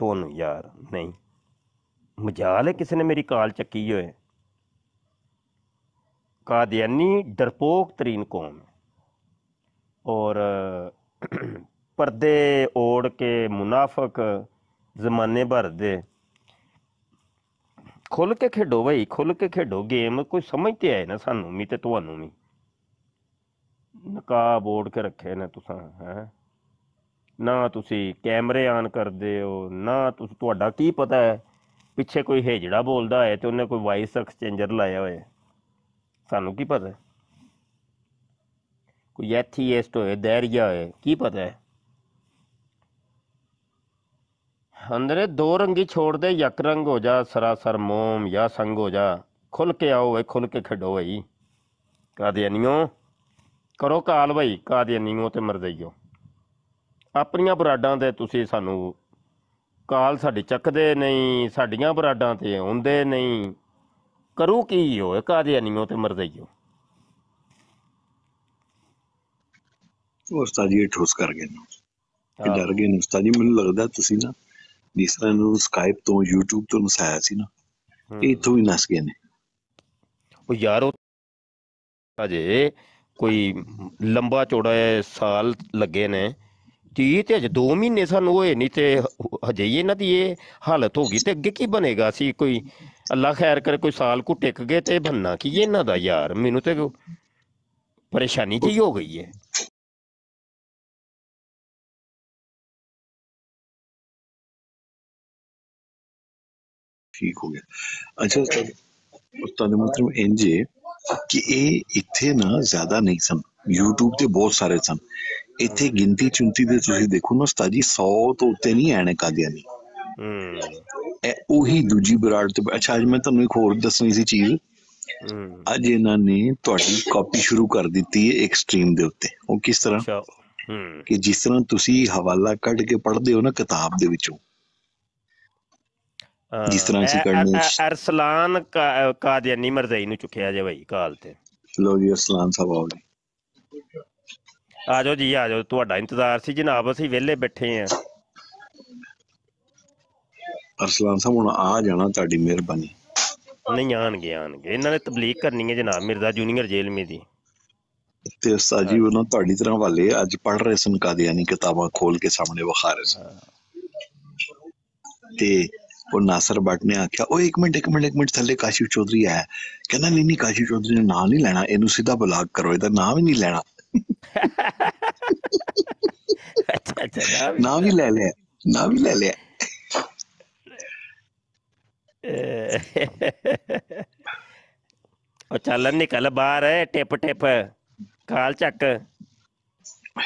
ਤੁਹਾਨੂੰ ਯਾਰ ਨਹੀਂ ਮਜਾਲ ਹੈ ਕਿਸੇ ਨੇ ਮੇਰੀ ਕਾਲ ਚੱਕੀ ਹੋਏ ਕਾਦਿਆਨੀ ਡਰਪੋਕ ਤਰੀਨ ਕੌਮ ਔਰ ਪਰਦੇ ਓੜ ਕੇ ਮੁਨਾਫਕ ਜ਼ਮਾਨੇ ਭਰ ਦੇ ਖੁੱਲ ਕੇ ਖੇਡੋ ਭਾਈ ਖੁੱਲ ਕੇ ਖੇਡੋ ਗੇਮ ਕੋਈ ਸਮਝ ਤੇ ਆਏ ਨਾ ਸਾਨੂੰ ਵੀ ਤੇ ਤੁਹਾਨੂੰ ਵੀ ਨਕਾਬ ਓੜ ਕੇ ਰੱਖੇ ਨੇ ਤੁਸੀਂ ਹੈ ਨਾ ਤੁਸੀਂ ਕੈਮਰੇ ਆਨ ਕਰਦੇ ਹੋ ਨਾ ਤੁਸੀਂ ਤੁਹਾਡਾ ਕੀ ਪਤਾ ਹੈ ਪਿੱਛੇ ਕੋਈ ਹੇਜੜਾ ਬੋਲਦਾ ਹੈ ਤੇ ਉਹਨੇ ਕੋਈ ਵਾਇਸ ਐਕਸਚੇਂਜਰ ਲਾਇਆ ਹੋਇਆ ਸਾਨੂੰ ਕੀ ਪਤਾ ਕੋਈ ਤੋਂ ਹੋਏ ਦੈਰੀਆ ਹੋਏ ਕੀ ਪਤਾ ਹੈ ਅੰਦਰੇ ਦੋ ਰੰਗੀ ਛੋੜ ਦੇ ਯਕ ਰੰਗ ਹੋ ਜਾ ਸਰਾਸਰ ਮੋਮ ਜਾਂ ਸੰਗ ਹੋ ਜਾ ਖੁੱਲ ਕੇ ਆਓ ਵੇ ਖੁੱਲ ਕੇ ਖੜੋ ਕਾਦੀਆਂ ਕਾਦੀਆਨੀਓ ਕਰੋ ਕਾਲ ਭਾਈ ਕਾਦੀਆਨੀਓ ਤੇ ਮਰਦਈਓ ਆਪਣੀਆਂ ਬਰਾਡਾਂ ਤੇ ਤੁਸੀਂ ਸਾਨੂੰ ਕਾਲ ਸਾਡੇ ਚੱਕਦੇ ਨਹੀਂ ਸਾਡੀਆਂ ਬਰਾਡਾਂ ਤੇ ਹੁੰਦੇ ਨਹੀਂ ਕਰੂ ਕੀ ਹੋ ਕਾਦੇ ਨਹੀਂ ਤੇ ਮਰਦਈਓ ਉਸਤਾਦ ਜੀ ਠੋਸ ਕਰ ਗਏ ਨਾ ਕਿ ਡਰ ਗਏ ਨੇ ਉਸਤਾਦ ਜੀ ਮੈਨੂੰ ਲੱਗਦਾ ਤੁਸੀਂ ਨਾ ਜਿਸ ਤਰ੍ਹਾਂ ਨੂੰ ਸਕਾਈਪ ਤੋਂ YouTube ਤੋਂ ਮਸਾਇਆ ਸੀ ਨਾ ਇਹ ਤੋਂ ਹੀ ਨਸ ਗਏ ਨੇ ਉਹ ਯਾਰ ਉਹ ਅਜੇ ਕੋਈ ਲੰਬਾ ਚੌੜਾ ਸਾਲ ਲੱਗੇ ਨੇ ਧੀ ਤੇ ਅਜੇ 2 ਮਹੀਨੇ ਸਾਨੂੰ ਹੋਏ ਨਹੀਂ ਤੇ ਹਜੇ ਹੀ ਇਹਨਾਂ ਦੀ ਇਹ ਹਾਲਤ ਹੋ ਗਈ ਤੇ ਅੱਗੇ ਕੀ ਬਣੇਗਾ ਅਸੀਂ ਕੋਈ ਅੱਲਾ ਖੈਰ ਕਰੇ ਕੋਈ ਸਾਲ ਕੁ ਟਿਕ ਗਏ ਤੇ ਬੰਨਾ ਕੀ ਇਹਨਾਂ ਦਾ ਯਾਰ ਮੈਨੂੰ ਤੇ ਪਰੇਸ਼ਾਨੀ ਜੀ ਹੋ ਗਈ ਹੈ ਠੀਕ ਹੋ ਗਿਆ ਅੱਛਾ ਉਸਤਾਦ ਮਤਲਬ ਇੰਜ ਕਿ ਇਹ ਇੱਥੇ ਨਾ ਜ਼ਿਆਦਾ ਨਹੀਂ ਸਨ YouTube ਤੇ ਬਹੁਤ ਸਾਰੇ ਸਨ ਇੱਥੇ ਗਿਣਤੀ ਚੁੰਤੀ ਦੇ ਤੁਸੀਂ ਦੇਖੋ ਨਾ ਉਸਤਾਦ ਜੀ 100 ਤੋਂ ਉੱਤੇ ਨਹੀਂ ਆਣੇ ਦੀਆਂ ਨਹੀਂ ਹੂੰ ਇਹ ਉਹੀ ਦੂਜੀ ਬਰਾੜ ਤੇ ਅੱਛਾ ਅੱਜ ਮੈਂ ਤੁਹਾਨੂੰ ਇੱਕ ਹੋਰ ਦੱਸਣੀ ਸੀ ਚੀਜ਼ ਹੂੰ ਅੱਜ ਇਹਨਾਂ ਨੇ ਤੁਹਾਡੀ ਕਾਪੀ ਸ਼ੁਰੂ ਕਰ ਦਿੱਤੀ ਹੈ ਇੱਕ ਸਟ੍ਰੀਮ ਦੇ ਉੱਤੇ ਉਹ ਕਿਸ ਤਰ੍ਹਾਂ ਹੂੰ ਕਿ ਜਿਸ ਤਰ੍ਹਾਂ ਤੁਸੀਂ ਹਵਾਲਾ ਕੱਢ ਕੇ ਪੜ੍ਹਦੇ ਹੋ ਨਾ ਕਿਤਾਬ ਦੇ ਵਿੱਚੋਂ ਜਿਸ ਤਰ੍ਹਾਂ ਸੀ ਕਰਨੀ ਅਰਸਲਾਨ ਕਾਦਿਆਨੀ ਮਰਜ਼ਈ ਨੂੰ ਚੁੱਕਿਆ ਜੇ ਭਾਈ ਕਾਲ ਤੇ ਲੋ ਜੀ ਅਰਸਲਾਨ ਸਾਹਿਬ ਆਉਂਦੇ ਆ ਜਾਓ ਜੀ ਆ ਜਾਓ ਤੁਹਾਡਾ ਇੰਤਜ਼ਾਰ ਸੀ ਜਨਾਬ ਅਸੀਂ ਵਿਹਲੇ ਬੈਠੇ ਆਂ ਅਰਸਲਾਨ ਸਾਹਿਬ ਹੁਣ ਆ ਜਾਣਾ ਤੁਹਾਡੀ ਮਿਹਰਬਾਨੀ ਨਹੀਂ ਆਣਗੇ ਆਣਗੇ ਇਹਨਾਂ ਨੇ ਤਬਲੀਗ ਕਰਨੀ ਹੈ ਜਨਾਬ ਮਿਰਜ਼ਾ ਜੂਨੀਅਰ ਜੇਲ੍ਹ ਦੀ ਤੇ ਉਸਤਾਦ ਜੀ ਉਹਨਾਂ ਤੁਹਾਡੀ ਤਰ੍ਹਾਂ ਵਾਲੇ ਅੱਜ ਪੜ ਰਹੇ ਸਨ ਕਾਦੀਆਨੀ ਕਿਤਾਬਾਂ ਖੋਲ ਕੇ ਸਾਹਮਣੇ ਵਿਖਾ ਰਹੇ ਸਨ ਤੇ ਉਹ ਨਾਸਰ ਬਟ ਨੇ ਆਖਿਆ ਉਹ ਇੱਕ ਮਿੰਟ ਇੱਕ ਮਿੰਟ ਇੱਕ ਮਿੰਟ ਥੱਲੇ ਕਾਸ਼ੀ ਚੌਧਰੀ ਆਇਆ ਕਹਿੰਦਾ ਨਹੀਂ ਨਹੀਂ ਕਾਸ਼ੀ ਚੌਧਰੀ ਦਾ ਨਾਮ ਨਹੀਂ ਲੈਣਾ ਇਹਨੂੰ ਸਿੱਧਾ ਬਲਾਕ ਕਰੋ ਇਹਦਾ ਨਾਮ ਵੀ ਨਹੀਂ ਲੈਣਾ अच्छा अच्छा नाम ही ले लिया नाम ही ले लिया ਉਹ ਚੱਲ ਨਿਕਲ ਬਾਹਰ ਟਿਪ ਟਿਪ ਕਾਲ ਚੱਕ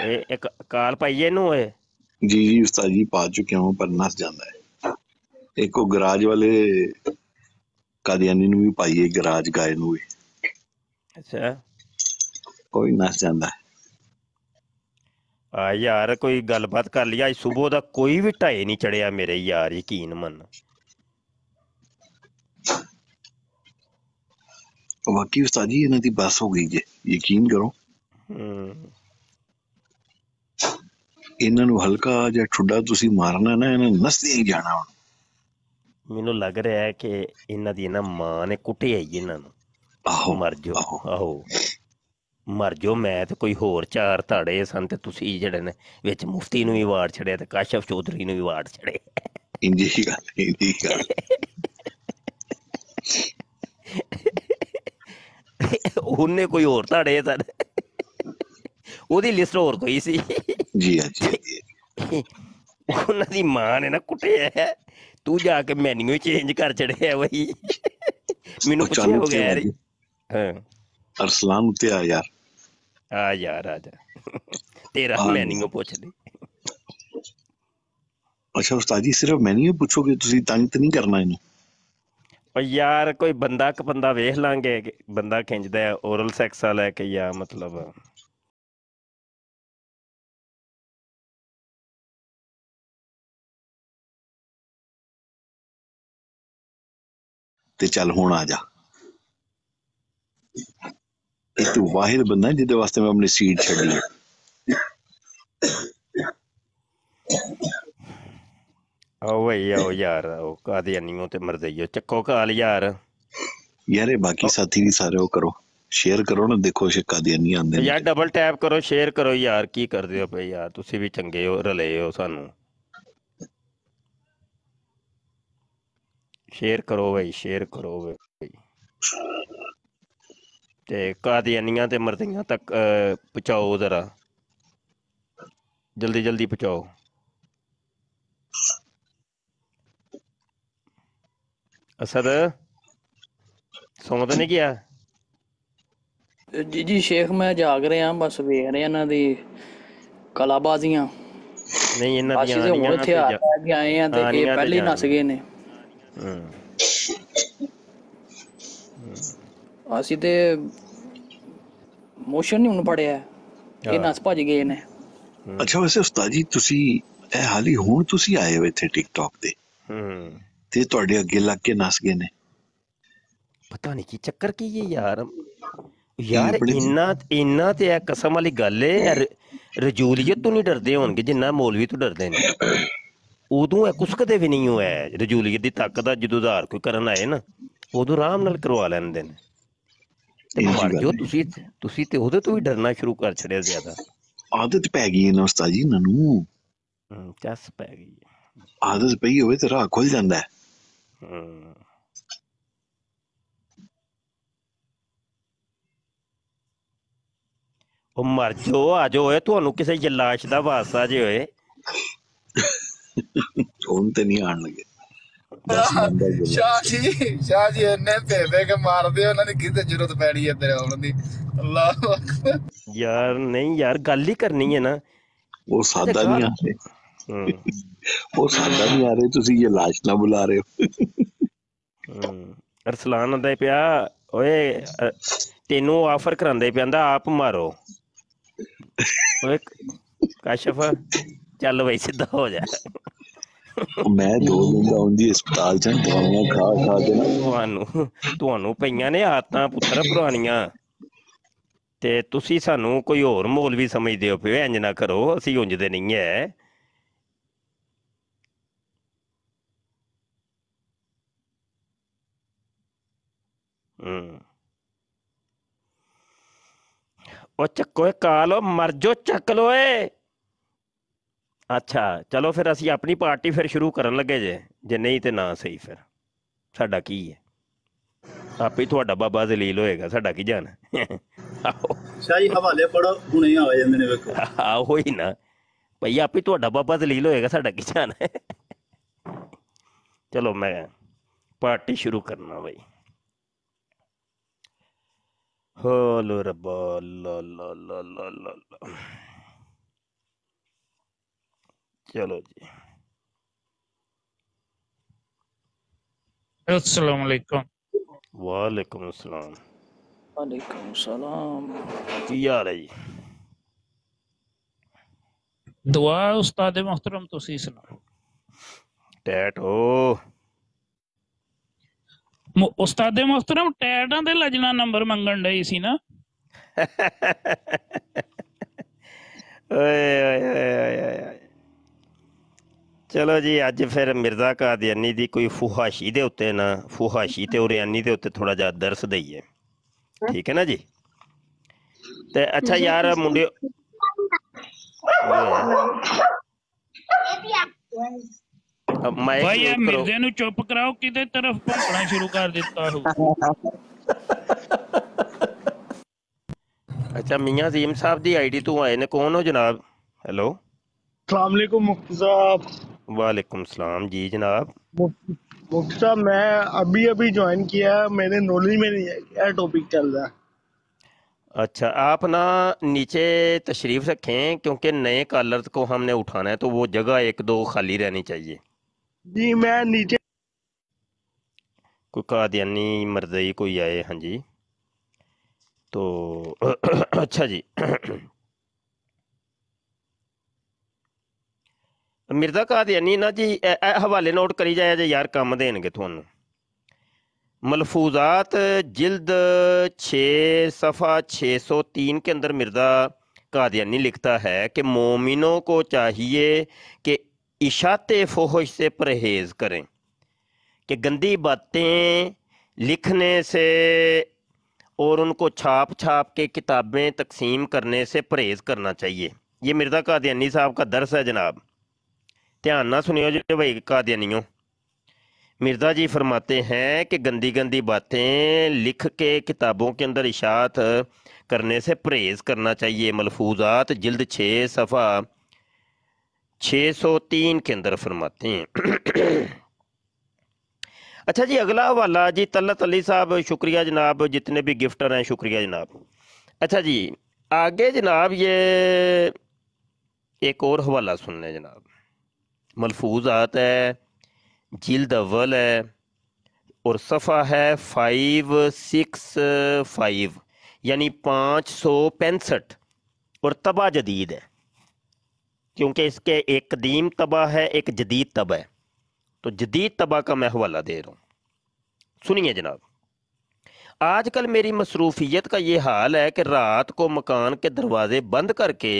ਇਹ ਇੱਕ ਕਾਲ ਪਾਈਏ ਨੂੰ ਓਏ ਜੀ ਜੀ ਉਸਤਾਦ ਜੀ ਪਾ ਚੁੱਕਿਆ ਹਾਂ ਪਰ ਨਸ ਜਾਂਦਾ ਹੈ ਇੱਕ ਉਹ ਗਰਾਜ ਵਾਲੇ ਕਾਦੀਆਨੀ ਨੂੰ ਵੀ ਪਾਈਏ ਗਰਾਜ ਗਾਇ ਨੂੰ ਵੀ ਅੱਛਾ ਕੋਈ ਨਸ ਜਾਂਦਾ ਹੈ ਆ ਯਾਰ ਕੋਈ ਗੱਲਬਾਤ ਕਰ ਲਈ ਅੱਜ ਸਵੇਰ ਦਾ ਕੋਈ ਵੀ ਢਾਏ ਨਹੀਂ ਚੜਿਆ ਮੇਰੇ ਯਾਰ ਯਕੀਨ ਮੰਨ ਵਾਕਈ ਉਸਤਾਦ ਜੀ ਇਹਨਾਂ ਦੀ ਬਸ ਹੋ ਗਈ ਜੇ ਯਕੀਨ ਕਰੋ ਇਹਨਾਂ ਨੂੰ ਹਲਕਾ ਜਾਂ ਠੁੱਡਾ ਤੁਸੀਂ ਮਾਰਨਾ ਨਾ ਇਹਨਾਂ ਨਸਦੀ ਨਹੀਂ ਜਾਣਾ ਮੈਨੂੰ ਲੱਗ ਰਿਹਾ ਹੈ ਕਿ ਇਹਨਾਂ ਦੀ ਇਹਨਾਂ ਮਾਂ ਨੇ ਕੁੱਟਿਆ ਹੀ ਇਹਨਾਂ ਨੂੰ ਆਹੋ ਮਰ ਜਾਓ ਆਹੋ ਮਰ ਜੋ ਮੈਂ ਤੇ ਕੋਈ ਹੋਰ ਚਾਰ ਧਾੜੇ ਸਨ ਤੇ ਤੁਸੀਂ ਜਿਹੜੇ ਨੇ ਵਿੱਚ ਮੁਫਤੀ ਨੂੰ ਵੀ ਵਾਰ ਛੜਿਆ ਤੇ ਕਾਸ਼ਫ ਚੌਧਰੀ ਨੂੰ ਵੀ ਵਾਰ ਛੜੇ ਇੰਜੀ ਗੱਲ ਇੰਜੀ ਗੱਲ ਉਹਨੇ ਕੋਈ ਹੋਰ ਧਾੜੇ ਤਾਂ ਉਹਦੀ ਲਿਸਟ ਹੋਰ ਕੋਈ ਸੀ ਜੀ ਹਾਂ ਜੀ ਉਹਨਾਂ ਦੀ ਮਾਂ ਨੇ ਨਾ ਕੁੱਟਿਆ ਤੂੰ ਜਾ ਕੇ ਮੈਨੂੰ ਚੇਂਜ ਕਰ ਚੜਿਆ ਬਈ ਮੈਨੂੰ ਪੁੱਛਿਆ ਹੋ ਗਿਆ ਹਾਂ ਅਰਸਲਾਨ ਉੱਤੇ ਆ ਯਾਰ ਆ ਯਾਰ ਆ ਜਾ ਤੇਰਾ ਮੈਨੂੰ ਪੁੱਛ ਲੈ ਅੱਛਾ ਉਸਤਾਦ ਜੀ ਸਿਰਫ ਮੈਨੂੰ ਪੁੱਛੋਗੇ ਤੁਸੀਂ ਤੰਗ ਤੇ ਨਹੀਂ ਕਰਨਾ ਇਹਨੂੰ ਓ ਯਾਰ ਕੋਈ ਬੰਦਾ ਕ ਬੰਦਾ ਵੇਖ ਲਾਂਗੇ ਬੰਦਾ ਖਿੰਚਦਾ ਹੈ ਓਰਲ ਸੈਕਸ ਆ ਲੈ ਕੇ ਜਾਂ ਮਤਲਬ ਤੇ ਚੱਲ ਹੁਣ ਆ ਜਾ ਤੂੰ ਵਾਹਿਦ ਬੰਦਾ ਜਿਹਦੇ ਵਾਸਤੇ ਮੈਂ ਆਪਣੀ ਸੀਟ ਛੱਡੀ ਹੈ ਉਹ ਵਈਆ ਉਹ ਯਾਰ ਉਹ ਕਾਦੇ ਅਨੀਓ ਤੇ ਮਰਦਈਓ ਚੱਕੋ ਕਾਲ ਯਾਰ ਯਾਰੇ ਬਾਕੀ ਸਾਥੀ ਵੀ ਸਾਰੇ ਉਹ ਕਰੋ ਸ਼ੇਅਰ ਕਰੋ ਨਾ ਦੇਖੋ ਸ਼ਿਕਾਦੀ ਨਹੀਂ ਆਂਦੇ ਯਾਰ ਡਬਲ ਟੈਪ ਕਰੋ ਸ਼ੇਅਰ ਕਰੋ ਯਾਰ ਕੀ ਕਰਦੇ ਹੋ ਭਈ ਯਾਰ ਤੁਸੀਂ ਵੀ ਚੰਗੇ ਹੋ ਰਲੇ ਹੋ ਸਾਨੂੰ ਸ਼ੇਅਰ ਕਰੋ ਭਈ ਸ਼ੇਅਰ ਕਰੋ ਭਈ ਤੇ ਕਾਦੀਆਨੀਆਂ ਤੇ ਮਰਦੀਆਂ ਤੱਕ ਪਹੁੰਚਾਓ ਜ਼ਰਾ ਜਲਦੀ ਜਲਦੀ ਪਹੁੰਚਾਓ ਅਸਰ ਸੁਣਦੇ ਨਹੀਂ ਗਿਆ ਜੀ ਜੀ ਸ਼ੇਖ ਮੈਂ ਜਾਗ ਰਿਹਾ ਬਸ ਵੇਖ ਰਿਹਾ ਇਹਨਾਂ ਦੀ ਕਲਾਬਾਜ਼ੀਆਂ ਨਹੀਂ ਇਹਨਾਂ ਦੀਆਂ ਨਹੀਂ ਆ ਗਏ ਆ ਤੇ ਇਹ ਪਹਿਲੇ ਨਸ ਗਏ ਨੇ ਹੂੰ ਅਸੀਂ ਤੇ ਮੋਸ਼ਨ ਨਹੀਂ ਉਹਨੂੰ ਪੜਿਆ ਇਹ ਨਸ ਭੱਜ ਗਏ ਨੇ ਅੱਛਾ ਵੈਸੇ ਉਸਤਾਦ ਜੀ ਤੁਸੀਂ ਇਹ ਹਾਲੀ ਹੁਣ ਤੁਸੀਂ ਆਏ ਹੋ ਇੱਥੇ ਟਿਕਟੌਕ ਤੇ ਹੂੰ ਤੇ ਤੁਹਾਡੇ ਅੱਗੇ ਲੱਗ ਕੇ ਨਸ ਗਏ ਨੇ ਪਤਾ ਨਹੀਂ ਕੀ ਚੱਕਰ ਕੀ ਹੈ ਯਾਰ ਯਾਰ ਇੰਨਾ ਇੰਨਾ ਤੇ ਇਹ ਕਸਮ ਵਾਲੀ ਗੱਲ ਏ ਰਜੂਲੀਅਤ ਤੋਂ ਨਹੀਂ ਡਰਦੇ ਹੋਣਗੇ ਜਿੰਨਾ ਮੌਲਵੀ ਤੋਂ ਡਰਦੇ ਨੇ ਉਦੋਂ ਇਹ ਕੁਛ ਕਦੇ ਵੀ ਨਹੀਂ ਹੋਇਆ ਰਜੂਲੀਅਤ ਦੀ ਤਾਕਤ ਦਾ ਜਦੋਂ ਉਧਾਰ ਕੋਈ ਕਰਨ ਆਏ ਨਾ ਉਦੋਂ ਆਰਾਮ ਨਾਲ ਕਰਵਾ ਲੈਂਦੇ ਨੇ ਤੇ ਮਰ ਜੋ ਤੁਸੀਂ ਤੁਸੀਂ ਤੇ ਉਹਦੇ ਤੋਂ ਵੀ ਡਰਨਾ ਸ਼ੁਰੂ ਕਰ ਛੜਿਆ ਜ਼ਿਆਦਾ ਆਦਤ ਪੈ ਗਈ ਇਹਨਾਂ ਉਸਤਾਦ ਜੀ ਇਹਨਾਂ ਨੂੰ ਚਸ ਪੈ ਗਈ ਆਦਤ ਪਈ ਹੋਵੇ ਤੇ ਰਾਹ ਖੁੱਲ ਜਾਂਦਾ ਹੈ ਹੂੰ ਉਹ ਮਰ ਜੋ ਆ ਜੋ ਏ ਤੁਹਾਨੂੰ ਕਿਸੇ ਜਲਾਸ਼ ਦਾ ਵਾਸਾ ਜੇ ਹੋਏ ਹੁਣ ਤੇ ਨਹੀਂ ਆਣ ਲੱਗੇ ਸ਼ਾਹ ਜੀ ਸ਼ਾਹ ਜੀ ਇੰਨੇ ਮਾਰਦੇ ਉਹਨਾਂ ਦੀ ਕਿਤੇ ਜ਼ਰੂਰਤ ਪੈਣੀ ਹੈ ਤੇਰੇ ਆਉਣ ਦੀ ਅੱਲਾਹ ਅਕਬਰ ਯਾਰ ਨਹੀਂ ਯਾਰ ਗੱਲ ਹੀ ਕਰਨੀ ਹੈ ਨਾ ਉਹ ਸਾਦਾ ਨਹੀਂ ਆ ਰਹੇ ਉਹ ਸਾਦਾ ਨਹੀਂ ਆ ਰਹੇ ਤੁਸੀਂ ਇਹ ਲਾਸ਼ ਨਾ ਬੁਲਾ ਰਹੇ ਹੋ ਅਰਸਲਾਨ ਦੇ ਪਿਆ ਓਏ ਤੈਨੂੰ ਆਫਰ ਕਰਾਂਦੇ ਪਿਆਂਦਾ ਆਪ ਮਾਰੋ ਓਏ ਕਾਸ਼ਫ ਚੱਲ ਬਈ ਸਿੱਧਾ ਹੋ ਜਾ ਮੈਂ ਦੋ ਦਿਨ ਦਾ ਉਹਦੀ ਹਸਪਤਾਲ ਚ ਦਵਾਈਆਂ ਖਾ ਖਾ ਕੇ ਨਾ ਤੁਹਾਨੂੰ ਤੁਹਾਨੂੰ ਪਈਆਂ ਨੇ ਆਤਾਂ ਪੁੱਤਰ ਪੁਰਾਣੀਆਂ ਤੇ ਤੁਸੀਂ ਸਾਨੂੰ ਕੋਈ ਹੋਰ ਮੌਲਵੀ ਸਮਝਦੇ ਹੋ ਪਿਓ ਇੰਜ ਨਾ ਕਰੋ ਅਸੀਂ ਉਂਝਦੇ ਨਹੀਂ ਐ ਉਹ ਚੱਕੋ ਕਾਲੋ ਮਰ ਜੋ ਚੱਕ ਲੋਏ ਅੱਛਾ ਚਲੋ ਫਿਰ ਅਸੀਂ ਆਪਣੀ ਪਾਰਟੀ ਫਿਰ ਸ਼ੁਰੂ ਕਰਨ ਲੱਗੇ ਜੇ ਜੇ ਨਹੀਂ ਤੇ ਨਾ ਸਹੀ ਫਿਰ ਸਾਡਾ ਕੀ ਹੈ ਆਪੇ ਤੁਹਾਡਾ ਬਾਬਾ ਜ਼ਲੀਲ ਹੋਏਗਾ ਸਾਡਾ ਕੀ ਜਾਣ ਸ਼ਾਹੀ ਹਵਾਲੇ ਪੜੋ ਹੁਣੇ ਆ ਜਾਂਦੇ ਨੇ ਵੇਖੋ ਆ ਹੋਈ ਨਾ ਭਈ ਆਪੇ ਤੁਹਾਡਾ ਬਾਬਾ ਜ਼ਲੀਲ ਹੋਏਗਾ ਸਾਡਾ ਕੀ ਜਾਣ ਚਲੋ ਮੈਂ ਪਾਰਟੀ ਸ਼ੁਰੂ ਕਰਨਾ ਬਈ ਹੋ ਲੋ ਰੱਬ ਲਾ ਲਾ ਲਾ ਲਾ ਲਾ ਚਲੋ ਜੀ अस्सलाम ਅਲੈਕੁਮ वालेकुम अस्सलाम वालेकुम ਸਲਾਮ ਕੀ ਹਾਲ ਹੈ ਜੀ ਦੁਆ ਉਸਤਾਦ ਮਹਤਰਮ ਤੁਸੀਂ ਸੁਣਾਓ ਟੈਟ ਹੋ ਮੁ- ਉਸਤਾਦ ਮਹਤਰਮ ਟੈਟਾਂ ਦੇ ਲਜਣਾ ਨੰਬਰ ਮੰਗਣ ਲਈ ਸੀ ਨਾ ਓਏ ਓਏ ਓਏ, ਓਏ चलो जी अज फिर मिर्जा कादयनी की कोई फुहाशी के उ ना फुहाशी तो उरयानी के उ थोड़ा जा दरस दईए ठीक है ना जी ते अच्छा यार तो मुंडियो भाई मिर्जे चुप कराओ कि तरफ भुगना शुरू कर दिता अच्छा मियां जीम साहब दी आई डी तू आए ने कौन हो जनाब हेलो अलमेकुम मुफ्ती साहब वालेकुम सलाम जी जनाब मुफ्ती साहब मैं अभी अभी ज्वाइन किया मेरे नॉलेज में नहीं है क्या टॉपिक चल रहा है अच्छा आप ना नीचे तशरीफ़ रखें क्योंकि नए कॉलर को हमने उठाना है तो वो जगह एक दो खाली रहनी चाहिए जी मैं नीचे कोई कादियानी मरदई कोई आए हाँ जी तो अच्छा जी ਮਿਰਜ਼ਾ ਕਾਦੀਆਨੀ ना जी हवाले नोट करी जाए ਜਾਇਆ यार कम देन ਦੇਣਗੇ थोन मलफूजात जल्द छे सफ़ा छः सौ तीन के अंदर मिर्ज़ा कादियानी लिखता है कि मोमिनों को चाहिए कि इशात फोहश से परहेज़ करें कि गंदी बातें लिखने से और उनको छाप छाप के किताबें तकसीम करने से परहेज़ करना चाहिए ये मिर्ज़ा कादियानी साहब का दर्स है जनाब ध्यान ना सुनियो जो भाई कादियानियों मिर्ज़ा जी फरमाते हैं कि गंदी गंदी बातें लिख के किताबों के अंदर इशात करने से परहेज़ करना चाहिए मलफूजात जल्द छे सफ़ा छः सौ तीन के अंदर फरमाते हैं अच्छा जी अगला हवाला जी तलत अली साहब शुक्रिया जनाब जितने भी गिफ्टर हैं शुक्रिया जनाब अच्छा जी आगे जनाब ये एक और हवाला सुनने जनाब मलफूजात है जिल्द अव्वल है और सफ़ा है फाइव सिक्स फाइव यानी पाँच सौ पैंसठ और तबा जदीद है क्योंकि इसके एक कदीम तबा है एक जदीद तबा है तो जदीद तबा का मैं हवाला दे रहा हूँ सुनिए जनाब आजकल मेरी मसरूफियत का ये हाल है कि रात को मकान के दरवाज़े बंद करके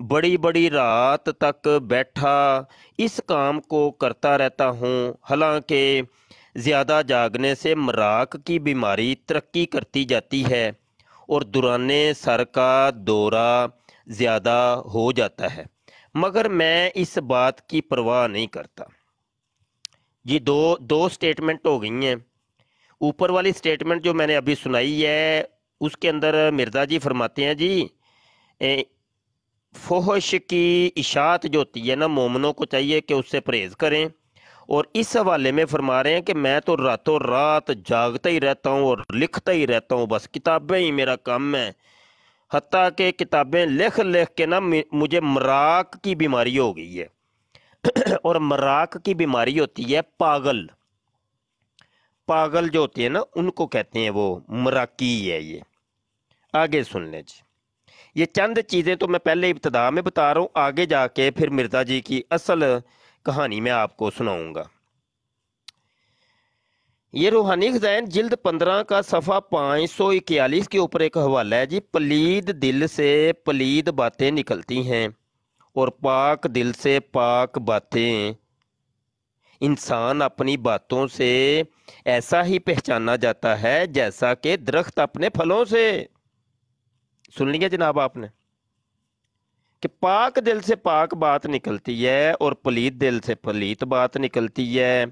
बड़ी बड़ी रात तक बैठा इस काम को करता रहता हूँ हालांकि ज़्यादा जागने से मराक की बीमारी तरक्की करती जाती है और दुराने सर का दौरा ज़्यादा हो जाता है मगर मैं इस बात की परवाह नहीं करता ये दो दो स्टेटमेंट हो गई हैं ऊपर वाली स्टेटमेंट जो मैंने अभी सुनाई है उसके अंदर मिर्ज़ा जी फरमाते हैं जी फोहश की इशात जो होती है ना मोमनों को चाहिए कि उससे परहेज़ करें और इस हवाले में फरमा रहे हैं कि मैं तो रातों रात जागता ही रहता हूँ और लिखता ही रहता हूँ बस किताबें ही मेरा काम है हती के किताबें लिख लिख के ना मुझे मराक की बीमारी हो गई है और मराक की बीमारी होती है पागल पागल जो होती है ना उनको कहते हैं वो मराकी है ये आगे सुन लें जी ये चंद चीज़ें तो मैं पहले इब्तदा में बता रहा हूँ आगे जाके फिर मिर्ज़ा जी की असल कहानी मैं आपको सुनाऊँगा ये रूहानी खजैन जिल्द पंद्रह का सफ़ा पाँच सौ इक्यालीस के ऊपर एक हवाला है जी पलीद दिल से पलीद बातें निकलती हैं और पाक दिल से पाक बातें इंसान अपनी बातों से ऐसा ही पहचाना जाता है जैसा कि दरख्त अपने फलों से सुन लिया जनाब आपने कि पाक दिल से पाक बात निकलती है और पलीत दिल से पलीत बात निकलती है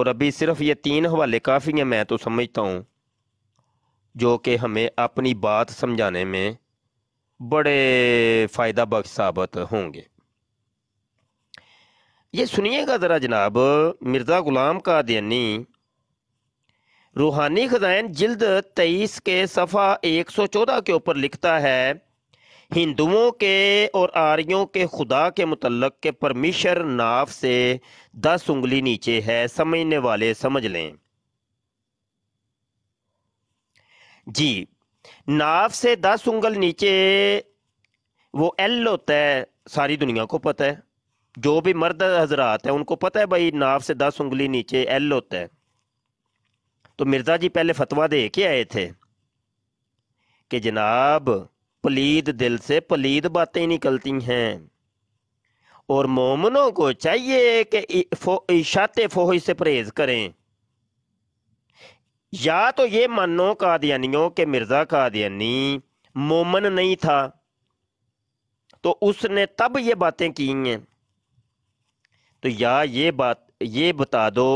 और अभी सिर्फ ये तीन हवाले काफ़ी हैं मैं तो समझता हूँ जो कि हमें अपनी बात समझाने में बड़े फ़ायदा बख्श साबित होंगे ये सुनिएगा ज़रा जनाब मिर्ज़ा ग़ुलाम कादयानी रूहानी खजान जिल्द तेईस के सफ़ा एक सौ चौदह के ऊपर लिखता है हिंदुओं के और आर्यों के खुदा के मतलब के परमेश्वर नाफ से दस उंगली नीचे है समझने वाले समझ लें जी नाफ से दस उंगल नीचे वो एल होता है सारी दुनिया को पता है जो भी मर्द हजरात है उनको पता है भाई नाफ से दस उंगली नीचे एल होता है तो मिर्ज़ा जी पहले फतवा दे के आए थे कि जनाब पलीद दिल से पलीद बातें निकलती हैं और मोमनों को चाहिए कि इशाते फोही से परहेज करें या तो ये मानो कादियानियों के मिर्ज़ा कादियानी मोमन नहीं था तो उसने तब ये बातें की हैं तो या ये बात ये बता दो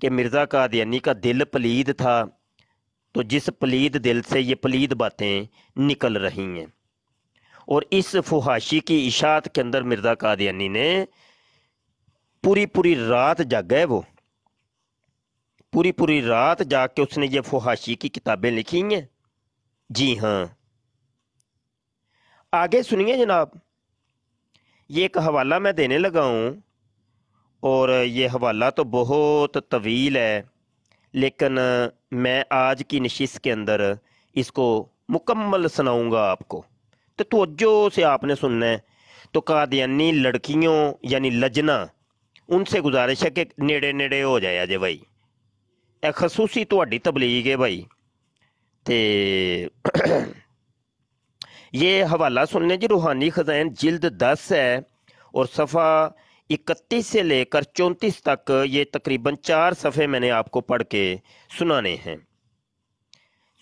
कि मिर्ज़ा कादयानी का दिल पलीद था तो जिस पलीद दिल से ये पलीद बातें निकल रही हैं और इस फुहाशी की इशात के अंदर मिर्ज़ा कादयानी ने पूरी पूरी रात जाग गए वो पूरी पूरी रात जाग के उसने ये फुहाशी की किताबें लिखी हैं जी हाँ आगे सुनिए जनाब ये एक हवाला मैं देने लगा हूँ और ये हवाला तो बहुत तवील है लेकिन मैं आज की नशिस के अंदर इसको मुकम्मल सुनाऊँगा आपको तो तोज्जो से आपने सुनना है तो कादयानी लड़कियों यानी लजना उनसे गुजारिश है कि नेड़े नेड़े हो जाए जे भाई ਇਹ ਖਸੂਸੀ ਤੁਹਾਡੀ तबलीग है भाई तो ये हवाला सुनने जी रूहानी ਖਜ਼ਾਨ जिल्द दस है और सफा इकतीस से लेकर चौंतीस तक ये तकरीबन चार सफ़े मैंने आपको पढ़ के सुनाने हैं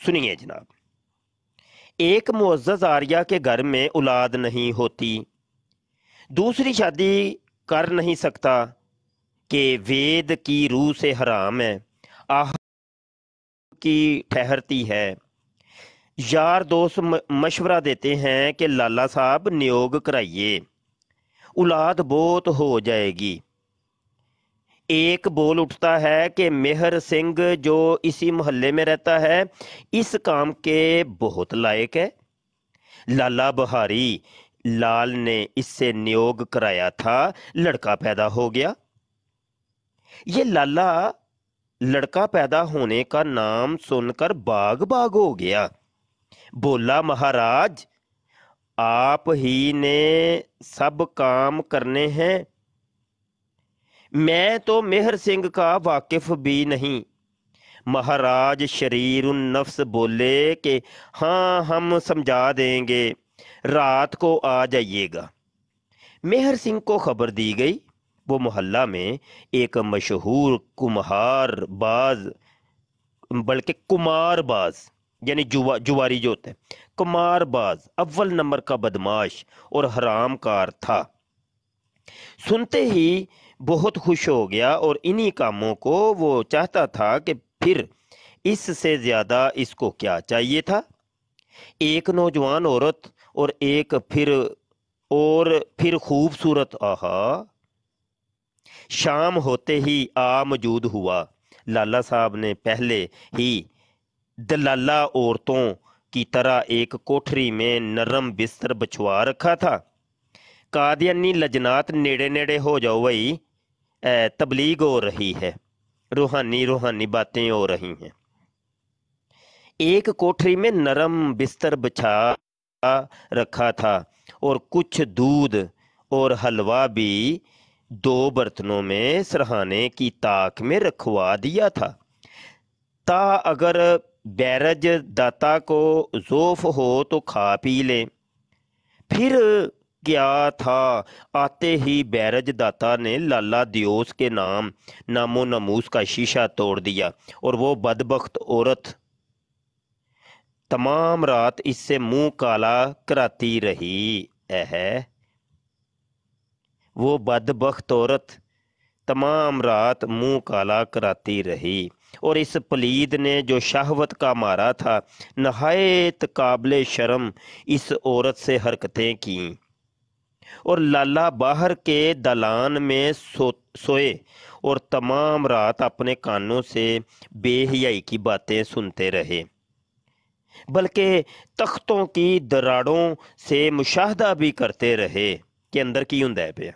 सुनिए जनाब एक मुज्ज़ आर्या के घर में औलाद नहीं होती दूसरी शादी कर नहीं सकता कि वेद की रूह से हराम है आह की ठहरती है यार दोस्त मशवरा देते हैं कि लाला साहब नियोग कराइए औलाद बहुत हो जाएगी एक बोल उठता है कि मेहर सिंह जो इसी मोहल्ले में रहता है इस काम के बहुत लायक है लाला बहारी लाल ने इससे नियोग कराया था लड़का पैदा हो गया ये लाला लड़का पैदा होने का नाम सुनकर बाग बाग हो गया बोला महाराज आप ही ने सब काम करने हैं मैं तो मेहर सिंह का वाकिफ भी नहीं महाराज शरीर नफ्स बोले के हाँ हम समझा देंगे रात को आ जाइएगा मेहर सिंह को खबर दी गई वो मोहल्ला में एक मशहूर कुम्हार बाज बल्कि कुमार बाज यानी जुआ जुवारी जो होता है कुमारबाज अव्वल नंबर का बदमाश और हराम कार था सुनते ही बहुत खुश हो गया और इन्हीं कामों को वो चाहता था कि फिर इससे ज़्यादा इसको क्या चाहिए था एक नौजवान औरत और एक फिर और फिर खूबसूरत आहा शाम होते ही आ मौजूद हुआ लाला साहब ने पहले ही दलाला औरतों की तरह एक कोठरी में नरम बिस्तर बिछवा रखा था कादियानी लजनात नेड़े नेड़े हो जाओ वही तबलीग हो रही है रूहानी रूहानी बातें हो रही हैं एक कोठरी में नरम बिस्तर बिछा रखा था और कुछ दूध और हलवा भी दो बर्तनों में सरहाने की ताक में रखवा दिया था ता अगर बैरज दाता को जोफ हो तो खा पी ले फिर क्या था आते ही बैरज दाता ने लाला दियोस के नाम नामो नमूस का शीशा तोड़ दिया और वो बदबख्त औरत तमाम रात इससे मुंह काला कराती रही अह वो बदबख्त औरत तमाम रात मुंह काला कराती रही और इस पलीद ने जो शहवत का मारा था नहायत काबिल शर्म इस औरत से हरकतें की और लाला बाहर के दलान में सो सोए और तमाम रात अपने कानों से बेहयाई की बातें सुनते रहे बल्कि तख्तों की दराड़ों से मुशाहदा भी करते रहे कि अंदर की हूं पे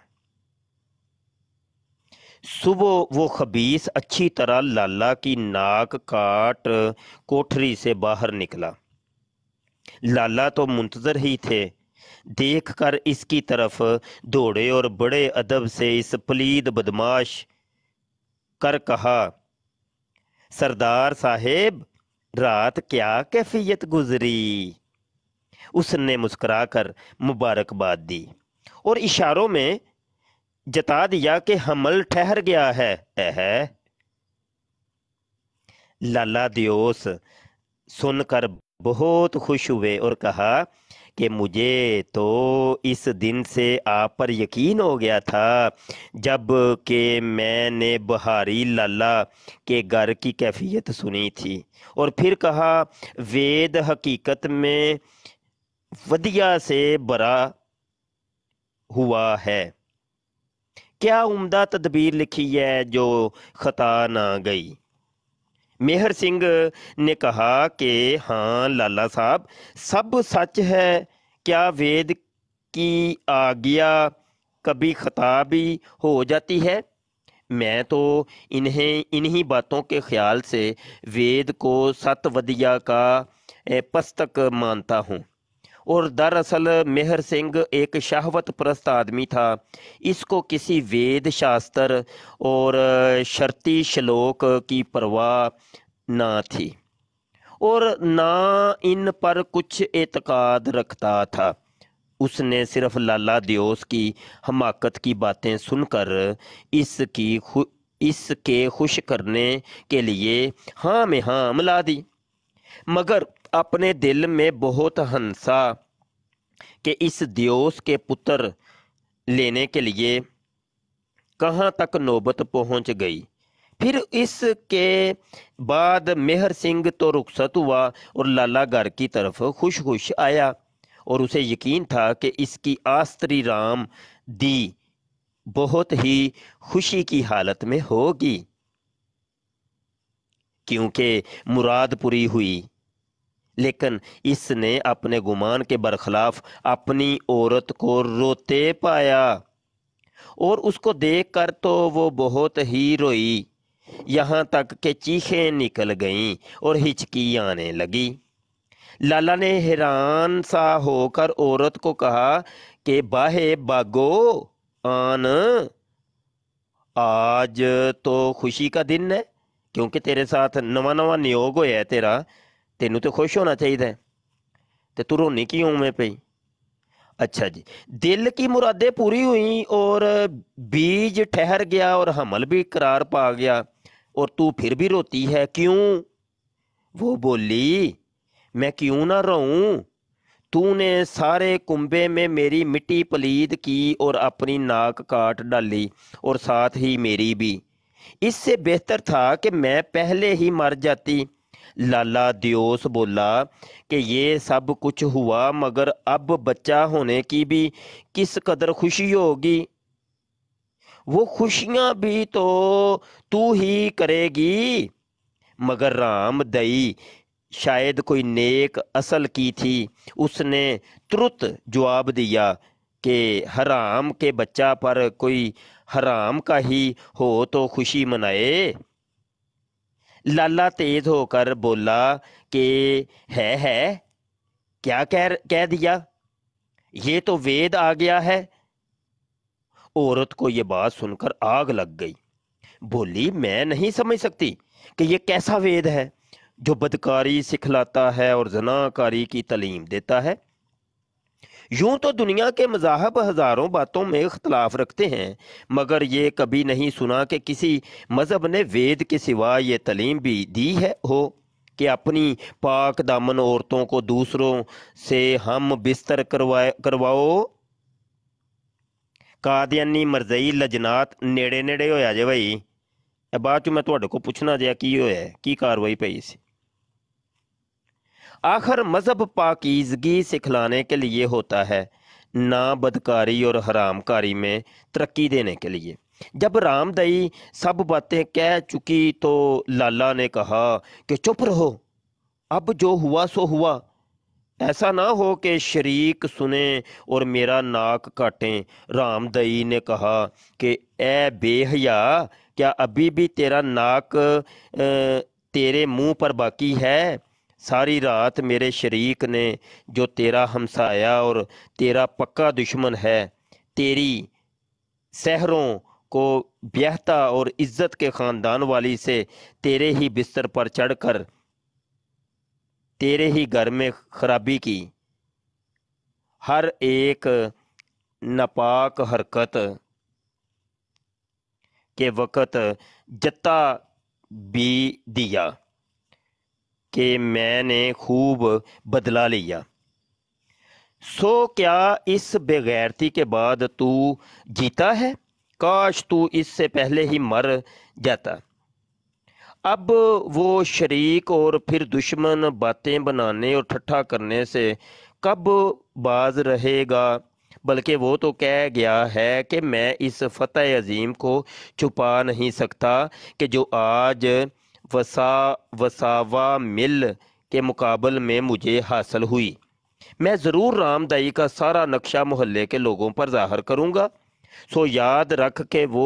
सुबह वो खबीस अच्छी तरह लाला की नाक काट कोठरी से बाहर निकला लाला तो मुंतज़र ही थे देख कर इसकी तरफ दौड़े और बड़े अदब से इस पलीद बदमाश कर कहा सरदार साहेब रात क्या कैफियत गुजरी उसने मुस्कुरा कर मुबारकबाद दी और इशारों में जता दिया कि हमल ठहर गया है अह लाला दियोस सुनकर बहुत खुश हुए और कहा कि मुझे तो इस दिन से आप पर यकीन हो गया था जब के मैंने बहारी लाला के घर की कैफियत सुनी थी और फिर कहा वेद हकीकत में वदिया से बरा हुआ है क्या उम्दा तदबीर लिखी है जो खता ना गई मेहर सिंह ने कहा कि हाँ लाला साहब सब सच है क्या वेद की आज्ञा कभी खता भी हो जाती है मैं तो इन्हें इन्हीं बातों के ख्याल से वेद को सतवदिया का पस्तक मानता हूँ और दरअसल मेहर सिंह एक शहवत प्रस्त आदमी था इसको किसी वेद शास्त्र और शर्ती श्लोक की परवाह ना थी और ना इन पर कुछ एतकाद रखता था उसने सिर्फ लाला दियोस की हमाकत की बातें सुनकर इसकी खु, इसके खुश करने के लिए हाँ में हाँ मिला दी मगर अपने दिल में बहुत हंसा कि इस दियोस के पुत्र लेने के लिए कहाँ तक नौबत पहुँच गई फिर इसके बाद मेहर सिंह तो रुखसत हुआ और लाला घर की तरफ खुश खुश आया और उसे यकीन था कि इसकी आस्त्री राम दी बहुत ही खुशी की हालत में होगी क्योंकि मुराद पूरी हुई लेकिन इसने अपने गुमान के बरखिलाफ अपनी औरत को रोते पाया और उसको देखकर तो वो बहुत ही रोई यहाँ तक के चीखें निकल गईं और हिचकी आने लगी लाला ने हैरान सा होकर औरत को कहा कि बाहे बागो आन आज तो खुशी का दिन है क्योंकि तेरे साथ नवा नवा नियोग होया है तेरा तेन तो खुश होना चाहिए तो तू रोनी ਰੋਣੀ ਕਿਉਂ ਮੈਂ अच्छा जी दिल की मुरादें पूरी हुई और बीज ठहर गया और हमल भी करार पा गया और तू फिर भी रोती है क्यों वो बोली मैं क्यों ना रहूं तूने सारे कुंबे में मेरी मिट्टी पलीद की और अपनी नाक काट डाली और साथ ही मेरी भी इससे बेहतर था कि मैं पहले ही मर जाती लाला दियोस बोला कि ये सब कुछ हुआ मगर अब बच्चा होने की भी किस कदर खुशी होगी वो खुशियाँ भी तो तू ही करेगी मगर राम दई शायद कोई नेक असल की थी उसने तुरंत जवाब दिया कि हराम के बच्चा पर कोई हराम का ही हो तो खुशी मनाए लाला तेज होकर बोला कि है है क्या कह कह दिया ये तो वेद आ गया है औरत को यह बात सुनकर आग लग गई बोली मैं नहीं समझ सकती कि यह कैसा वेद है जो बदकारी सिखलाता है और जनाकारी की तलीम देता है यूं तो दुनिया के मजाहब हज़ारों बातों में इख्तलाफ रखते हैं मगर ये कभी नहीं सुना कि किसी मज़हब ने वेद के सिवा ये तलीम भी दी है हो कि अपनी पाक दामन औरतों को दूसरों से हम बिस्तर करवाए करवाओ ਕਾਦੀਆਨੀ मरजई लजनात नेड़े नेड़े होया जे भाई बाद चो मैं थोड़े ਤੁਹਾਡੇ ਕੋਲ ਪੁੱਛਣਾ ਜਿਆ ਕੀ ਹੋਇਆ कार्रवाई ਕਾਰਵਾਈ इसी आखिर मज़हब पाकिजगी सिखलाने के लिए होता है ना बदकारी और हरामकारी में तरक्की देने के लिए जब रामदई सब बातें कह चुकी तो लाला ने कहा कि चुप रहो अब जो हुआ सो हुआ ऐसा ना हो कि शरीक सुने और मेरा नाक काटें रामदई ने कहा कि ए बेहया क्या अभी भी तेरा नाक तेरे मुंह पर बाकी है सारी रात मेरे शरीक ने जो तेरा हमसाया और तेरा पक्का दुश्मन है तेरी सहरों को ब्याहता और इज़्ज़त के ख़ानदान वाली से तेरे ही बिस्तर पर चढ़कर तेरे ही घर में खराबी की हर एक नापाक हरकत के वक़्त जत्ता भी दिया कि मैंने खूब बदला लिया सो क्या इस बेगैरती के बाद तू जीता है काश तू इससे पहले ही मर जाता अब वो शरीक और फिर दुश्मन बातें बनाने और ठट्ठा करने से कब बाज रहेगा बल्कि वो तो कह गया है कि मैं इस फतेह अजीम को छुपा नहीं सकता कि जो आज वसा वसावा मिल के मुकाबल में मुझे हासिल हुई मैं ज़रूर रामदाई का सारा नक्शा मोहल्ले के लोगों पर जाहिर करूँगा सो याद रख के वो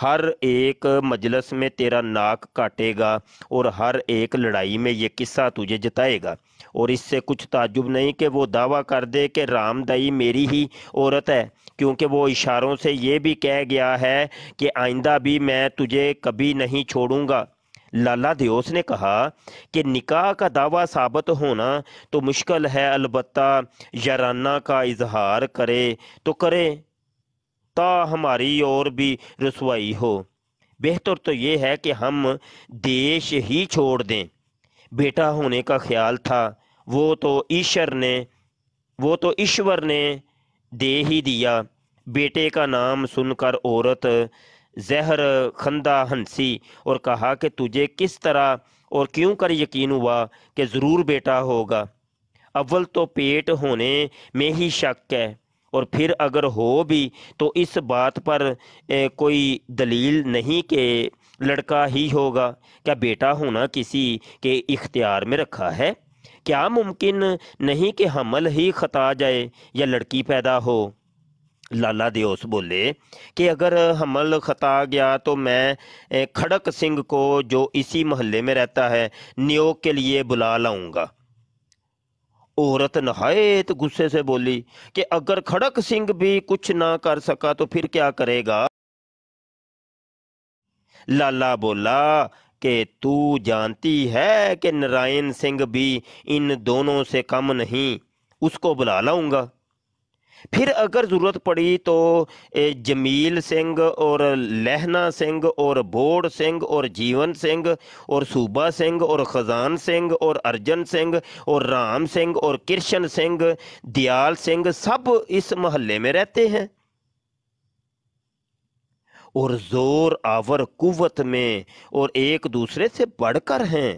हर एक मजलस में तेरा नाक काटेगा और हर एक लड़ाई में ये किस्सा तुझे जताएगा और इससे कुछ ताजुब नहीं कि वो दावा कर दे कि रामदाई मेरी ही औरत है क्योंकि वो इशारों से ये भी कह गया है कि आइंदा भी मैं तुझे कभी नहीं छोड़ूंगा लाला दियोस ने कहा कि निकाह का दावा साबित होना तो मुश्किल है अलबत् याराना का इजहार करे तो करे ता हमारी और भी रसवाई हो बेहतर तो ये है कि हम देश ही छोड़ दें बेटा होने का ख्याल था वो तो ईश्वर ने वो तो ईश्वर ने दे ही दिया बेटे का नाम सुनकर औरत जहर खंदा हंसी और कहा कि तुझे किस तरह और क्यों कर यकीन हुआ कि ज़रूर बेटा होगा अव्वल तो पेट होने में ही शक है और फिर अगर हो भी तो इस बात पर ए, कोई दलील नहीं कि लड़का ही होगा क्या बेटा होना किसी के इख्तियार में रखा है क्या मुमकिन नहीं कि हमल ही खता जाए या लड़की पैदा हो लाला देओस बोले कि अगर हमल खता गया तो मैं खड़क सिंह को जो इसी मोहल्ले में रहता है नियोग के लिए बुला लाऊंगा औरत नहायत गुस्से से बोली कि अगर खड़क सिंह भी कुछ ना कर सका तो फिर क्या करेगा लाला बोला कि तू जानती है कि नारायण सिंह भी इन दोनों से कम नहीं उसको बुला लाऊंगा फिर अगर ज़रूरत पड़ी तो जमील सिंह और लहना सिंह और बोड़ सिंह और जीवन सिंह और सूबा सिंह और ख़जान सिंह और अर्जन सिंह और राम सिंह और कृष्ण सिंह दयाल सिंह सब इस महल्ले में रहते हैं और ज़ोर आवर कुवत में और एक दूसरे से बढ़कर हैं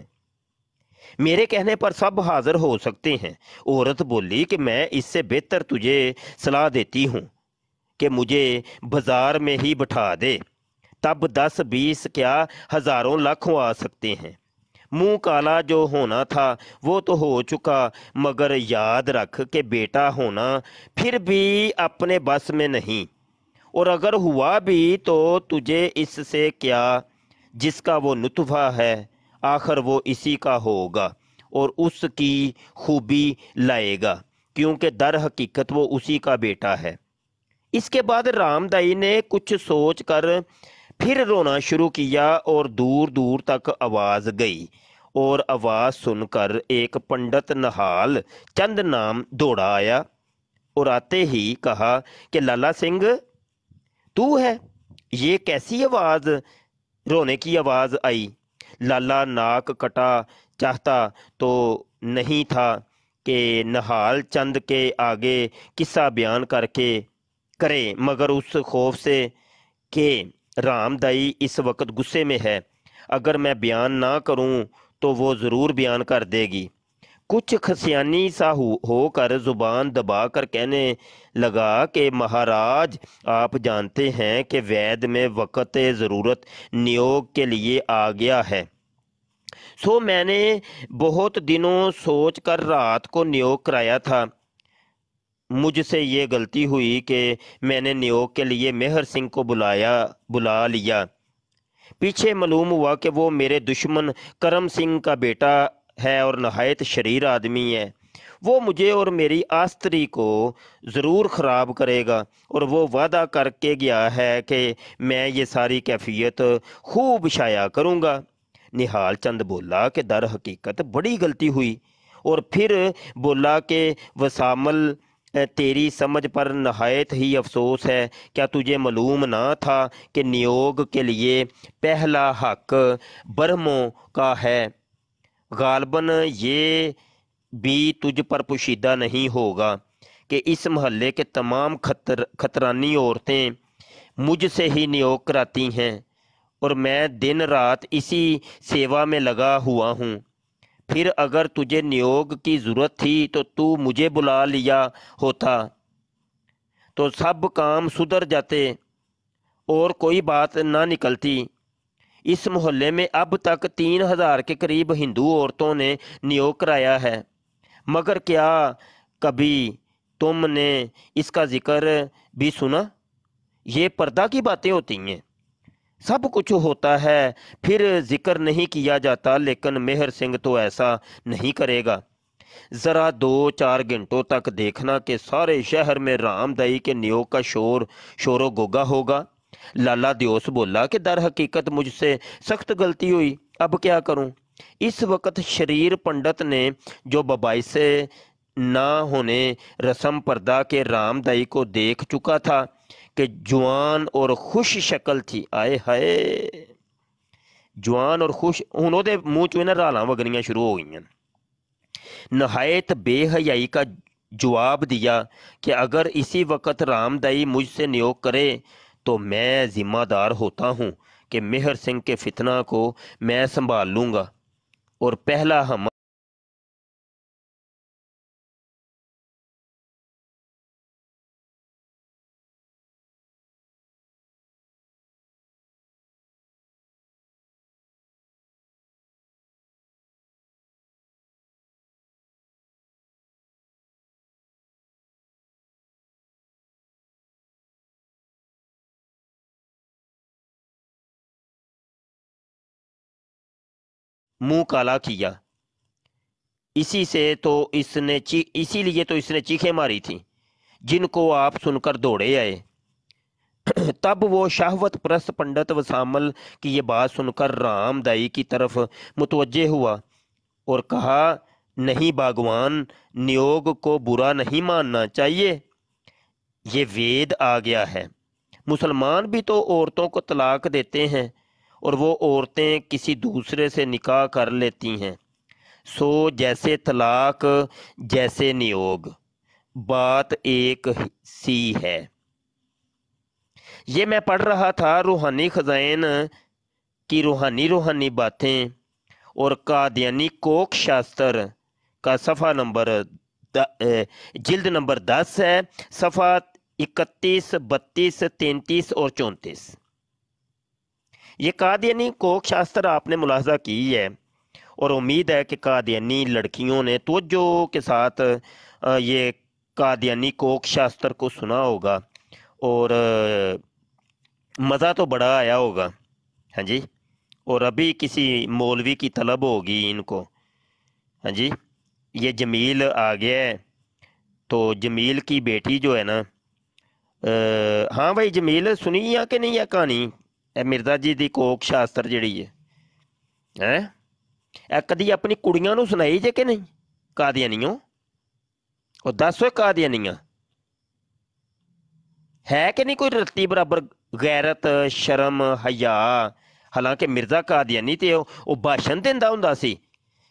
मेरे कहने पर सब हाजिर हो सकते हैं औरत बोली कि मैं इससे बेहतर तुझे सलाह देती हूँ कि मुझे बाज़ार में ही बैठा दे तब दस बीस क्या हज़ारों लाखों आ सकते हैं मुंह काला जो होना था वो तो हो चुका मगर याद रख के बेटा होना फिर भी अपने बस में नहीं और अगर हुआ भी तो तुझे इससे क्या जिसका वो नुतफा है आखिर वो इसी का होगा और उसकी खूबी लाएगा क्योंकि दर हकीकत वो उसी का बेटा है इसके बाद रामदाई ने कुछ सोच कर फिर रोना शुरू किया और दूर दूर तक आवाज़ गई और आवाज़ सुनकर एक पंडित नहाल चंद नाम दौड़ा आया और आते ही कहा कि लाला सिंह तू है ये कैसी आवाज़ रोने की आवाज़ आई लाला नाक कटा चाहता तो नहीं था कि नहाल चंद के आगे किस्सा बयान करके करे मगर उस खौफ से कि रामदाई इस वक्त गुस्से में है अगर मैं बयान ना करूं तो वो ज़रूर बयान कर देगी कुछ खसियानी सा होकर ज़ुबान दबा कर कहने लगा कि महाराज आप जानते हैं कि वैद में वक़्त ज़रूरत नियोग के लिए आ गया है सो मैंने बहुत दिनों सोच कर रात को नियोग कराया था मुझसे ये गलती हुई कि मैंने नियोग के लिए मेहर सिंह को बुलाया बुला लिया पीछे मालूम हुआ कि वो मेरे दुश्मन करम सिंह का बेटा है और नहायत शरीर आदमी है वो मुझे और मेरी आस्तरी को ज़रूर ख़राब करेगा और वो वादा करके गया है कि मैं ये सारी कैफियत खूब शाया करूँगा निहाल चंद बोला कि दर हकीकत बड़ी गलती हुई और फिर बोला कि वसामल तेरी समझ पर नहायत ही अफसोस है क्या तुझे मालूम ना था कि नियोग के लिए पहला हक बरमों का है गालबन ये भी तुझ पर पोशीदा नहीं होगा कि इस महल्ले के तमाम खतर खतरानी औरतें मुझसे ही नियोग कराती हैं और मैं दिन रात इसी सेवा में लगा हुआ हूँ फिर अगर तुझे नियोग की ज़रूरत थी तो तू मुझे बुला लिया होता तो सब काम सुधर जाते और कोई बात ना निकलती इस मोहल्ले में अब तक तीन हज़ार के करीब हिंदू औरतों ने नियोग कराया है मगर क्या कभी तुमने इसका ज़िक्र भी सुना ये पर्दा की बातें होती हैं सब कुछ होता है फिर जिक्र नहीं किया जाता लेकिन मेहर सिंह तो ऐसा नहीं करेगा ज़रा दो चार घंटों तक देखना कि सारे शहर में रामदई के नियोग का शोर गोगा होगा लाला दियोस बोला कि दर हकीकत मुझसे सख्त गलती हुई अब क्या करूं इस वक्त शरीर पंडित ने जो बबाई से ना होने रसम पर्दा के रामदाई को देख चुका था कि जवान और खुश शक्ल थी आए हाय जवान और खुश हूँ वो मुँह ਚੋਂ इन्हें ਰਾਲਾਂ वगनिया शुरू हो गई नहायत बेहयाई का जवाब दिया कि अगर इसी वक्त रामदाई मुझसे नियोग करे तो मैं ज़िम्मेदार होता हूँ कि मेहर सिंह के फितना को मैं संभाल लूँगा और पहला हम मुंह काला किया इसी से तो इसने ची इसीलिए तो इसने चीखें मारी थी जिनको आप सुनकर दौड़े आए तब वो शाहवत प्रस्त पंडित वसामल की ये बात सुनकर रामदाई की तरफ मुतवजे हुआ और कहा नहीं भगवान नियोग को बुरा नहीं मानना चाहिए ये वेद आ गया है मुसलमान भी तो औरतों को तलाक देते हैं और वो औरतें किसी दूसरे से निकाह कर लेती हैं सो जैसे तलाक जैसे नियोग बात एक सी है ये मैं पढ़ रहा था रूहानी ख़जाइन की रूहानी रूहानी बातें और कादयानी कोक शास्त्र का सफ़ा नंबर जिल्द नंबर दस है सफ़ा इकतीस बत्तीस तैंतीस और चौंतीस ये कादयानी को शास्त्र आपने मुलाजा की है और उम्मीद है कि कादयनी लड़कियों ने जो के साथ ये कादयनी कोक शास्त्र को सुना होगा और मज़ा तो बड़ा आया होगा हाँ जी और अभी किसी मौलवी की तलब होगी इनको हाँ जी ये जमील आ गया है तो जमील की बेटी जो है ना आ, हाँ भाई जमील सुनी या कि नहीं है कहानी यह मिर्जा जी की कोक शास्त्र जी है कभी अपनी कुड़िया सुनाई जे कि नहीं का दिया नहीं हो दसो है कि नहीं कोई रत्ती बराबर गैरत शर्म हया हालांकि मिर्जा का दिया नहीं भाषण दिता हों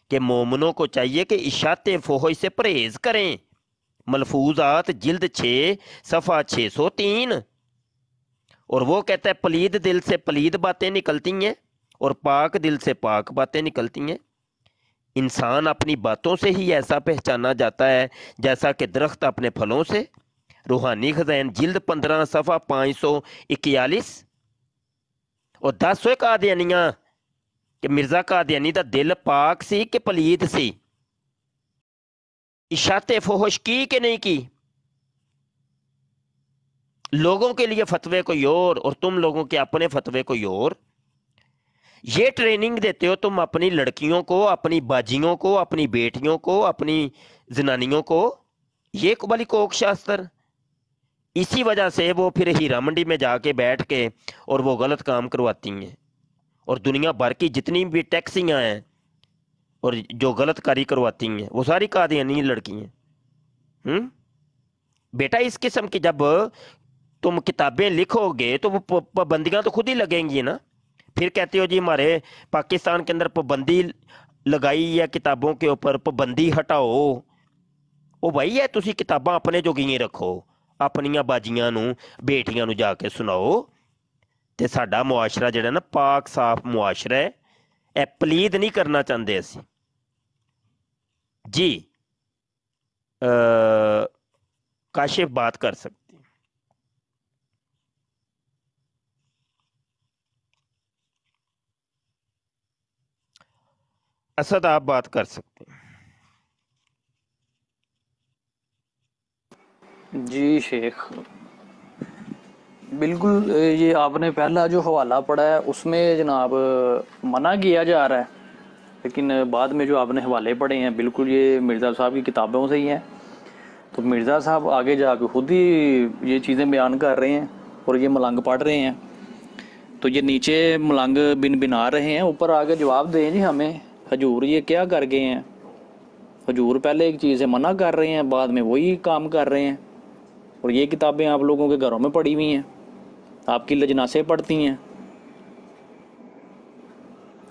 के मोमनों को चाहिए कि इशाते फोह इसे परहेज करें मलफूजात जिल्द छे सफा छे सौ तीन और वो कहता है पलीद दिल से पलीद बातें निकलती हैं और पाक दिल से पाक बातें निकलती हैं इंसान अपनी बातों से ही ऐसा पहचाना जाता है जैसा कि दरख्त अपने फलों से रूहानी खजैन जिल्द पंद्रह सफ़ा पाँच सौ इक्यालीस और दस सौ कादयानियाँ कि मिर्ज़ा कादयानी का दिल पाक सी कि पलीत सी इशाते फोहश की कि नहीं की लोगों के लिए फतवे को योर और तुम लोगों के अपने फतवे को योर ये ट्रेनिंग देते हो तुम अपनी लड़कियों को अपनी बाजियों को अपनी बेटियों को अपनी जनानियों को ये वाली कोक शास्त्र इसी वजह से वो फिर हीरा मंडी में जाके बैठ के और वो गलत काम करवाती हैं और दुनिया भर की जितनी भी टैक्सियाँ हैं और जो गलत कार्य करवाती हैं वो सारी नहीं लड़की हैं हम्म? बेटा इस किस्म की जब तुम किताबें लिखोगे तो वो पाबंदियाँ तो खुद ही लगेंगी ना फिर कहते हो जी हमारे पाकिस्तान के अंदर पाबंदी लगाई है किताबों के ऊपर पाबंदी हटाओ ਉਹ ਭਾਈ ਐ ਤੁਸੀਂ ਕਿਤਾਬਾਂ ਆਪਣੇ ਜੋਗੀਆਂ ਰੱਖੋ ਆਪਣੀਆਂ ਬਾਜੀਆਂ ਨੂੰ ਬੇਟੀਆਂ ਨੂੰ ਜਾ ਕੇ ਸੁਣਾਓ ਤੇ ਸਾਡਾ ਮੁਆਸ਼ਰਾ ਜਿਹੜਾ ਨਾ ਪਾਕ ਸਾਫ ਮੁਆਸ਼ਰਾ ਹੈ ਇਹ ਪਲੀਦ ਨਹੀਂ ਕਰਨਾ ਚਾਹੁੰਦੇ ਅਸੀਂ ਜੀ ਅ ਕਾਸ਼ਿਫ ਬਾਤ ਕਰ ਸਕ असद आप बात कर सकते हैं जी शेख बिल्कुल ये आपने पहला जो हवाला पढ़ा है उसमें जनाब मना किया जा रहा है लेकिन बाद में जो आपने हवाले पढ़े हैं बिल्कुल ये मिर्ज़ा साहब की किताबों से ही हैं तो मिर्ज़ा साहब आगे जा कर खुद ही ये चीज़ें बयान कर रहे हैं और ये मलंग पढ़ रहे हैं तो ये नीचे मलंग बिन बिना रहे हैं ऊपर आगे जवाब दें जी हमें हजूर ये क्या कर गए हैं हजूर पहले एक चीज़ से मना कर रहे हैं बाद में वही काम कर रहे हैं और ये किताबें आप लोगों के घरों में पड़ी हुई हैं आपकी लजनासें पढ़ती हैं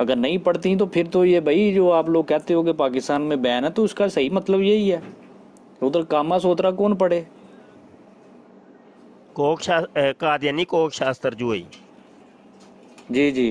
अगर नहीं पढ़ती तो फिर तो ये भाई जो आप लोग कहते हो कि पाकिस्तान में बैन है तो उसका सही मतलब यही है उधर कामा सोतरा कौन पढ़े कोक कादयानी कोक शास्त्र जो जी जी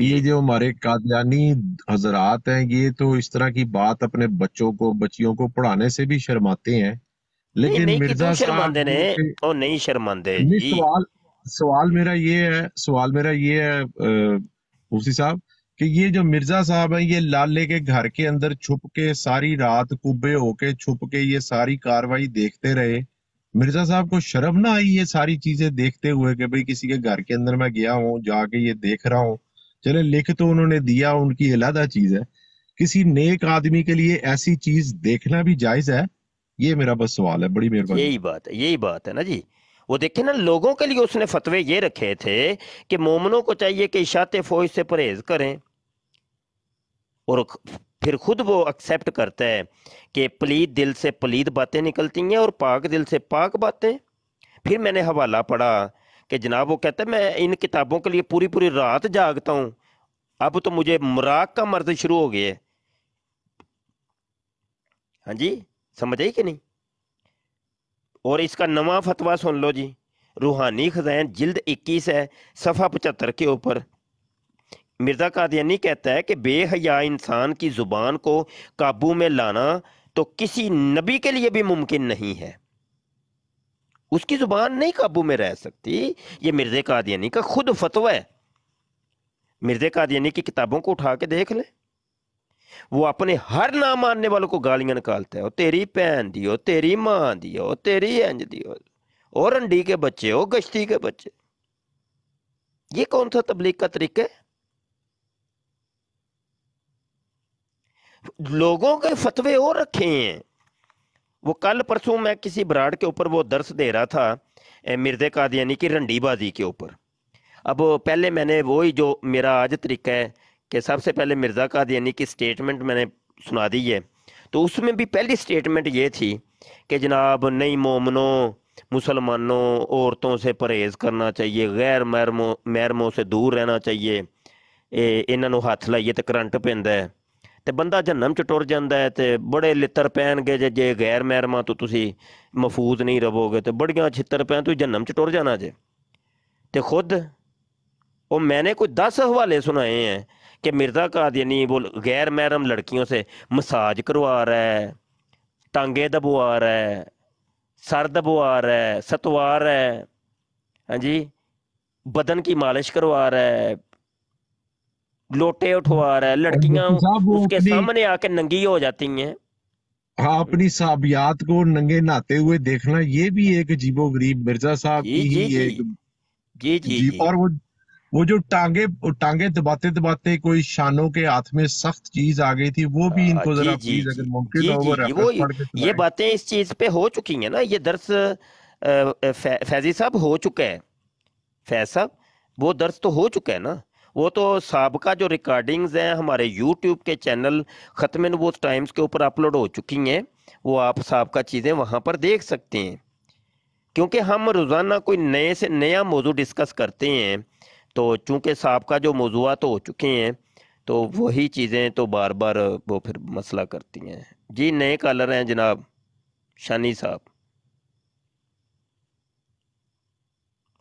ये जो हमारे कादयानी हजरात हैं ये तो इस तरह की बात अपने बच्चों को बच्चियों को पढ़ाने से भी शर्माते हैं लेकिन मिर्जा शर्मांदे ने ओ नहीं शर्मांदे सवाल सवाल मेरा ये है सवाल मेरा ये है उसी साहब कि ये जो मिर्जा साहब हैं ये लाले के घर के अंदर छुप के सारी रात कुब्बे होके छुप के ये सारी कार्रवाई देखते रहे मिर्जा साहब को शर्म ना आई ये सारी चीजें देखते हुए कि भाई किसी के घर के अंदर मैं गया हूँ जाके ये देख रहा हूँ चले लिख तो उन्होंने दिया उनकी अलहदा चीज है किसी नेक आदमी के लिए ऐसी चीज देखना भी जायज है ये मेरा बस सवाल है बड़ी मेहरबानी यही बात है यही बात है ना जी वो देखे ना लोगों के लिए उसने फतवे ये रखे थे कि मोमनों को चाहिए कि इशात फौज से परहेज करें और फिर खुद वो एक्सेप्ट करता है कि पलीद दिल से पलीद बातें निकलती हैं और पाक दिल से पाक बातें फिर मैंने हवाला पढ़ा कि जनाब वो कहते मैं इन किताबों के लिए पूरी पूरी रात जागता हूँ अब तो मुझे मराक का मर्द शुरू हो गया है हाँ जी समझ आई कि नहीं और इसका नवा फतवा सुन लो जी रूहानी खजैन जिल्द 21 है सफ़ा पचहत्तर के ऊपर मिर्ज़ा कादियानी कहता है कि बेहया इंसान की ज़ुबान को काबू में लाना तो किसी नबी के लिए भी मुमकिन नहीं है उसकी ज़ुबान नहीं काबू में रह सकती ये मिर्ज़े कादियानी का खुद फतवा है मिर्ज़े कादियानी की किताबों को उठा के देख ले वो अपने हर ना मानने वालों को गालियां निकालता है तेरी भैन दी हो तेरी मां दी हो तेरी इंज दी हो और अंडी के बच्चे हो गश्ती के बच्चे ये कौन सा तबलीग का तरीका है लोगों के फतवे और रखे हैं वो कल परसों मैं किसी ब्राड के ऊपर वो दर्श दे रहा था मिर्ज़े यानी की रंडीबाजी के ऊपर अब पहले मैंने वही जो मेरा आज तरीका है कि सबसे पहले मिर्ज़ा यानी की स्टेटमेंट मैंने सुना दी है तो उसमें भी पहली स्टेटमेंट ये थी कि जनाब नई मोमनों मुसलमानों औरतों से परहेज़ करना चाहिए गैर मैरमो मैरमों से दूर रहना चाहिए इन्हों हथ लाइए तो करंट पैदा है तो बंदा जन्म च टुर जाता है तो बड़े लित्र पैन गए जे जे गैर महरमा तो तुम महफूज नहीं रवोगे तो बड़िया छित्र पैन तुम जन्म च टुर जाना जे तो खुद वो मैंने कोई दस हवाले सुनाए हैं कि मिर्जा कादनी बोल गैर महरम लड़कियों से मसाज करवा रहा है टांगे दबुआ रहा है सर दबुआ रहा है सतवा रहा है हाँ जी बदन की मालिश करवा रहा है लोटे उठवा रहा है लड़कियां उसके सामने आके नंगी हो जाती हैं हाँ अपनी साबियात को नंगे नहाते हुए देखना ये भी एक अजीबो गरीब मिर्जा साहब की ही जी, एक जी जी, जी और वो वो जो टांगे टांगे दबाते दबाते कोई शानों के हाथ में सख्त चीज आ गई थी वो भी इनको जरा प्लीज अगर मुमकिन हो वो, वो तो ये बातें इस चीज पे हो चुकी हैं ना ये दर्स फैजी साहब हो चुका है फैज साहब वो दर्स तो हो चुका है ना वो तो सबका जो रिकॉर्डिंग्स हैं हमारे यूट्यूब के चैनल ख़त्म नबूत टाइम्स के ऊपर अपलोड हो चुकी हैं वो आप सबका चीज़ें वहाँ पर देख सकते हैं क्योंकि हम रोज़ाना कोई नए से नया मौजू डिस्कस करते हैं तो चूँकि सबका जो मौजूद तो हो चुके हैं तो वही चीज़ें तो बार बार वो फिर मसला करती हैं जी नए कॉलर हैं जनाब शानी साहब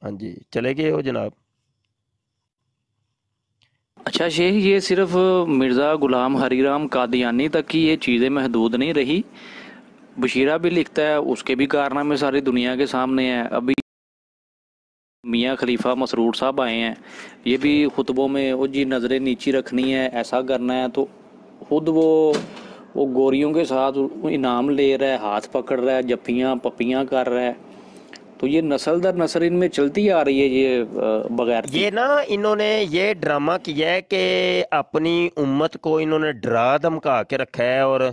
हाँ जी चले गए हो जनाब अच्छा शेख ये सिर्फ मिर्ज़ा ग़ुलाम हरीराम कादियानी तक की ये चीज़ें महदूद नहीं रही बशीरा भी लिखता है उसके भी कारनामे सारी दुनिया के सामने हैं अभी मियाँ खलीफा मसरूर साहब आए हैं ये भी खुतबों में वो जी नज़रें नीची रखनी है ऐसा करना है तो खुद वो वो गोरियों के साथ इनाम ले रहा है हाथ पकड़ रहा है जप्पियाँ पपियाँ कर रहा है तो ये नसल दर नसल इनमें चलती आ रही है ये बगैर ये ना इन्होंने ये ड्रामा किया है कि अपनी उम्मत को इन्होंने डरा धमका के रखा है और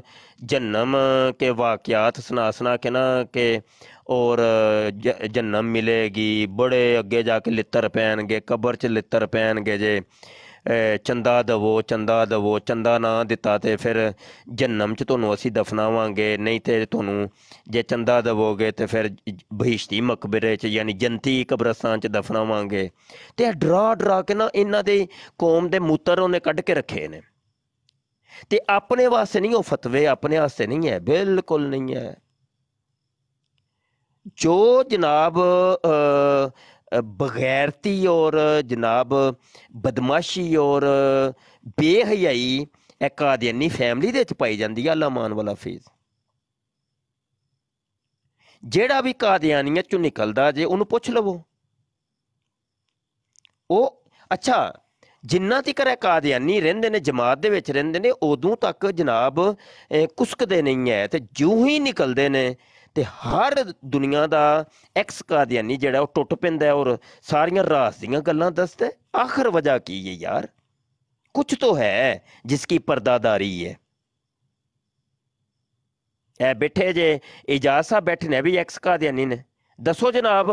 जन्म के वाकयात सुना सुना के ना के और जन्म मिलेगी बड़े अगे जाके लितर पहन गए कब्र च लितर पहन गए जे ਚੰਦਾ ਦਵੋ ਚੰਦਾ ਦਵੋ ਚੰਦਾ ਨਾ ਦਿੱਤਾ ਤੇ ਫਿਰ ਜਨਮ ਚ ਤੁਹਾਨੂੰ ਅਸੀਂ ਦਫਨਾਵਾਂਗੇ ਨਹੀਂ ਤੇ ਤੁਹਾਨੂੰ ਜੇ ਚੰਦਾ ਦਵੋਗੇ ਤੇ ਫਿਰ ਬਹਿਸ਼ਤੀ ਮਕਬਰੇ ਚ ਯਾਨੀ ਜੰਤੀ ਕਬਰਸਤਾਨ ਚ ਦਫਨਾਵਾਂਗੇ ਤੇ ਡਰਾ ਡਰਾ ਕੇ ਨਾ ਇਹਨਾਂ ਦੇ ਕੌਮ ਦੇ ਮੂਤਰ ਉਹਨੇ ਕੱਢ ਕੇ ਰੱਖੇ ਨੇ ਤੇ ਆਪਣੇ ਵਾਸਤੇ ਨਹੀਂ ਉਹ ਫਤਵੇ ਆਪਣੇ ਵਾਸਤੇ ਨਹੀਂ ਹੈ ਬਿਲਕੁਲ ਨਹੀਂ ਹੈ ਜੋ ਜਨਾਬ बगैरती और जनाब बदमाशी और बेहयाई ਇਹ ਕਾਦੀਆਨੀ ਫੈਮਿਲੀ ਦੇ ਵਿੱਚ ਪਾਈ ਜਾਂਦੀ ਆ ਅੱਲਾ ਮਾਨ ਵਾਲਾ ਫੇਜ਼ ਜਿਹੜਾ ਵੀ ਕਾਦੀਆਨੀਆਂ ਚੋਂ ਨਿਕਲਦਾ ਜੇ ਉਹਨੂੰ ਪੁੱਛ ਲਵੋ ਉਹ ਅੱਛਾ ਜਿੰਨਾ ਤੱਕ ਇਹ ਕਾਦੀਆਨੀ ਰਹਿੰਦੇ ਨੇ ਜਮਾਤ ਦੇ ਵਿੱਚ ਰਹਿੰਦੇ ਨੇ ਉਦੋਂ ਤੱਕ ਜਨਾਬ ਕੁਸਕਦੇ ਨਹੀਂ ਹੈ ਤੇ ਜਿਉਂ ਹੀ ਨਿਕਲਦੇ ਨੇ तो हर दुनिया का एक्स कादयानी जोड़ा वह टुट पैदा और सारिया रास दल दसद आखिर वजह की है यार कुछ तो है जिसकी परदादारी है ए बैठे जे एजाज साहब बैठे ने भी एक्स कादयानी ने दसो जनाब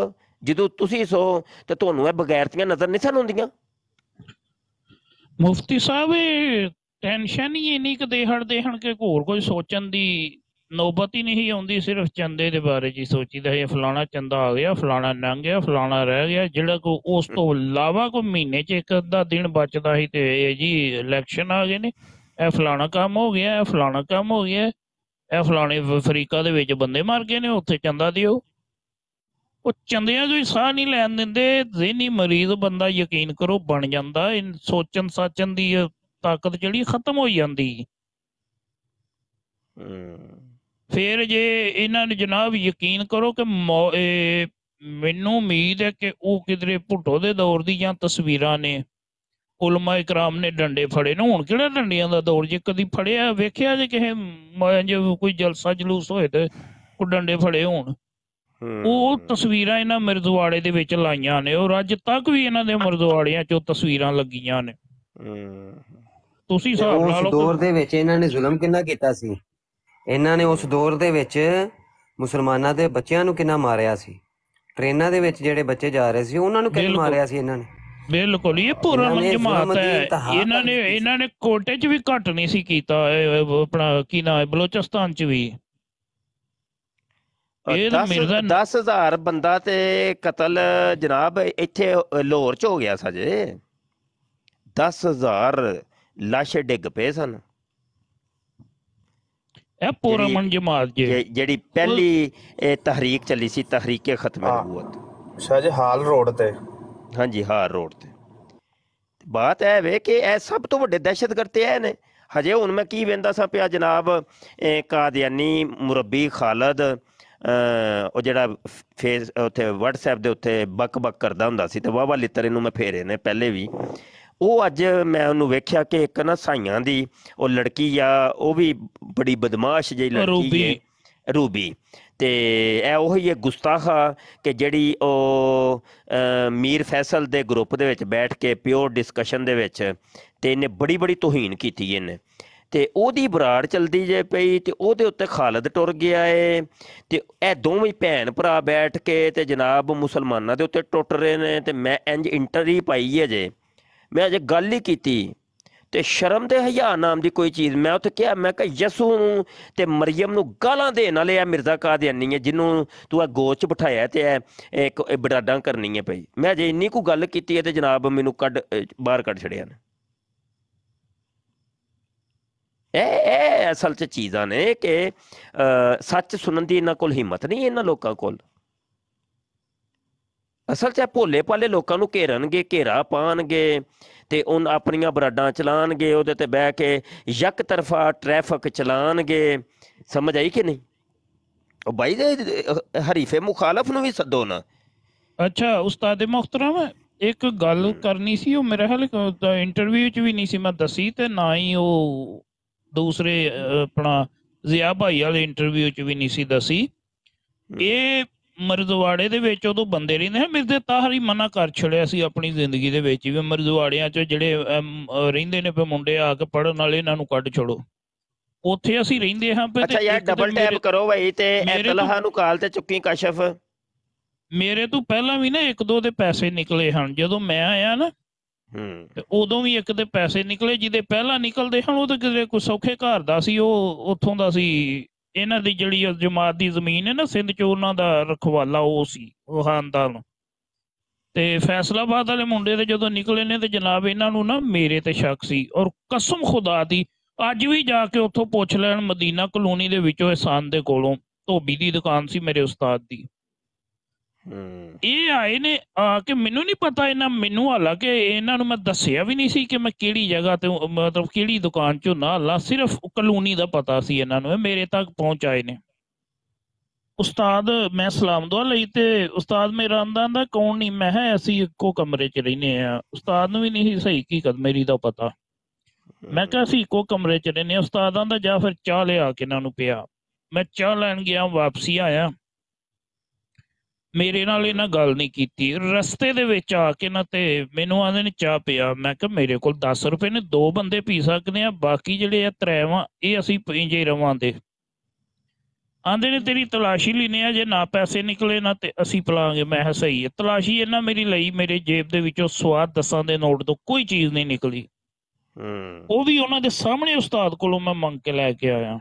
जो तुम सो तो थोनू बगैरतियां नजर नहीं सन आदि मुफ्ती साहब टेंशन ही इन देहड़ देहड़ के होर कोई सोचने की ਨੌਬਤ ਹੀ ਨਹੀਂ ਆਉਂਦੀ ਸਿਰਫ ਚੰਦੇ ਦੇ ਬਾਰੇ ਜੀ ਸੋਚੀਦਾ ਹੈ ਫਲਾਣਾ ਚੰਦਾ ਆ ਗਿਆ ਫਲਾਣਾ ਲੰਘ ਗਿਆ ਫਲਾਣਾ ਰਹਿ ਗਿਆ ਜਿਹੜਾ ਕੋ ਉਸ ਤੋਂ ਇਲਾਵਾ ਕੋ ਮਹੀਨੇ 'ਚ ਇੱਕ ਅੱਧਾ ਦਿਨ ਬਚਦਾ ਹੀ ਤੇ ਇਹ ਜੀ ਇਲੈਕਸ਼ਨ ਆ ਗਏ ਨੇ ਇਹ ਫਲਾਣਾ ਕੰਮ ਹੋ ਗਿਆ ਇਹ ਫਲਾਣਾ ਕੰਮ ਹੋ ਗਿਆ ਇਹ ਫਲਾਣੇ ਅਫਰੀਕਾ ਦੇ ਵਿੱਚ ਬੰਦੇ ਮਰ ਗਏ ਨੇ ਉੱਥੇ ਚੰਦਾ ਦਿਓ ਉਹ ਚੰਦਿਆਂ ਨੂੰ ਸਾਹ ਨਹੀਂ ਲੈਣ ਦਿੰਦੇ ਜ਼ਿਹਨੀ ਮਰੀਜ਼ ਬੰਦਾ ਯਕੀਨ ਕਰੋ ਬਣ ਜਾਂਦਾ ਇਹ ਸੋਚਣ ਸਾਚਣ ਦੀ ਤਾਕਤ ਜਿਹੜੀ ਖਤਮ ਹੋ ਜਾਂਦੀ ਹੂੰ ਫਿਰ ਜੇ ਇਹਨਾਂ ਨੂੰ ਜਨਾਬ ਯਕੀਨ ਕਰੋ ਕਿ ਮੈਨੂੰ ਉਮੀਦ ਹੈ ਕਿ ਉਹ ਕਿਧਰੇ ਭੁੱਟੋ ਦੇ ਦੌਰ ਦੀ ਜਾਂ ਤਸਵੀਰਾਂ ਨੇ ਉਲਮਾ ਇਕਰਾਮ ਨੇ ਡੰਡੇ ਫੜੇ ਨੇ ਹੁਣ ਕਿਹੜਾ ਡੰਡਿਆਂ ਦਾ ਦੌਰ ਜੇ ਕਦੀ ਫੜਿਆ ਵੇਖਿਆ ਜੇ ਕਿਸੇ ਜੇ ਕੋਈ ਜਲਸਾ ਜਲੂਸ ਹੋਏ ਤੇ ਕੋ ਡੰਡੇ ਫੜੇ ਹੋਣ ਉਹ ਤਸਵੀਰਾਂ ਇਹਨਾਂ ਮਰਦਵਾੜੇ ਦੇ ਵਿੱਚ ਲਾਈਆਂ ਨੇ ਔਰ ਅੱਜ ਤੱਕ ਵੀ ਇਹਨਾਂ ਦੇ ਮਰਦਵਾੜਿਆਂ 'ਚੋਂ ਤਸਵੀਰਾਂ ਲੱਗੀਆਂ ਨੇ ਤੁਸੀਂ ਸਾਹਮਣੇ ਉਸ ਦੌਰ ਦੇ ਵਿੱਚ ਇਹਨਾਂ ਨੇ ਜ਼ੁਲਮ ਕਿੰਨਾ ਕੀਤਾ ਸੀ ਇਹਨਾਂ ਨੇ ਉਸ ਦੌਰ ਦੇ ਵਿੱਚ ਮੁਸਲਮਾਨਾਂ ਦੇ ਬੱਚਿਆਂ ਨੂੰ ਕਿੰਨਾ ਮਾਰਿਆ ਸੀ ਟ੍ਰੇਨਾਂ ਦੇ ਵਿੱਚ ਜਿਹੜੇ ਬੱਚੇ ਜਾ ਰਹੇ ਸੀ ਉਹਨਾਂ ਨੂੰ ਕਿੰਨਾ ਮਾਰਿਆ ਸੀ ਇਹਨਾਂ ਨੇ ਬਿਲਕੁਲ ਇਹ ਪੂਰਾ ਜਮਾਤ ਹੈ ਇਹਨਾਂ ਨੇ ਇਹਨਾਂ ਨੇ ਕੋਟੇ 'ਚ ਵੀ ਘਟ ਨਹੀਂ ਸੀ ਕੀਤਾ ਆਪਣਾ ਕੀ ਨਾਮ ਹੈ ਬਲੋਚਿਸਤਾਨ 'ਚ ਵੀ ਇਹ 10000 ਬੰਦਾ ਤੇ ਕਤਲ ਜਨਾਬ ਇੱਥੇ ਲਾਹੌਰ 'ਚ ਹੋ ਗਿਆ ਸਾਜੇ 10000 ਲਾਸ਼ ਡਿੱਗ ਪਏ ਸਨ ਹੈ ਮਨ ਜਮਾਤ ਜੀ ਜਿਹੜੀ ਪਹਿਲੀ ਤਹਰੀਕ ਚੱਲੀ ਸੀ ਤਹਰੀਕੇ ਖਤਮ ਨਬੂਤ ਸ਼ਾਹ ਹਾਲ ਰੋਡ ਤੇ ਹਾਂਜੀ ਹਾਲ ਰੋਡ ਤੇ ਬਾਤ ਇਹ ਵੇ ਕਿ ਇਹ ਸਭ ਤੋਂ ਵੱਡੇ ਦਹਿਸ਼ਤਗਰਦ ਤੇ ਇਹ ਨੇ ਹਜੇ ਹੁਣ ਮੈਂ ਕੀ ਵੇਂਦਾ ਸਾਂ ਪਿਆ ਜਨਾਬ ਕਾਦੀਆਨੀ ਮੁਰੱਬੀ ਖਾਲਦ ਉਹ ਜਿਹੜਾ ਫੇਸ ਉੱਥੇ WhatsApp ਦੇ ਉੱਤੇ ਬਕ ਬਕ ਕਰਦਾ ਹੁੰਦਾ ਸੀ ਤੇ ਵਾਵਾ ਲਿੱਤਰ ਇਹਨੂੰ ਮੈਂ ਫੇਰੇ ਨੇ ਪਹਿਲੇ ਵੀ ਉਹ ਅੱਜ ਮੈਂ ਉਹਨੂੰ ਵੇਖਿਆ ਕਿ ਇੱਕ ਨਾ ਸਾਈਆਂ ਦੀ ਉਹ ਲੜਕੀ ਆ ਉਹ ਵੀ ਬੜੀ ਬਦਮਾਸ਼ ਜਿਹੀ ਲੜਕੀ ਹੈ ਰੂਬੀ ਤੇ ਇਹ ਉਹ ਹੀ ਇਹ ਗੁਸਤਾਖਾ ਕਿ ਜਿਹੜੀ ਉਹ ਮੀਰ ਫੈਸਲ ਦੇ ਗਰੁੱਪ ਦੇ ਵਿੱਚ ਬੈਠ ਕੇ ਪਿਓਰ ਡਿਸਕਸ਼ਨ ਦੇ ਵਿੱਚ ਤੇ ਇਹਨੇ ਬੜੀ ਬੜੀ ਤੋਹੀਨ ਕੀਤੀ ਇਹਨੇ ਤੇ ਉਹਦੀ ਬਰਾੜ ਚਲਦੀ ਜੇ ਪਈ ਤੇ ਉਹਦੇ ਉੱਤੇ ਖਾਲਦ ਟੁਰ ਗਿਆ ਏ ਤੇ ਇਹ ਦੋਵੇਂ ਭੈਣ ਭਰਾ ਬੈਠ ਕੇ ਤੇ ਜਨਾਬ ਮੁਸਲਮਾਨਾਂ ਦੇ ਉੱਤੇ ਟੁੱਟ ਰਹੇ ਨੇ ਤੇ ਮੈਂ ਇੰਜ ਇੰਟਰੀ ਪਾਈ ਏ ਜੇ ਮੈਂ ਅਜੇ ਗੱਲ ਹੀ ਕੀਤੀ ਤੇ ਸ਼ਰਮ ਤੇ ਹਯਾ ਨਾਮ ਦੀ ਕੋਈ ਚੀਜ਼ ਮੈਂ ਉੱਥੇ ਕਿਹਾ ਮੈਂ ਕਿਹਾ ਯਸੂ ਨੂੰ ਤੇ ਮਰੀਮ ਨੂੰ ਗਾਲਾਂ ਦੇਣ ਵਾਲੇ ਆ ਮਿਰਜ਼ਾ ਕਾਦੀਆਨੀ ਹੈ ਜਿਹਨੂੰ ਤੂੰ ਆ ਗੋਚ ਬਿਠਾਇਆ ਤੇ ਇਹ ਇੱਕ ਬਡਾਡਾਂ ਕਰਨੀ ਹੈ ਪਈ ਮੈਂ ਅਜੇ ਇੰਨੀ ਕੋ ਗੱਲ ਕੀਤੀ ਹੈ ਤੇ ਜਨਾਬ ਮੈਨੂੰ ਕੱਢ ਬਾਹਰ ਕੱਢ ਛੜਿਆ ਨੇ ਇਹ ਇਹ ਅਸਲ ਚ ਚੀਜ਼ਾਂ ਨੇ ਕਿ ਸੱਚ ਸੁਣਨ ਦੀ ਇਹਨਾਂ ਕੋਲ ਹਿੰਮਤ ਨਹੀਂ ਇਹਨਾਂ ਲੋਕਾਂ ਕੋਲ ਅਸਲ 'ਚ ਭੋਲੇ ਭਾਲੇ ਲੋਕਾਂ ਨੂੰ ਘੇਰਨਗੇ ਘੇਰਾ ਪਾਣਗੇ ਤੇ ਉਹ ਆਪਣੀਆਂ ਬਰਾਡਾਂ ਚਲਾਣਗੇ ਉਹਦੇ ਤੇ ਬਹਿ ਕੇ ਇੱਕ ਤਰਫਾ ਟ੍ਰੈਫਿਕ ਚਲਾਣਗੇ ਸਮਝ ਆਈ ਕਿ ਨਹੀਂ ਉਹ ਬਾਈ ਦੇ ਹਰੀਫੇ ਮੁਖਾਲਫ ਨੂੰ ਵੀ ਸੱਦੋ ਨਾ ਅੱਛਾ ਉਸਤਾਦ ਮੁਖਤਰਮ ਇੱਕ ਗੱਲ ਕਰਨੀ ਸੀ ਉਹ ਮੇਰੇ ਹਾਲ ਇੰਟਰਵਿਊ 'ਚ ਵੀ ਨਹੀਂ ਸੀ ਮੈਂ ਦੱਸੀ ਤੇ ਨਾ ਹੀ ਉਹ ਦੂਸਰੇ ਆਪਣਾ ਜ਼ਿਆ ਭਾਈ ਵਾਲੇ ਇੰਟਰਵਿਊ 'ਚ ਵੀ ਨਹੀਂ ਸੀ ਦੱਸੀ ਇਹ ਮਰਦਵਾੜੇ ਦੇ ਵਿੱਚ ਉਦੋਂ ਬੰਦੇ ਰਹਿੰਦੇ ਨੇ ਮਿਰਜ਼ੇ ਤਾਹਰੀ ਮਨਾ ਕਰ ਛੜਿਆ ਸੀ ਆਪਣੀ ਜ਼ਿੰਦਗੀ ਦੇ ਵਿੱਚ ਵੀ ਮਰਦਵਾੜਿਆਂ 'ਚ ਜਿਹੜੇ ਰਹਿੰਦੇ ਨੇ ਪੇ ਮੁੰਡੇ ਆ ਕੇ ਪੜਨ ਵਾਲੇ ਇਹਨਾਂ ਨੂੰ ਕੱਢ ਛੜੋ ਉੱਥੇ ਅਸੀਂ ਰਹਿੰਦੇ ਹਾਂ ਪੇ ਅੱਛਾ ਯਾਰ ਡਬਲ ਟੈਪ ਕਰੋ ਭਾਈ ਤੇ ਐਤਲਹਾ ਨੂੰ ਕਾਲ ਤੇ ਚੁੱਕੀ ਕਸ਼ਫ ਮੇਰੇ ਤੋਂ ਪਹਿਲਾਂ ਵੀ ਨਾ ਇੱਕ ਦੋ ਦੇ ਪੈਸੇ ਨਿਕਲੇ ਹਨ ਜਦੋਂ ਮੈਂ ਆਇਆ ਨਾ ਹੂੰ ਤੇ ਉਦੋਂ ਵੀ ਇੱਕ ਦੇ ਪੈਸੇ ਨਿਕਲੇ ਜਿਹਦੇ ਪਹਿਲਾਂ ਨਿਕਲਦੇ ਹਨ ਉਹ ਤਾਂ ਕਿਤੇ ਕੋਈ ਸੌਖੇ ਘਰ ਦਾ ਸੀ ਉਹ ਉੱਥੋਂ ਦਾ ਸੀ ਇਹਨਾਂ ਦੀ ਜਿਹੜੀ ਜਮਾਤ ਦੀ ਜ਼ਮੀਨ ਹੈ ਨਾ ਸਿੰਧ ਚ ਉਹਨਾਂ ਦਾ ਰਖਵਾਲਾ ਉਹ ਸੀ ਉਹ ਖਾਨਦਾਨ ਤੇ ਫੈਸਲਾਬਾਦ ਵਾਲੇ ਮੁੰਡੇ ਤੇ ਜਦੋਂ ਨਿਕਲੇ ਨੇ ਤੇ ਜਨਾਬ ਇਹਨਾਂ ਨੂੰ ਨਾ ਮੇਰੇ ਤੇ ਸ਼ੱਕ ਸੀ ਔਰ ਕਸਮ ਖੁਦਾ ਦੀ ਅੱਜ ਵੀ ਜਾ ਕੇ ਉੱਥੋਂ ਪੁੱਛ ਲੈਣ ਮਦੀਨਾ ਕਲੋਨੀ ਦੇ ਵਿੱਚੋਂ ਇਹਸਾਨ ਦੇ ਕੋਲੋਂ ਧੋਬੀ ਦੀ ਦੁਕਾਨ ਸੀ ਮੇਰੇ ਉਸਤਾਦ ਦੀ ਹੂੰ ਇਹ ਆਏ ਨੇ ਆ ਕਿ ਮੈਨੂੰ ਨਹੀਂ ਪਤਾ ਇਹਨਾਂ ਮੈਨੂੰ ਹਾਲਾ ਕਿ ਇਹਨਾਂ ਨੂੰ ਮੈਂ ਦੱਸਿਆ ਵੀ ਨਹੀਂ ਸੀ ਕਿ ਮੈਂ ਕਿਹੜੀ ਜਗ੍ਹਾ ਤੇ ਮਤਲਬ ਕਿਹੜੀ ਦੁਕਾਨ ਚੋਂ ਨਾ ਲਾ ਸਿਰਫ ਕਲੋਨੀ ਦਾ ਪਤਾ ਸੀ ਇਹਨਾਂ ਨੂੰ ਮੇਰੇ ਤੱਕ ਪਹੁੰਚ ਆਏ ਨੇ ਉਸਤਾਦ ਮੈਂ ਸਲਾਮ ਦੁਆ ਲਈ ਤੇ ਉਸਤਾਦ ਮੇਰਾ ਆਂਦਾ ਦਾ ਕੌਣ ਨਹੀਂ ਮੈਂ ਹੈ ਅਸੀਂ ਇੱਕੋ ਕਮਰੇ 'ਚ ਰਹਿੰਦੇ ਆ ਉਸਤਾਦ ਨੂੰ ਵੀ ਨਹੀਂ ਸਹੀ ਕੀ ਕਦ ਮੇਰੀ ਦਾ ਪਤਾ ਮੈਂ ਕਿਹਾ ਅਸੀਂ ਇੱਕੋ ਕਮਰੇ 'ਚ ਰਹਿੰਦੇ ਉਸਤਾਦ ਆਂਦਾ ਜਾਂ ਫਿਰ ਚਾਹ ਲਿਆ ਕੇ ਇਹਨਾਂ ਨੂੰ ਪਿਆ ਮੈਂ ਚਾਹ ਲੈਣ ਗਿਆ ਵਾਪਸੀ ਆਇਆ ਮੇਰੇ ਨਾਲ ਇਹਨਾਂ ਗੱਲ ਨਹੀਂ ਕੀਤੀ ਰਸਤੇ ਦੇ ਵਿੱਚ ਆ ਕੇ ਨਾ ਤੇ ਮੈਨੂੰ ਆਂਦੇ ਨੇ ਚਾਹ ਪਿਆ ਮੈਂ ਕਿਹਾ ਮੇਰੇ ਕੋਲ 10 ਰੁਪਏ ਨੇ ਦੋ ਬੰਦੇ ਪੀ ਸਕਦੇ ਆ ਬਾਕੀ ਜਿਹੜੇ ਆ ਤਰੇਵਾ ਇਹ ਅਸੀਂ ਪੀਂਜੇ ਰਵਾਂਦੇ ਆਂਦੇ ਨੇ ਤੇਰੀ ਤਲਾਸ਼ੀ ਲੈਨੇ ਆ ਜੇ ਨਾ ਪੈਸੇ ਨਿਕਲੇ ਨਾ ਤੇ ਅਸੀਂ ਪਲਾਂਗੇ ਮੈਂ ਹਾਂ ਸਹੀ ਹੈ ਤਲਾਸ਼ੀ ਇਹਨਾਂ ਮੇਰੀ ਲਈ ਮੇਰੇ ਜੇਬ ਦੇ ਵਿੱਚੋਂ ਸਵਾਦ ਦਸਾਂ ਦੇ ਨੋਟ ਤੋਂ ਕੋਈ ਚੀਜ਼ ਨਹੀਂ ਨਿਕਲੀ ਹੂੰ ਉਹ ਵੀ ਉਹਨਾਂ ਦੇ ਸਾਹਮਣੇ ਉਸਤਾਦ ਕੋਲੋਂ ਮੈਂ ਮੰਗ ਕੇ ਲੈ ਕੇ ਆਇਆ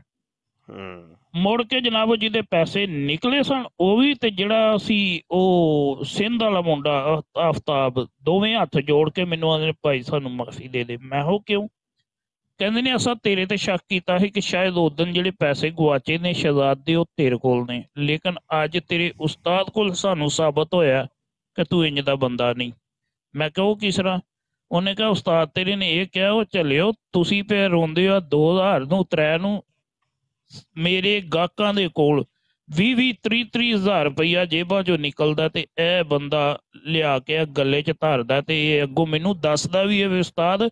ਮੁੜ ਕੇ ਜਨਾਬ ਜਿਹਦੇ ਪੈਸੇ ਨਿਕਲੇ ਸਨ ਉਹ ਵੀ ਤੇ ਜਿਹੜਾ ਸੀ ਉਹ ਸਿੰਧ ਵਾਲਾ ਮੁੰਡਾ ਆਫਤਾਬ ਦੋਵੇਂ ਹੱਥ ਜੋੜ ਕੇ ਮੈਨੂੰ ਆਂਦੇ ਨੇ ਭਾਈ ਸਾਨੂੰ ਮਾਫੀ ਦੇ ਦੇ ਮੈਂ ਹੋ ਕਿਉਂ ਕਹਿੰਦੇ ਨੇ ਅਸਾਂ ਤੇਰੇ ਤੇ ਸ਼ੱਕ ਕੀਤਾ ਸੀ ਕਿ ਸ਼ਾਇਦ ਉਹ ਦਿਨ ਜਿਹੜੇ ਪੈਸੇ ਗਵਾਚੇ ਨੇ ਸ਼ਹਜ਼ਾਦ ਦੇ ਉਹ ਤੇਰੇ ਕੋਲ ਨੇ ਲੇਕਿਨ ਅੱਜ ਤੇਰੇ ਉਸਤਾਦ ਕੋਲ ਸਾਨੂੰ ਸਾਬਤ ਹੋਇਆ ਕਿ ਤੂੰ ਇੰਜ ਦਾ ਬੰਦਾ ਨਹੀਂ ਮੈਂ ਕਿਹਾ ਉਹ ਕਿਸ ਤਰ੍ਹਾਂ ਉਹਨੇ ਕਿਹਾ ਉਸਤਾਦ ਤੇਰੇ ਨੇ ਇਹ ਕਿਹਾ ਉਹ ਚੱਲਿਓ ਤੁਸੀਂ ਪੇ ਰੋਂਦੇ ਹੋ 2000 ਨੂੰ 3 ਨੂੰ ਮੇਰੇ ਗਾਹਕਾਂ ਦੇ ਕੋਲ 20 20 30 ਰੁਪਇਆ ਜੇਬਾਂ ਚੋਂ ਨਿਕਲਦਾ ਤੇ ਇਹ ਬੰਦਾ ਲਿਆ ਕੇ ਗੱਲੇ 'ਚ ਧਰਦਾ ਤੇ ਇਹ ਅੱਗੋਂ ਮੈਨੂੰ ਦੱਸਦਾ ਵੀ ਇਹ ਉਸਤਾਦ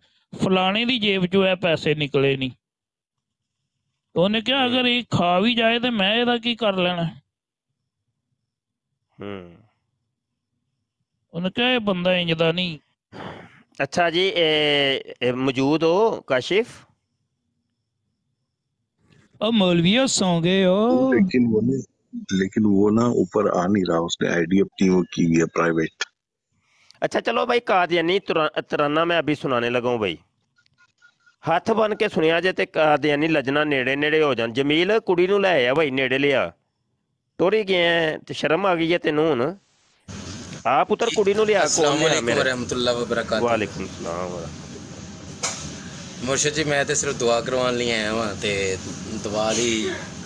ਫਲਾਣੇ ਦੀ ਜੇਬ 'ਚੋਂ ਇਹ ਪੈਸੇ ਨਿਕਲੇ ਨਹੀਂ ਉਹਨੇ ਕਿਹਾ ਅਗਰ ਇਹ ਖਾ ਵੀ ਜਾਏ ਤੇ ਮੈਂ ਇਹਦਾ ਕੀ ਕਰ ਲੈਣਾ ਹੂੰ ਉਹਨੇ ਕਿਹਾ ਇਹ ਬੰਦਾ ਇੰਜ ਦਾ ਨਹੀਂ ਅੱਛਾ ਜੀ ਇਹ ਮੌਜੂਦ ਹੋ ਕਾਸ਼ਿਫ और मौलवियों सो गए हो लेकिन वो ने, लेकिन वो ना ऊपर आ नहीं रहा उसने आईडी अपनी वो की है प्राइवेट अच्छा चलो भाई कादयानी तराना मैं अभी सुनाने लगा हूँ भाई ਹੱਥ ਬਨ ਕੇ ਸੁਣਿਆ ਜੇ ਤੇ ਕਾਦਿਆਨੀ ਲਜਣਾ ਨੇੜੇ ਨੇੜੇ ਹੋ ਜਾਣ ਜਮੀਲ ਕੁੜੀ ਨੂੰ ਲੈ ਆ ਭਾਈ ਨੇੜੇ ਲਿਆ ਟੋਰੀ ਗਿਆ ਤੇ ਸ਼ਰਮ ਆ ਗਈ ਹੈ ਤੈਨੂੰ ਹੁਣ ਆ ਪੁੱਤਰ ਕੁੜੀ ਨੂੰ ਲਿਆ ਕੋਲ ਲਿਆ ਮੇਰੇ ਅਸਲਾਮ ਅਲੈਕੁਮ ਵਰਹਿਮਤੁਲਲਾਹ ਵਬਰਕਾਤੁਹ ਵਾਲੇਕੁਮ ਸਲਾਮ मुर्शद जी मैं तो सिर्फ दुआ करवाने लिए आया वहाँ तो दुआ की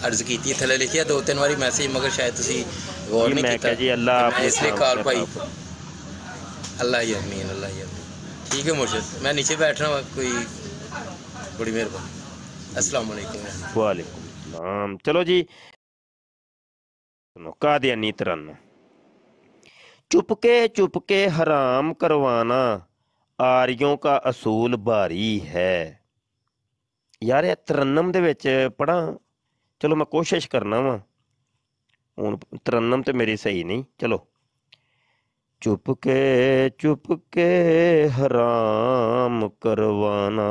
अर्ज की थले लिखी दो तीन बार मैसेज मगर शायद तुम गौर नहीं किया इसलिए कॉल पाई अल्लाह ही अमीन अल्लाह ही अमीन ठीक है मुर्शद मैं नीचे बैठना वा कोई बड़ी मेहरबानी चुपके चुपके हराम करवाना ਆਰੀਆਂ ਕਾ ਅਸੂਲ ਭਾਰੀ ਹੈ ਯਾਰ ਇਹ 93 ਦੇ ਵਿੱਚ ਪੜਾਂ ਚਲੋ ਮੈਂ ਕੋਸ਼ਿਸ਼ ਕਰਨਾ ਵਾਂ ਹੁਣ 93 ਤੇ ਮੇਰੀ ਸਹੀ ਨਹੀਂ ਚਲੋ ਚੁੱਪ ਕੇ ਚੁੱਪ ਕੇ ਹਰਾਮ ਕਰਵਾਨਾ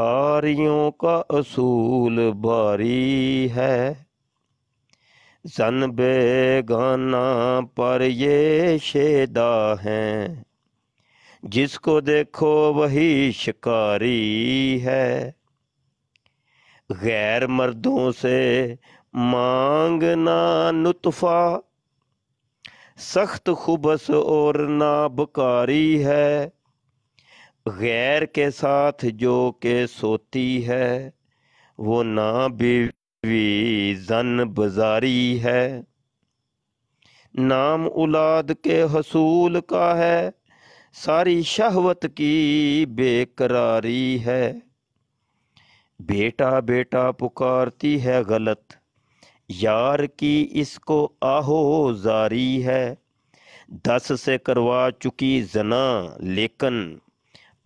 आरियों का असूल भारी है जन बेगाना पर ये शेदा हैं जिसको देखो वही शिकारी है गैर मर्दों से मांगना नुतफा सख्त खुबस और नाबकारी है गैर के साथ जो के सोती है वो ना बीवी जन बाजारी है नाम उलाद के हसूल का है सारी शहवत की बेकरारी है बेटा बेटा पुकारती है गलत यार की इसको आहो जारी है दस से करवा चुकी जना लेकिन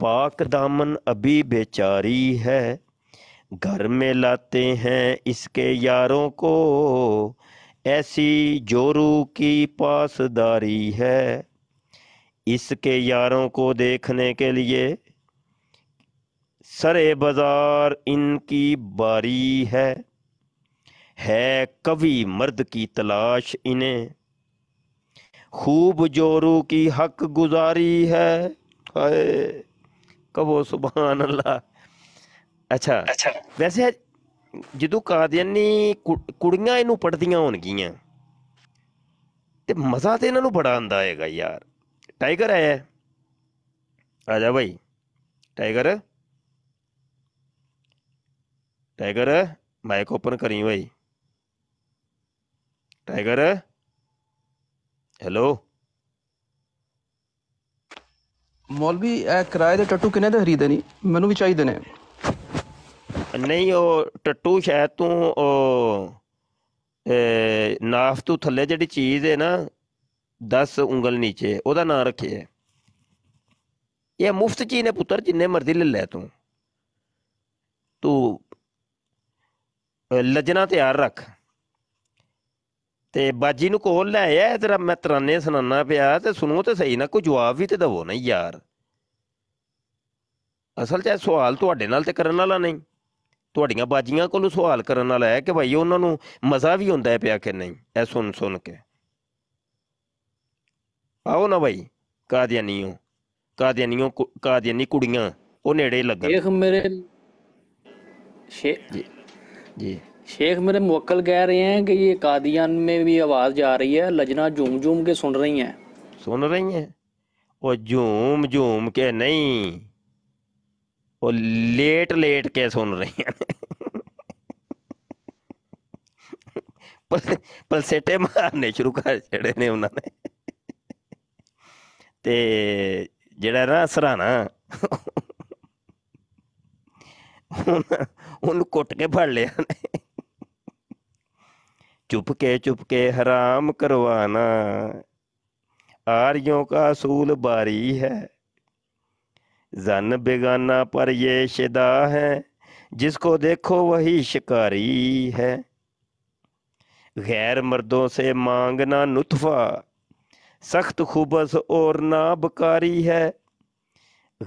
पाक दामन अभी बेचारी है घर में लाते हैं इसके यारों को ऐसी जोरू की पासदारी है इसके यारों को देखने के लिए सरे बाजार इनकी बारी है है कवि मर्द की तलाश इन्हें खूब जोरू की हक गुजारी है हाय कबो सुबहान अल्लाह अच्छा अच्छा वैसे ਜਦੋਂ ਕਾਦੀਆਨੀ ਕੁੜੀਆਂ ਇਹਨੂੰ ਪੜਦੀਆਂ ਹੋਣਗੀਆਂ ਤੇ ਮਜ਼ਾ ਤੇ ਇਹਨਾਂ ਨੂੰ ਬੜਾ ਆਂਦਾ ਹੈਗਾ ਯਾਰ टाइगर आया है आजा भाई टाइगर टाइगर माइक ओपन करी भाई टाइगर हेलो मौलवी किराए ਦੇ ਟੱਟੂ ਕਿਨੇ ਦੇ ਖਰੀਦੇ ਨਹੀਂ ਮੈਨੂੰ ਵੀ ਚਾਹੀਦੇ ਨੇ ਨਹੀਂ ਉਹ ਟੱਟੂ ਸ਼ਾਇਦ ਤੂੰ ਉਹ ਨਾਫ ਤੋਂ ਥੱਲੇ ਜਿਹੜੀ ਚੀਜ਼ ਹੈ ਨਾ 10 ਉਂਗਲ ਨੀਚੇ ਉਹਦਾ ਨਾਂ ਰੱਖਿਆ ਇਹ ਮੁਫਤ ਜੀ ਨੇ ਪੁੱਤਰ ਜਿੰਨੇ ਮਰਜ਼ੀ ਲੈ ਲੈ ਤੂੰ ਤੂੰ ਲਜਣਾ ਤਿਆਰ ਰੱਖ ਤੇ ਬਾਜੀ ਨੂੰ ਕੋਲ ਲੈ ਆਇਆ ਤੇਰਾ ਮੈਂ ਤਰਾਨੇ ਸੁਣਾਉਣਾ ਪਿਆ ਤੇ ਸੁਣੋ ਤੇ ਸਹੀ ਨਾ ਕੋਈ ਜਵਾਬ ਵੀ ਤੇ ਦਵੋ ਨਾ ਯਾਰ ਅਸਲ 'ਚ ਸਵਾਲ ਤੁਹਾਡੇ ਨਾਲ ਤੇ ਕਰਨ ਵਾਲਾ ਨਹੀਂ ਤੁਹਾਡੀਆਂ ਬਾਜੀਆਂ ਕੋਲੋਂ ਸਵਾਲ ਕਰਨ ਵਾਲਾ ਹੈ ਕਿ ਭਾਈ ਉਹਨਾਂ ਨੂੰ ਮਜ਼ਾ ਵੀ ਹੁੰਦਾ ਪਿਆ ਕਿ ਨਹੀਂ ਇਹ ਸੁਣ ਸੁਣ ਕੇ आओ ना भाई ਬਾਈ ਕਾਦੀਆਨੀਓ कादियानी ਕਾਦੀਆਨੀ ਕੁੜੀਆਂ ਉਹ ਨੇੜੇ ਲੱਗਣ ਸ਼ੇਖ ਮੇਰੇ ਸ਼ੇਖ ਜੀ शेख मेरे मुक्ल कह रहे हैं कि ये कादियान में भी आवाज़ जा रही है लजना झूम झूम के सुन रही हैं सुन रही हैं वो झूम झूम के नहीं वो लेट लेट के सुन रही हैं पल, पलसेटे मारने शुरू कर छेड़े ने उन्होंने ਤੇ ਜਿਹੜਾ ਨਾ ਸਰਾਣਾ ਉਹਨੂੰ ਕੁੱਟ ਕੇ ਫੜ ਲਿਆ ਨੇ चुप के चुप के हराम करवाना आर्यों का सूल बारी है जन बेगाना पर ये शिदा है जिसको देखो वही शिकारी है गैर मर्दों से मांगना नुतफा सख्त खुबस और नाबकारी है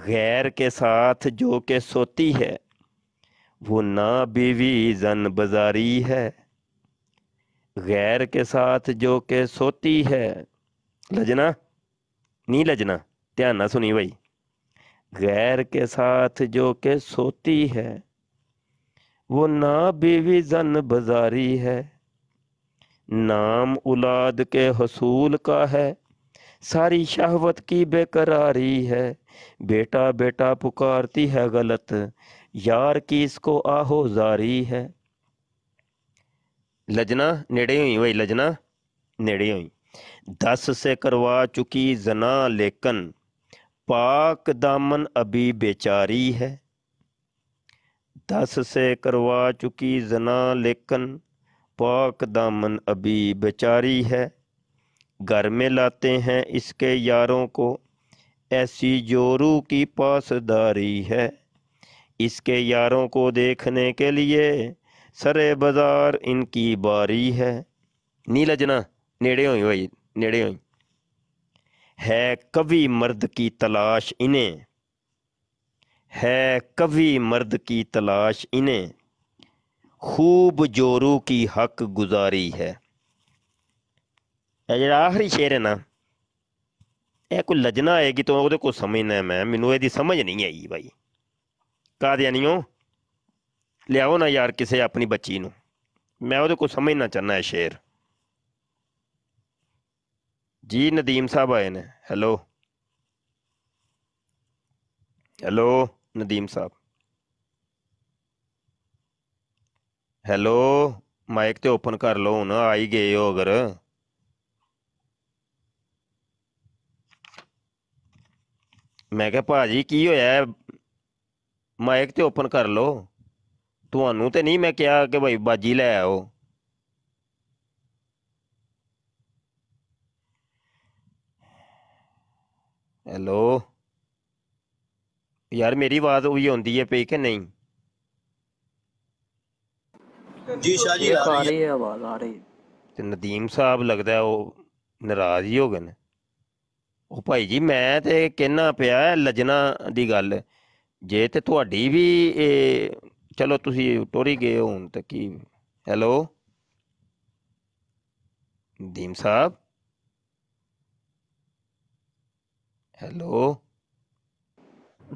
गैर के साथ जो के सोती है वो ना बीवी जन बाजारी है गैर के साथ जो के सोती है लजना नहीं लजना ध्यान ना सुनी भाई गैर के साथ जो के सोती है वो ना बीवी जन बाजारी है नाम उलाद के हसूल का है सारी शहवत की बेकरारी है बेटा बेटा पुकारती है गलत यार की इसको आहो जारी है लजना नेड़े हुई वही लजना नेड़े हुई दस से करवा चुकी जना लेकिन पाक दामन अभी बेचारी है दस से करवा चुकी जना लेकिन पाक दामन अभी बेचारी है घर में लाते हैं इसके यारों को ऐसी जोरू की पासदारी है इसके यारों को देखने के लिए सरे बाजार इनकी बारी है नीलजना जना नेड़े हुई भाई नेड़े हुई है कवि मर्द की तलाश इन्हें है कवि मर्द की तलाश इन्हें खूब जोरू की हक गुजारी है यह जरा आखिरी शेर है ना यह कोई लजना है कि तो वो कुछ समझना मैं मैनू यदि समझ नहीं आई भाई का दी हो लियाओ ना यार किसी अपनी बच्ची नू मैं वो कुछ समझना चाहना शेर जी नदीम साहब आए ने हेलो हेलो नदीम साहब हेलो माइक तो ओपन कर लो हूँ आई गए हो अगर ਮੈਂ ਕਿਹਾ ਭਾਜੀ ਕੀ ਹੋਇਆ ਮਾਈਕ ਤੇ ਓਪਨ ਕਰ ਲਓ ਤੁਹਾਨੂੰ ਤੇ ਨਹੀਂ ਮੈਂ ਕਿਹਾ ਕਿ ਭਾਈ ਬਾਜੀ ਲੈ ਆਓ ਹੈਲੋ ਯਾਰ ਮੇਰੀ ਆਵਾਜ਼ ਉਹੀ ਆਉਂਦੀ ਹੈ ਪਈ ਕਿ ਨਹੀਂ जी शाह जी आ रही है आवाज आ रही है ਤੇ ਨਦੀਮ ਸਾਹਿਬ ਲੱਗਦਾ ਉਹ ਨਾਰਾਜ਼ ਹੀ ਹੋ ਗਏ ਨੇ ਉਹ ਭਾਈ ਜੀ ਮੈਂ ਤੇ ਕਹਿਣਾ ਪਿਆ ਲਜਣਾ ਦੀ ਗੱਲ ਜੇ ਤੇ ਤੁਹਾਡੀ ਵੀ ਇਹ ਚਲੋ ਤੁਸੀਂ ਟੋਰੀ ਗਏ ਹੋ ਹੁਣ ਤੇ ਕੀ दीम साहब हेलो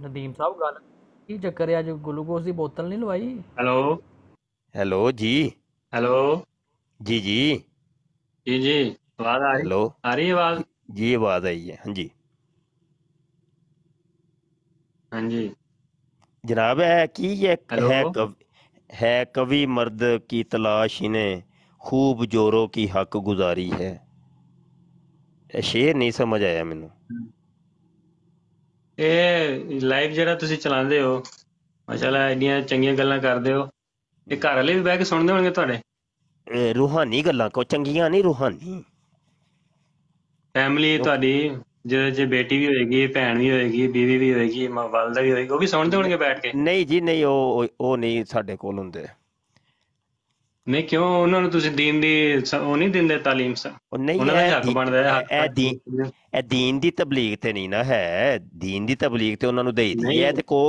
नदीम साहब गल की चक्कर है अज ग्लूकोज की बोतल नहीं लवाई हेलो हेलो जी हेलो जी जी जी जी आवाज आ रही हेलो आ रही आवाज जी आवाज आई है हाँ जी हाँ जी जनाब है की है, है, कव, है कवि मर्द की तलाश इन्हें खूब जोरों की हक गुजारी है शेर नहीं समझ आया मेनु लाइव जरा चला माशाला चंगी गल कर भी बह के सुन दे रूहानी गल चंगी रूहानी ਫੈਮਿਲੀ ਤੁਹਾਡੀ ਜਿਹੜੇ ਜੇ ਬੇਟੀ ਵੀ ਹੋਏਗੀ ਭੈਣ ਵੀ ਹੋਏਗੀ ਬੀਵੀ ਵੀ ਹੋਏਗੀ ਮਾਂ ਵਾਲਦਾ ਵੀ ਹੋਏਗੀ ਉਹ ਵੀ ਸੌਣਦੇ ਹੋਣਗੇ ਬੈਠ ਕੇ ਨਹੀਂ ਜੀ ਨਹੀਂ ਉਹ ਉਹ ਨਹੀਂ ਸਾਡੇ ਕੋਲ ਹੁੰਦੇ ਨੇ ਕਿਉਂ ਉਹਨਾਂ ਨੂੰ ਤੁਸੀਂ ਦੀਨ ਦੀ ਉਹ ਨਹੀਂ ਦਿੰਦੇ ਤਾਲੀਮ ਸਾ ਉਹ ਨਹੀਂ ਉਹਨਾਂ ਦਾ ਹੱਕ ਬਣਦਾ ਹੈ ਇਹ ਹੱਕ ਇਹ ਦੀਨ ਦੀ ਤਬਲੀਗ ਤੇ ਨਹੀਂ ਨਾ ਹੈ ਦੀਨ ਦੀ ਤਬਲੀਗ ਤੇ ਉਹਨਾਂ ਨੂੰ ਦੇਈ ਦੀ ਹੈ ਤੇ ਕੋ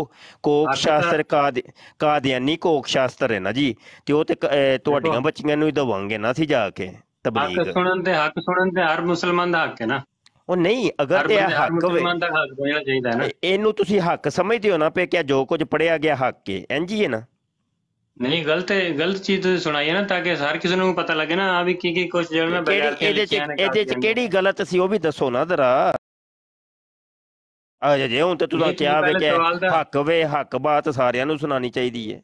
ਕੋਕ ਸ਼ਾਸਤਰ ਕਾ ਕਾਦੀਆਨੀ ਕੋਕ ਸ਼ਾਸਤਰ ਹੈ ਨਾ ਜੀ ਤੇ ਉਹ ਤੇ ਤੁਹਾਡੀਆਂ ਬੱਚੀਆਂ ਨੂੰ ਹੀ ਦਵਾਂਗੇ ਨਾ ਸੀ ਜਾ ਕੇ ਤਬਲੀਗ ਹੱਕ ਸੁਣਨ ਤੇ ਹੱਕ ਸੁਣਨ ਤੇ ਹਰ ਮੁਸਲਮਾਨ ਦਾ ਹੱਕ ਹੈ ਨਾ ਉਹ ਨਹੀਂ ਅਗਰ ਤੇ ਹੱਕ ਹੋਵੇ ਮੁਸਲਮਾਨ ਦਾ ਹੱਕ ਹੋਣਾ ਚਾਹੀਦਾ ਹੈ ਨਾ ਇਹਨੂੰ ਤੁਸੀਂ ਹੱਕ ਸਮਝਦੇ ਹੋ ਨਾ ਪਏ ਕਿ ਜੋ ਕੁਝ ਪੜਿਆ ਗਿਆ ਹੱਕ ਹੈ ਇੰਜੀ ਹੈ ਨਾ ਨਹੀਂ ਗਲਤ ਹੈ ਗਲਤ ਚੀਜ਼ ਤੁਸੀਂ ਸੁਣਾਈ ਹੈ ਨਾ ਤਾਂ ਕਿ ਹਰ ਕਿਸੇ ਨੂੰ ਪਤਾ ਲੱਗੇ ਨਾ ਆ ਵੀ ਕੀ ਕੀ ਕੁਝ ਜਿਹੜਾ ਬਗੈਰ ਇਹਦੇ ਚ ਇਹਦੇ ਚ ਕਿਹੜੀ ਗਲਤ ਸੀ ਉਹ ਵੀ ਦੱਸੋ ਨਾ ਜ਼ਰਾ ਆ ਜੇ ਹੁਣ ਤੇ ਤੁਸੀਂ ਕਿਹਾ ਵੇ ਕਿ ਹੱਕ ਵੇ ਹੱਕ ਬਾਤ ਸਾਰਿਆਂ ਨੂੰ ਸੁਣਾਣੀ ਚਾਹੀਦੀ ਹੈ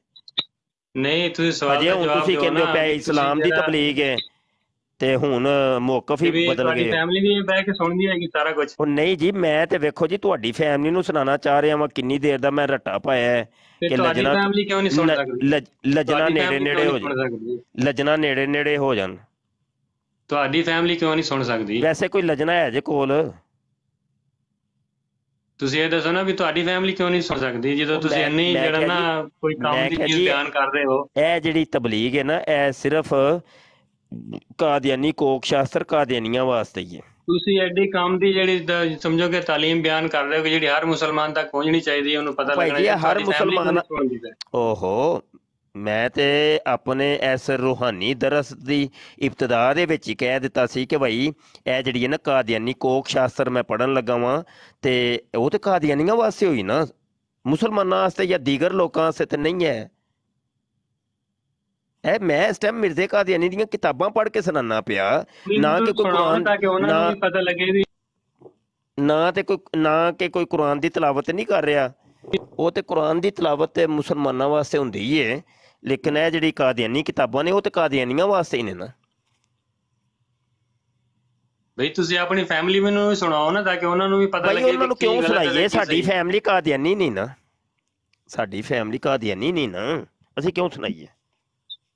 ਨਹੀਂ ਤੁਸੀਂ ਸਵਾਲ ਦਾ ਜਵਾਬ ਦਿਓ ਨਾ ਤੁਸੀਂ ਕਹਿੰਦੇ ਹੋ ਪਿਆ ਇਸਲਾਮ ਦੀ ਤਬਲੀਗ ਹੈ ਤੇ ਹੁਣ ਮੌਕਫ ਹੀ ਬਦਲ ਗਏ ਫੈਮਿਲੀ ਵੀ ਬਹਿ ਕੇ ਸੁਣਦੀ ਹੈਗੀ ਸਾਰਾ ਕੁਝ ਉਹ ਨਹੀਂ ਜੀ ਮੈਂ ਤੇ ਵੇਖੋ ਜੀ ਤੁਹਾਡੀ ਫੈਮਿਲੀ ਨੂੰ ਸੁਣਾਉਣਾ ਚਾਹ ਰਿਹਾ ਵਾਂ ਕਿੰਨੀ ਦੇਰ ਦਾ ਮੈਂ ਰੱਟਾ ਪਾਇਆ ਹੈ ਕਿ ਲਜਣਾ ਫੈਮਿਲੀ ਕਿਉਂ ਨਹੀਂ ਸੁਣ ਸਕਦੀ ਲਜਣਾ ਨੇੜੇ ਨੇੜੇ ਹੋ ਜਾਣ ਲਜਣਾ ਨੇੜੇ ਨੇੜੇ ਹੋ ਜਾਣ ਤੁਹਾਡੀ ਫੈਮਿਲੀ ਕਿਉਂ ਨਹੀਂ ਸੁਣ ਸਕਦੀ ਵੈਸੇ ਕੋਈ ਲਜਣਾ ਹੈ ਜੇ ਕੋਲ ਤੁਸੀਂ ਇਹ ਦੱਸੋ ਨਾ ਵੀ ਤੁਹਾਡੀ ਫੈਮਿਲੀ ਕਿਉਂ ਨਹੀਂ ਸੁਣ ਸਕਦੀ ਜਦੋਂ ਤੁਸੀਂ ਇੰਨੀ ਜਿਹੜਾ ਨਾ ਕੋਈ ਕੰਮ ਦੀ ਚੀਜ਼ ਬਿਆਨ ਕਰ ਰਹੇ ਹੋ ਇਹ ਜਿਹੜੀ ਤਬਲੀਗ ਹੈ ਨਾ ਇਹ ਸਿਰਫ ਕਾਦੀਆਨੀ ਕੋਕ ਸ਼ਾਸਤਰ ਕਾਦੀਆਨੀਆਂ ਵਾਸਤੇ ਹੀ ਹੈ ਤੁਸੀਂ ਐਡੀ ਕੰਮ ਦੀ ਜਿਹੜੀ ਸਮਝੋ ਕਿ تعلیم ਬਿਆਨ ਕਰ ਰਹੇ ਹੋ ਕਿ ਜਿਹੜੀ ਹਰ ਮੁਸਲਮਾਨ ਤੱਕ ਪਹੁੰਚਣੀ ਚਾਹੀਦੀ ਹੈ ਉਹਨੂੰ ਪਤਾ ਲੱਗਣਾ ਚਾਹੀਦਾ ਹੈ ਹਰ ਮੁਸਲਮਾਨ ਓਹੋ ਮੈਂ ਤੇ ਆਪਣੇ ਇਸ ਰੂਹਾਨੀ ਦਰਸ ਦੀ ਇਬਤਦਾ ਦੇ ਵਿੱਚ ਹੀ ਕਹਿ ਦਿੱਤਾ ਸੀ ਕਿ ਭਾਈ ਇਹ ਜਿਹੜੀ ਹੈ ਨਾ ਕਾਦੀਆਨੀ ਕੋਕ ਸ਼ਾਸਤਰ ਮੈਂ ਪੜਨ ਲੱਗਾ ਵਾਂ ਤੇ ਉਹ ਤੇ ਕਾਦੀਆਨੀਆਂ ਵਾਸਤੇ ਹੋਈ ਨਾ ਮੁਸਲਮਾਨਾਂ ਵਾਸਤੇ ਜਾਂ ਦੀਗਰ ਲੋਕਾਂ ਵਾਸਤੇ ਤੇ ਨਹੀਂ ਹੈ ਐ ਮੈਂ ਇਸ ਟਾਈਮ ਮਿਰਜ਼ੇ ਕਾਦੀਆਨੀ ਦੀਆਂ ਕਿਤਾਬਾਂ ਪੜ੍ਹ ਕੇ ਸੁਣਾਉਣਾ ਪਿਆ ਨਾ ਕਿ ਕੋਈ ਕੁਰਾਨ ਤਾਂ ਕਿ ਉਹਨਾਂ ਨੂੰ ਪਤਾ ਲੱਗੇ ਵੀ ਨਾ ਤੇ ਕੋਈ ਨਾ ਕਿ ਕੋਈ ਕੁਰਾਨ ਦੀ ਤਲਾਵਤ ਨਹੀਂ ਕਰ ਰਿਹਾ ਉਹ ਤੇ ਕੁਰਾਨ ਦੀ ਤਲਾਵਤ ਤੇ ਮੁਸਲਮਾਨਾਂ ਵਾਸਤੇ ਹੁੰਦੀ ਏ ਲੇਕਿਨ ਇਹ ਜਿਹੜੀ ਕਾਦੀਆਨੀ ਕਿਤਾਬਾਂ ਨੇ ਉਹ ਤੇ ਕਾਦੀਆਨੀਆਂ ਵਾਸਤੇ ਹੀ ਨੇ ਨਾ ਬਈ ਤੁਸੀਂ ਆਪਣੀ ਫੈਮਿਲੀ ਮੈਨੂੰ ਵੀ ਸੁਣਾਓ ਨਾ ਤਾਂ ਕਿ ਉਹਨਾਂ ਨੂੰ ਵੀ ਪਤਾ ਲੱਗੇ ਉਹਨਾਂ ਨੂੰ ਕਿਉਂ ਸੁਣਾਈਏ ਸਾਡੀ ਫੈਮਿਲੀ ਕਾਦੀਆਨੀ ਨਹੀਂ ਨਾ ਸਾਡੀ ਫੈਮਿਲੀ ਕਾਦੀਆਨੀ ਨਹੀਂ ਨਾ ਅਸੀਂ ਕਿਉਂ ਸੁਣਾਈਏ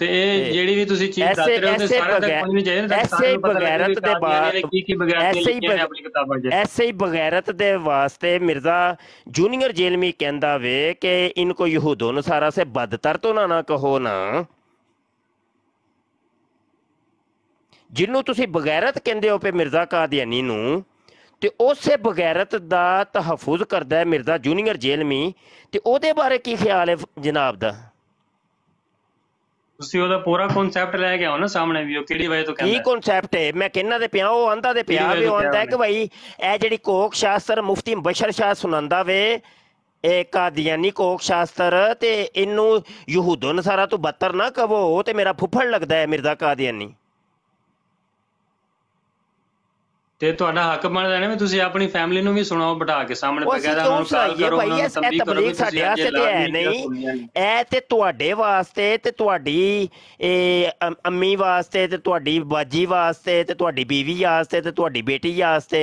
ਤੇ ਇਹ ਜਿਹੜੀ ਵੀ ਤੁਸੀਂ ਚੀਜ਼ ਦੱਸ ਰਹੇ ਹੋ ਤੇ ਸਾਰਾ ਤੱਕ ਪਹੁੰਚਣੀ ਚਾਹੀਦੀ ਨਾ ਐਸੇ ਬਗੈਰਤ ਦੇ ਬਾਅਦ ਕੀ ਕੀ ਬਗੈਰਤ ਆਪਣੀ ਕਿਤਾਬਾਂ 'ਚ ਐਸੇ ਹੀ ਬਗੈਰਤ ਦੇ ਵਾਸਤੇ ਮਿਰਜ਼ਾ ਜੂਨੀਅਰ ਜੇਲਮੀ ਕਹਿੰਦਾ ਵੇ ਕਿ ਇਨਕੋ ਯਹੂਦੋਂ ਨਸਾਰਾ ਸੇ ਬਦਤਰ ਤੋਂ ਨਾ ਨਾ ਕਹੋ ਨਾ ਜਿੰਨੂੰ ਤੁਸੀਂ ਬਗੈਰਤ ਕਹਿੰਦੇ ਹੋ ਪੇ ਮਿਰਜ਼ਾ ਕਾਦੀਆਨੀ ਨੂੰ ਤੇ ਉਸੇ ਬਗੈਰਤ ਦਾ ਤਹਫੂਜ਼ ਕਰਦਾ ਹੈ ਮਿਰਜ਼ਾ ਜੂਨੀਅਰ ਜੇਲਮੀ ਤੇ ਉਹਦੇ ਬਾਰੇ ਕੀ ਖਿਆਲ ਹੈ ਜਨਾਬ ਦਾ ਤੁਸੀਂ ਉਹਦਾ ਪੂਰਾ ਕਨਸੈਪਟ ਲੈ ਕੇ ਆਓ ਨਾ ਸਾਹਮਣੇ ਵੀ ਉਹ ਕਿਹੜੀ ਵਜ੍ਹਾ ਤੋਂ ਕਹਿੰਦਾ ਕੀ ਕਨਸੈਪਟ ਹੈ ਮੈਂ ਕਿੰਨਾ ਦੇ ਪਿਆ ਉਹ ਆਂਦਾ ਦੇ ਪਿਆ ਵੀ ਆਂਦਾ ਕਿ ਭਾਈ ਇਹ ਜਿਹੜੀ ਕੋਕ ਸ਼ਾਸਤਰ ਮੁਫਤੀ ਬਸ਼ਰ ਸ਼ਾਹ ਸੁਣਾਉਂਦਾ ਵੇ ਇਹ ਕਾਦੀਆਨੀ ਕੋਕ ਸ਼ਾਸਤਰ ਤੇ ਇਹਨੂੰ ਯਹੂਦੋਂ ਨਸਾਰਾ ਤੋਂ ਬੱਤਰ ਨਾ ਕਹੋ ਉਹ ਤੇ ਮੇਰਾ ਫੁੱਫੜ ਲੱਗਦਾ ਹੈ ਮਿਰਜ਼ਾ ਕਾਦੀਆਨੀ ਤੇ ਤੁਹਾਡਾ ਹੱਕ ਬਣਦਾ ਨੇ ਵੀ ਤੁਸੀਂ ਆਪਣੀ ਫੈਮਿਲੀ ਨੂੰ ਵੀ ਸੁਣਾਓ ਬਿਠਾ ਕੇ ਸਾਹਮਣੇ ਬਗੈਰਾ ਉਹਨਾਂ ਨੂੰ ਸਾਲ ਕਰੋ ਭਾਈ ਇਹ ਤਬਲੀਗ ਸਾਡੇ ਆਸੇ ਤੇ ਹੈ ਨਹੀਂ ਐ ਤੇ ਤੁਹਾਡੇ ਵਾਸਤੇ ਤੇ ਤੁਹਾਡੀ ਇਹ ਅੰਮੀ ਵਾਸਤੇ ਤੇ ਤੁਹਾਡੀ ਬਾਜੀ ਵਾਸਤੇ ਤੇ ਤੁਹਾਡੀ ਬੀਵੀ ਵਾਸਤੇ ਤੇ ਤੁਹਾਡੀ ਬੇਟੀ ਵਾਸਤੇ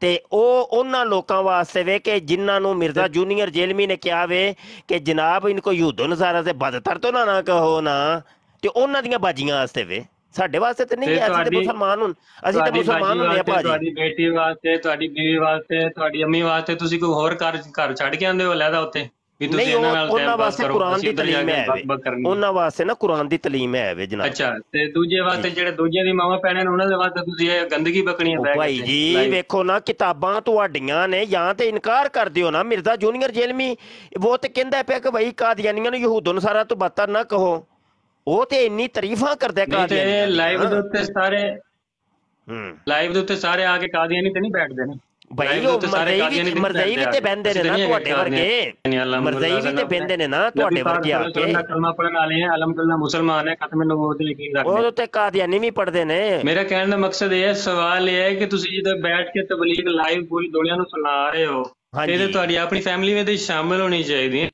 ਤੇ ਉਹ ਉਹਨਾਂ ਲੋਕਾਂ ਵਾਸਤੇ ਵੇ ਕਿ ਜਿਨ੍ਹਾਂ ਨੂੰ ਮਿਰਜ਼ਾ ਜੂਨੀਅਰ ਜੇਲਮੀ ਨੇ ਕਿਹਾ ਵੇ ਕਿ ਜਨਾਬ ਇਨਕੋ ਯੂਦੋ ਨਜ਼ਾਰਾ ਤੇ ਬਦਤਰ ਤੋਂ ਨਾ ਨਾ ਕਹੋ ਨਾ ਤੇ ਉਹਨਾਂ ਦੀਆਂ ਬਾਜੀਆਂ ਵਾਸਤੇ ਵੇ ਸਾਡੇ ਵਾਸਤੇ ਤੇ ਨਹੀਂ ਹੈ ਅਸੀਂ ਤੇ ਮੁਸਲਮਾਨ ਹੁਣ ਅਸੀਂ ਤੇ ਮੁਸਲਮਾਨ ਹੁੰਦੇ ਆ ਭਾਜੀ ਤੁਹਾਡੀ ਬੇਟੀ ਵਾਸਤੇ ਤੁਹਾਡੀ ਬੀਵੀ ਵਾਸਤੇ ਤੁਹਾਡੀ ਅੰਮੀ ਵਾਸਤੇ ਤੁਸੀਂ ਕੋਈ ਹੋਰ ਘਰ ਘਰ ਛੱਡ ਕੇ ਆਉਂਦੇ ਹੋ ਲੈਦਾ ਉੱਤੇ ਵੀ ਤੁਸੀਂ ਇਹਨਾਂ ਨਾਲ ਟਾਈਮ ਪਾਸ ਕਰੋ ਕੁਰਾਨ ਦੀ ਤਾਲੀਮ ਹੈ ਉਹਨਾਂ ਵਾਸਤੇ ਨਾ ਕੁਰਾਨ ਦੀ ਤਾਲੀਮ ਹੈ ਵੇ ਜਨਾਬ ਅੱਛਾ ਤੇ ਦੂਜੇ ਵਾਸਤੇ ਜਿਹੜੇ ਦੂਜੇ ਦੀ ਮਾਵਾ ਪੈਣੇ ਨੇ ਉਹਨਾਂ ਦੇ ਵਾਸਤੇ ਤੁਸੀਂ ਇਹ ਗੰਦਗੀ ਬਕਣੀ ਹੈ ਭਾਈ ਜੀ ਵੇਖੋ ਨਾ ਕਿਤਾਬਾਂ ਤੁਹਾਡੀਆਂ ਨੇ ਜਾਂ ਤੇ ਇਨਕਾਰ ਕਰਦੇ ਹੋ ਨਾ ਮਿਰਜ਼ਾ ਜੂਨੀਅਰ ਜੇਲਮੀ ਉਹ ਤੇ ਕਹਿੰਦਾ ਪਿਆ ਕਿ ਭਾਈ ਕਾਦੀਆਨੀਆਂ ਨੂੰ ਯਹੂਦੋਂ ਸਾਰਾ ਤੋਂ ਬਾਤਾਂ ਨਾ ਕਹੋ ਉਹ ਤੇ ਇੰਨੀ ਤਾਰੀਫਾਂ ਕਰਦੇ ਕਾਦੀਆਂ ਤੇ ਲਾਈਵ ਦੇ ਉੱਤੇ ਸਾਰੇ ਹੂੰ ਲਾਈਵ ਦੇ ਉੱਤੇ ਸਾਰੇ ਆ ਕੇ ਕਾਦੀਆਂ ਨਹੀਂ ਤੇ ਨਹੀਂ ਬੈਠਦੇ ਨੇ ਭਾਈ ਉਹ ਮਰਦਾਈ ਵੀ ਮਰਦਾਈ ਵੀ ਤੇ ਬੰਦੇ ਨੇ ਨਾ ਤੁਹਾਡੇ ਵਰਗੇ ਮਰਦਾਈ ਵੀ ਤੇ ਬੰਦੇ ਨੇ ਨਾ ਤੁਹਾਡੇ ਵਰਗੇ ਆ ਕੇ ਕਲਮਾ ਪੜਨ ਵਾਲੇ ਹੈ ਅਲਮਦੁਲਿਲਾ ਮੁਸਲਮਾਨ ਹੈ ਖਤਮ ਨੂੰ ਦੇ ਯਕੀਨ ਰੱਖਦੇ ਉਹ ਤੇ ਨਹੀਂ ਵੀ ਪੜਦੇ ਨੇ ਮੇਰਾ ਕਹਿਣ ਦਾ ਮਕਸਦ ਇਹ ਹੈ ਸਵਾਲ ਇਹ ਹੈ ਕਿ ਤੁਸੀਂ ਜਦੋਂ ਬੈਠ ਕੇ ਤਬਲੀਗ ਲਾਈਵ ਪੂਰੀ ਦੁਨੀਆ ਨੂੰ ਸੁਣਾ ਰਹੇ ਹੋ ਤੇ ਤੁਹਾਡੀ ਆਪਣੀ ਫੈਮਿਲੀ ਵਿੱਚ ਸ਼ਾਮਿਲ ਹੋਣੀ ਚਾਹੀਦੀ ਹੈ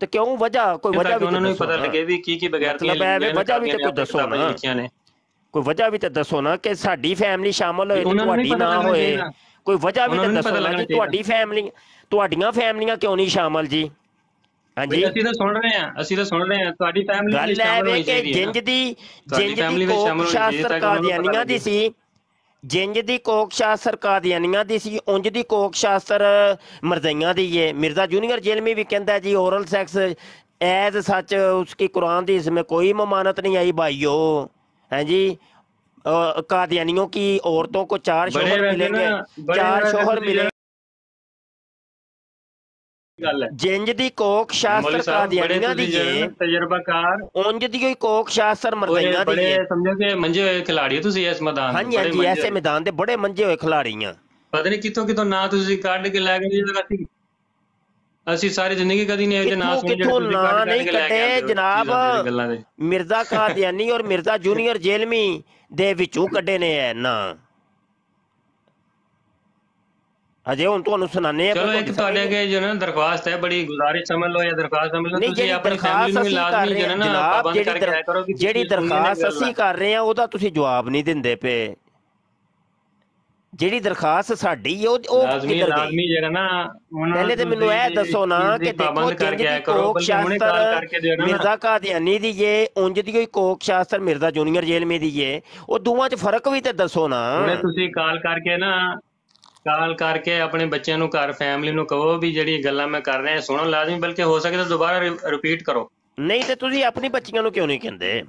ਤੇ ਕਿਉਂ ਵਜ੍ਹਾ ਕੋਈ ਵਜ੍ਹਾ ਵੀ ਉਹਨਾਂ ਨੂੰ ਪਤਾ ਲੱਗੇ ਵੀ ਕੀ ਕੀ ਬਗੈਰਤੀਆਂ ਮਤਲਬ ਵਜ੍ਹਾ ਵੀ ਤੇ ਕੋਈ ਦੱਸੋ ਨਾ ਕੋਈ ਵਜ੍ਹਾ ਵੀ ਤੇ ਦੱਸੋ ਨਾ ਕਿ ਸਾਡੀ ਫੈਮਿਲੀ ਸ਼ਾਮਲ ਹੋਏ ਤੁਹਾਡੀ ਨਾ ਹੋਏ ਕੋਈ ਵਜ੍ਹਾ ਵੀ ਤੇ ਦੱਸੋ ਨਾ ਕਿ ਤੁਹਾਡੀ ਫੈਮਿਲੀ ਤੁਹਾਡੀਆਂ ਫੈਮਿਲੀਆਂ ਕਿਉਂ ਨਹੀਂ ਸ਼ਾਮਲ ਜੀ ਹਾਂਜੀ ਅਸੀਂ ਤਾਂ ਸੁਣ ਰਹੇ ਹਾਂ ਅਸੀਂ ਤਾਂ ਸੁਣ ਰਹੇ ਹਾਂ ਤੁਹਾਡੀ ਫੈਮਿਲੀ ਵੀ ਸ਼ਾਮਲ ਹੋਈ ਜੀ ਗੱਲ ਹੈ ਕਿ ਜਿੰਜ ਦੀ ਜਿੰਜ ਦੀ ਕੋਸ਼ਿਸ਼ ਕਾਦੀਆਂ ਦੀ ਸੀ ਜਿੰਜ ਦੀ ਕੋਖ ਸ਼ਾਸਰ ਕਾਦੀਆਨੀਆਂ ਦੀ ਸੀ ਉੰਜ ਦੀ ਕੋਖ ਸ਼ਾਸਰ ਮਰਜ਼ਈਆਂ ਦੀ ਏ ਮਿਰਜ਼ਾ ਜੂਨੀਅਰ ਜੇਲਮੀ ਵੀ ਕਹਿੰਦਾ ਜੀ ਔਰਲ ਸੈਕਸ ਐਜ਼ ਸੱਚ ਉਸकी कुरान दी इसमें कोई ममानत नहीं आई भाइयों हैं जी कादियानियों की औरतों को चार शोहर मिलेंगे चार शोहर मिलेंगे ਗੱਲ ਹੈ ਜਿੰਜ ਦੀ ਕੋਕ ਸ਼ਾਸਤਰ ਕਾ ਦੀ ਜੇ ਤਜਰਬਾਕਾਰ ਉਂਜ ਦੀ ਕੋਈ ਕੋਕ ਸ਼ਾਸਤਰ ਮਰਦਾਈਆਂ ਦੀ ਜੇ ਸਮਝੋ ਕਿ ਮੰਜੇ ਹੋਏ ਖਿਲਾੜੀ ਤੁਸੀਂ ਇਸ ਮੈਦਾਨ ਹਾਂਜੀ ਹਾਂਜੀ ਐਸੇ ਮੈਦਾਨ ਦੇ ਬੜੇ ਮੰਜੇ ਹੋਏ ਖਿਲਾੜੀਆਂ ਪਤਾ ਨਹੀਂ ਕਿੱਥੋਂ ਕਿੱਥੋਂ ਨਾ ਤੁਸੀਂ ਕੱਢ ਕੇ ਲੈ ਗਏ ਜਿਹੜਾ ਅਸੀਂ ਅਸੀਂ ਸਾਰੀ ਜ਼ਿੰਦਗੀ ਕਦੀ ਨਹੀਂ ਇਹਦੇ ਨਾਂ ਸੁਣਿਆ ਜਿਹੜੇ ਤੁਸੀਂ ਨਹੀਂ ਕੱਢੇ ਜਨਾਬ ਮਿਰਜ਼ਾ ਕਾਦੀਆਨੀ ਔਰ ਮਿਰਜ਼ਾ ਜੂਨੀਅਰ ਜੇਲਮੀ ਦੇ ਵਿੱਚੋਂ ਕੱਢੇ ਨੇ ਐ ਨਾਂ ਹਜੇ ਹੁਣ ਤੁਹਾਨੂੰ ਸੁਣਾਣੇ ਆ ਚਲੋ ਇੱਕ ਤੁਹਾਡੇ ਅੱਗੇ ਜੋ ਨਾ ਦਰਖਾਸਤ ਹੈ ਬੜੀ ਗੁਜ਼ਾਰਿਸ਼ ਸਮਝ ਲਓ ਜਾਂ ਦਰਖਾਸਤ ਸਮਝ ਲਓ ਤੁਸੀਂ ਆਪਣੀ ਫੈਮਿਲੀ ਨੂੰ ਲਾਜ਼ਮੀ ਜੋ ਨਾ ਪਾਬੰਦ ਕਰਕੇ ਰੱਖਿਆ ਕਰੋ ਕਿ ਜਿਹੜੀ ਦਰਖਾਸਤ ਅਸੀਂ ਕਰ ਰਹੇ ਆ ਉਹਦਾ ਤੁਸੀਂ ਜਵਾਬ ਨਹੀਂ ਦਿੰਦੇ ਪਏ ਜਿਹੜੀ ਦਰਖਾਸਤ ਸਾਡੀ ਉਹ ਉਹ ਕਿੱਧਰ ਗਈ ਜਿਹੜਾ ਨਾ ਪਹਿਲੇ ਤੇ ਮੈਨੂੰ ਇਹ ਦੱਸੋ ਨਾ ਕਿ ਦੇਖੋ ਜਿੰਜ ਦੀ ਕੋਕ ਸ਼ਾਸਤਰ ਮਿਰਜ਼ਾ ਕਾਦੀਆਨੀ ਦੀ ਜੇ ਉਂਝ ਦੀ ਕੋਈ ਕੋਕ ਸ਼ਾਸਤਰ ਮਿਰਜ਼ਾ ਜੂਨੀਅਰ ਜੇਲ੍ਹ ਮੇ ਦੀ ਜੇ ਉਹ ਦੋਵਾਂ 'ਚ ਫਰਕ ਵੀ ਤੇ ਦੱਸੋ ਨਾ ਤੁਸੀਂ ਕਾਲ ਕਰਕੇ ਨਾ ਕਾਲ ਕਰਕੇ ਆਪਣੇ ਬੱਚਿਆਂ ਨੂੰ ਘਰ ਫੈਮਿਲੀ ਨੂੰ ਕਹੋ ਵੀ ਜਿਹੜੀ ਗੱਲਾਂ ਮੈਂ ਕਰ ਰਿਹਾ ਸੁਣੋ ਲਾਜ਼ਮੀ ਬਲਕਿ ਹੋ ਸਕੇ ਤਾਂ ਦੁਬਾਰਾ ਰਿਪੀਟ ਕਰੋ ਨਹੀਂ ਤੇ ਤੁਸੀਂ ਆਪਣੀ ਬੱਚੀਆਂ ਨੂੰ ਕਿਉਂ ਨਹੀਂ ਕਹਿੰਦੇ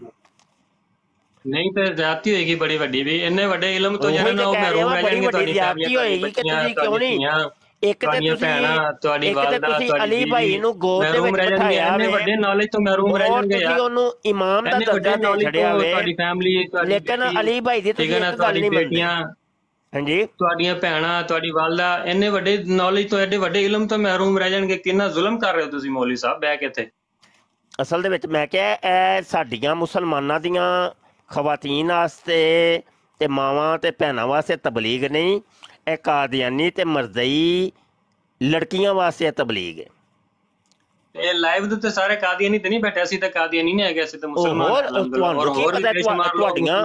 ਨਹੀਂ ਤੇ ਜਾਤੀ ਹੋਏਗੀ ਬੜੀ ਵੱਡੀ ਵੀ ਇੰਨੇ ਵੱਡੇ ਇਲਮ ਤੋਂ ਜਿਹੜਾ ਨਾ ਉਹ ਮਹਿਰੂਮ ਰਹਿ ਜਾਣਗੇ ਤੁਹਾਡੀ ਜਾਤੀ ਹੋਏਗੀ ਕਿ ਤੁਸੀਂ ਕਿਉਂ ਨਹੀਂ ਇੱਕ ਤੇ ਤੁਸੀਂ ਤੁਹਾਡੀ ਵਾਲਦਾ ਤੁਹਾਡੀ ਅਲੀ ਭਾਈ ਨੂੰ ਗੋਦ ਦੇ ਵਿੱਚ ਬਿਠਾਇਆ ਇੰਨੇ ਵੱਡੇ ਨੌਲੇਜ ਤੋਂ ਮਹਿਰੂਮ ਰਹਿ ਜਾਣਗੇ ਯਾਰ ਤੁਸੀਂ ਉਹਨੂੰ ਇਮਾਮ ਦਾ ਦਰਜਾ ਦੇ ਛੜਿਆ ਹੋਵੇ ਤੁਹਾਡੀ ਫੈਮਿਲੀ ਤੁਹਾਡੀ ਲੇਕਿਨ ਅਲੀ ਭਾਈ ਦੀ ਤੁਸੀਂ ਇੱਕ ਗੱਲ ਨਹੀਂ ਮੰਨਦੇ ਹਾਂਜੀ ਤੁਹਾਡੀਆਂ ਭੈਣਾਂ ਤੁਹਾਡੀ ਵਾਲਦਾ ਇੰਨੇ ਵੱਡੇ ਨੌਲੇਜ ਤੋਂ ਐਡੇ ਵੱਡੇ ਇਲਮ ਤੋਂ ਮਹਿਰੂਮ ਰਹਿ ਜਾਣਗੇ ਕਿੰਨਾ ਜ਼ੁਲਮ ਕਰ ਰਹੇ ਹੋ ਤੁਸੀਂ ਮੌਲੀ ਸਾਹਿਬ ਬਹਿ ਕੇ ਇੱਥੇ ਅਸਲ ਦੇ ਵਿੱਚ ਮੈਂ ਕਿਹਾ ਇਹ ਸਾਡੀਆਂ ਮੁਸਲਮਾਨਾਂ ਦੀਆਂ ਖਵਾਤੀਨ ਵਾਸਤੇ ਤੇ ਮਾਵਾਂ ਤੇ ਭੈਣਾਂ ਵਾਸਤੇ ਤਬਲੀਗ ਨਹੀਂ ਇਹ ਕਾਦੀਆਨੀ ਤੇ ਮਰਜ਼ਈ ਲੜਕੀਆਂ ਵਾਸਤੇ ਤਬਲੀਗ ਹੈ ਇਹ ਲਾਈਵ ਦੇ ਉੱਤੇ ਸਾਰੇ ਕਾਦੀਆਨੀ ਤੇ ਨਹੀਂ ਬੈਠੇ ਸੀ ਤਾਂ ਕਾਦੀਆਨੀ ਨਹੀਂ ਹੈਗੇ ਸੀ ਤੇ ਮੁਸਲਮਾਨ ਹੋਰ ਹੋਰ ਤੁਹਾਡੀਆਂ